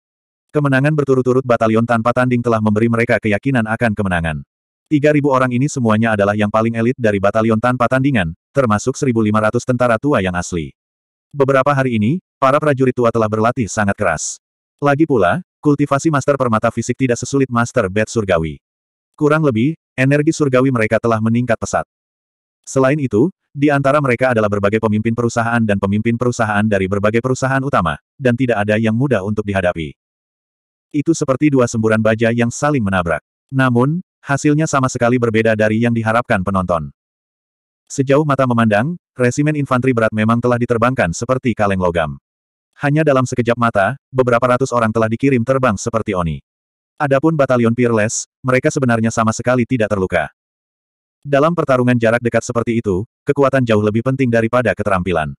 Kemenangan berturut-turut batalion tanpa tanding telah memberi mereka keyakinan akan kemenangan. Tiga ribu orang ini semuanya adalah yang paling elit dari batalion tanpa tandingan, termasuk 1.500 tentara tua yang asli. Beberapa hari ini, para prajurit tua telah berlatih sangat keras. Lagi pula, kultivasi master permata fisik tidak sesulit master bed surgawi. Kurang lebih, energi surgawi mereka telah meningkat pesat. Selain itu, di antara mereka adalah berbagai pemimpin perusahaan dan pemimpin perusahaan dari berbagai perusahaan utama, dan tidak ada yang mudah untuk dihadapi. Itu seperti dua semburan baja yang saling menabrak. Namun, Hasilnya sama sekali berbeda dari yang diharapkan penonton. Sejauh mata memandang, resimen infanteri berat memang telah diterbangkan seperti kaleng logam. Hanya dalam sekejap mata, beberapa ratus orang telah dikirim terbang seperti Oni. Adapun batalion Peerless, mereka sebenarnya sama sekali tidak terluka. Dalam pertarungan jarak dekat seperti itu, kekuatan jauh lebih penting daripada keterampilan.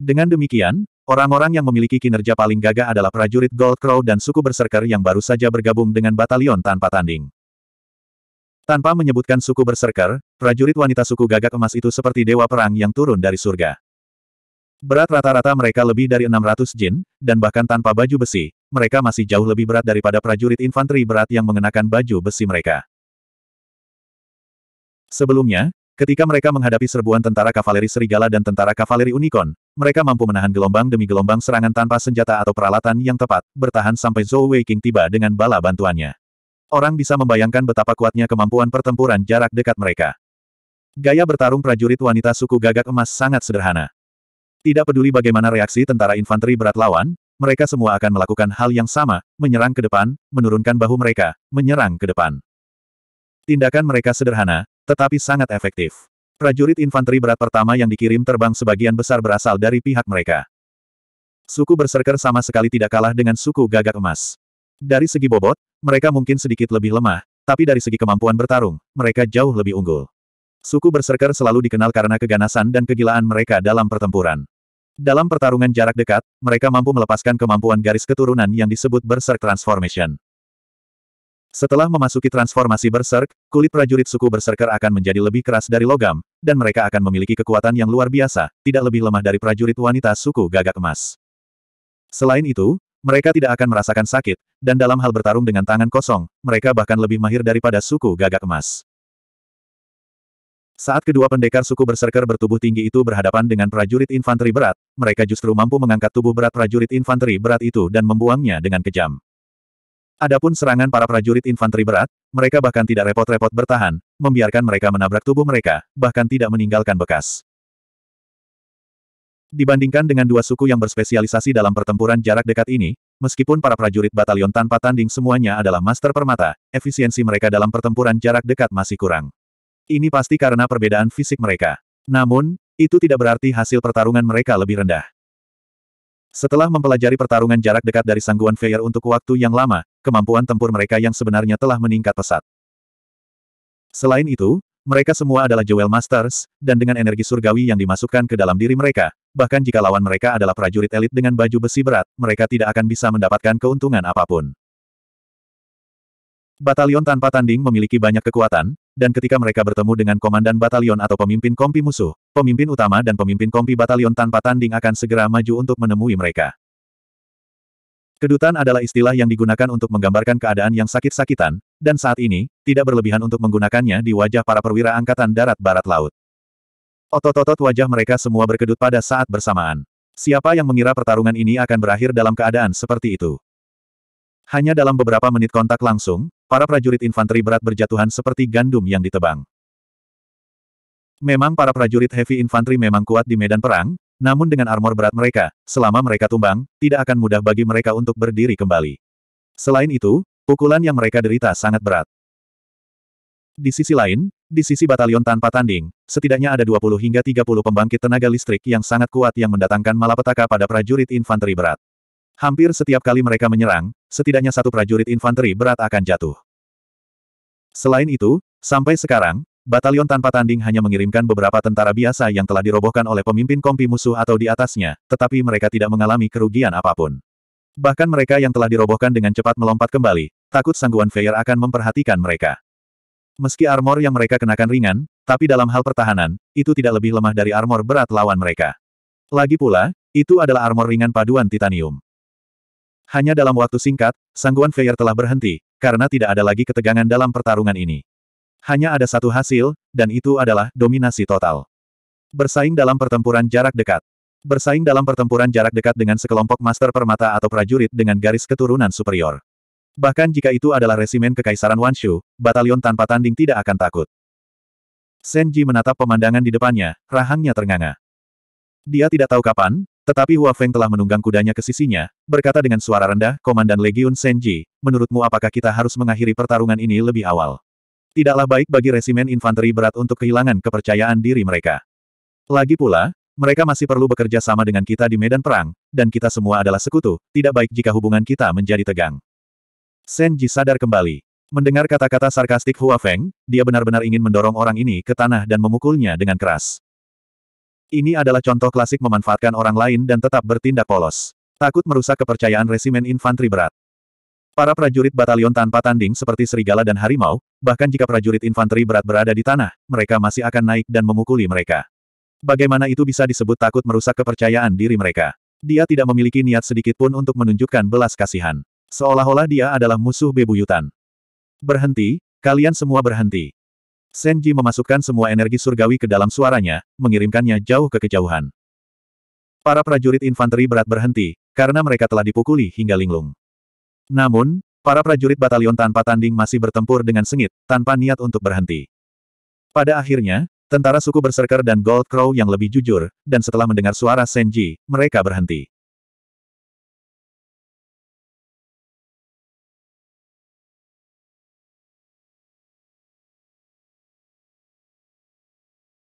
Dengan demikian, orang-orang yang memiliki kinerja paling gagah adalah prajurit Gold Crow dan suku berserker yang baru saja bergabung dengan batalion tanpa tanding. Tanpa menyebutkan suku berserker, prajurit wanita suku gagak emas itu seperti dewa perang yang turun dari surga. Berat rata-rata mereka lebih dari 600 jin, dan bahkan tanpa baju besi, mereka masih jauh lebih berat daripada prajurit infanteri berat yang mengenakan baju besi mereka. Sebelumnya, ketika mereka menghadapi serbuan tentara kavaleri serigala dan tentara kavaleri unicorn, mereka mampu menahan gelombang demi gelombang serangan tanpa senjata atau peralatan yang tepat, bertahan sampai Zhou King tiba dengan bala bantuannya. Orang bisa membayangkan betapa kuatnya kemampuan pertempuran jarak dekat mereka. Gaya bertarung prajurit wanita suku gagak emas sangat sederhana. Tidak peduli bagaimana reaksi tentara infanteri berat lawan, mereka semua akan melakukan hal yang sama, menyerang ke depan, menurunkan bahu mereka, menyerang ke depan. Tindakan mereka sederhana, tetapi sangat efektif. Prajurit infanteri berat pertama yang dikirim terbang sebagian besar berasal dari pihak mereka. Suku berserker sama sekali tidak kalah dengan suku gagak emas. Dari segi bobot, mereka mungkin sedikit lebih lemah, tapi dari segi kemampuan bertarung, mereka jauh lebih unggul. Suku berserker selalu dikenal karena keganasan dan kegilaan mereka dalam pertempuran. Dalam pertarungan jarak dekat, mereka mampu melepaskan kemampuan garis keturunan yang disebut berserk transformation. Setelah memasuki transformasi berserk, kulit prajurit suku berserker akan menjadi lebih keras dari logam, dan mereka akan memiliki kekuatan yang luar biasa, tidak lebih lemah dari prajurit wanita suku gagak emas. Selain itu, mereka tidak akan merasakan sakit, dan dalam hal bertarung dengan tangan kosong, mereka bahkan lebih mahir daripada suku gagak emas. Saat kedua pendekar suku berserker bertubuh tinggi itu berhadapan dengan prajurit infanteri berat, mereka justru mampu mengangkat tubuh berat prajurit infanteri berat itu dan membuangnya dengan kejam. Adapun serangan para prajurit infanteri berat, mereka bahkan tidak repot-repot bertahan, membiarkan mereka menabrak tubuh mereka, bahkan tidak meninggalkan bekas. Dibandingkan dengan dua suku yang berspesialisasi dalam pertempuran jarak dekat ini, meskipun para prajurit batalion tanpa tanding semuanya adalah master permata, efisiensi mereka dalam pertempuran jarak dekat masih kurang. Ini pasti karena perbedaan fisik mereka. Namun, itu tidak berarti hasil pertarungan mereka lebih rendah. Setelah mempelajari pertarungan jarak dekat dari sangguan Feier untuk waktu yang lama, kemampuan tempur mereka yang sebenarnya telah meningkat pesat. Selain itu, mereka semua adalah Jewel Masters, dan dengan energi surgawi yang dimasukkan ke dalam diri mereka, bahkan jika lawan mereka adalah prajurit elit dengan baju besi berat, mereka tidak akan bisa mendapatkan keuntungan apapun. Batalion tanpa tanding memiliki banyak kekuatan, dan ketika mereka bertemu dengan komandan batalion atau pemimpin kompi musuh, pemimpin utama dan pemimpin kompi batalion tanpa tanding akan segera maju untuk menemui mereka. Kedutan adalah istilah yang digunakan untuk menggambarkan keadaan yang sakit-sakitan, dan saat ini, tidak berlebihan untuk menggunakannya di wajah para perwira angkatan darat barat laut. Otot-otot wajah mereka semua berkedut pada saat bersamaan. Siapa yang mengira pertarungan ini akan berakhir dalam keadaan seperti itu? Hanya dalam beberapa menit kontak langsung, para prajurit infanteri berat berjatuhan seperti gandum yang ditebang. Memang para prajurit heavy infanteri memang kuat di medan perang, namun dengan armor berat mereka, selama mereka tumbang, tidak akan mudah bagi mereka untuk berdiri kembali. Selain itu, Pukulan yang mereka derita sangat berat. Di sisi lain, di sisi batalion tanpa tanding, setidaknya ada 20 hingga 30 pembangkit tenaga listrik yang sangat kuat yang mendatangkan malapetaka pada prajurit infanteri berat. Hampir setiap kali mereka menyerang, setidaknya satu prajurit infanteri berat akan jatuh. Selain itu, sampai sekarang, batalion tanpa tanding hanya mengirimkan beberapa tentara biasa yang telah dirobohkan oleh pemimpin kompi musuh atau di atasnya, tetapi mereka tidak mengalami kerugian apapun. Bahkan mereka yang telah dirobohkan dengan cepat melompat kembali, takut sangguan Feyer akan memperhatikan mereka. Meski armor yang mereka kenakan ringan, tapi dalam hal pertahanan, itu tidak lebih lemah dari armor berat lawan mereka. Lagi pula, itu adalah armor ringan paduan titanium. Hanya dalam waktu singkat, sangguan Feyer telah berhenti, karena tidak ada lagi ketegangan dalam pertarungan ini. Hanya ada satu hasil, dan itu adalah dominasi total. Bersaing dalam pertempuran jarak dekat. Bersaing dalam pertempuran jarak dekat dengan sekelompok master permata atau prajurit dengan garis keturunan superior. Bahkan jika itu adalah resimen Kekaisaran Wanshu, batalion tanpa tanding tidak akan takut. Senji menatap pemandangan di depannya, rahangnya ternganga. Dia tidak tahu kapan, tetapi Hua Feng telah menunggang kudanya ke sisinya, berkata dengan suara rendah, Komandan Legiun Senji, menurutmu apakah kita harus mengakhiri pertarungan ini lebih awal? Tidaklah baik bagi resimen infanteri berat untuk kehilangan kepercayaan diri mereka. Lagi pula, mereka masih perlu bekerja sama dengan kita di medan perang, dan kita semua adalah sekutu, tidak baik jika hubungan kita menjadi tegang. Senji sadar kembali. Mendengar kata-kata sarkastik Hua Feng, dia benar-benar ingin mendorong orang ini ke tanah dan memukulnya dengan keras. Ini adalah contoh klasik memanfaatkan orang lain dan tetap bertindak polos. Takut merusak kepercayaan resimen infanteri berat. Para prajurit batalion tanpa tanding seperti serigala dan harimau, bahkan jika prajurit infanteri berat berada di tanah, mereka masih akan naik dan memukuli mereka. Bagaimana itu bisa disebut takut merusak kepercayaan diri mereka? Dia tidak memiliki niat sedikit pun untuk menunjukkan belas kasihan. Seolah-olah dia adalah musuh bebuyutan. Berhenti, kalian semua berhenti. Senji memasukkan semua energi surgawi ke dalam suaranya, mengirimkannya jauh ke kejauhan. Para prajurit infanteri berat berhenti, karena mereka telah dipukuli hingga linglung. Namun, para prajurit batalion tanpa tanding masih bertempur dengan sengit, tanpa niat untuk berhenti. Pada akhirnya, tentara suku Berserker dan Gold Crow yang lebih jujur, dan setelah mendengar suara Senji, mereka berhenti.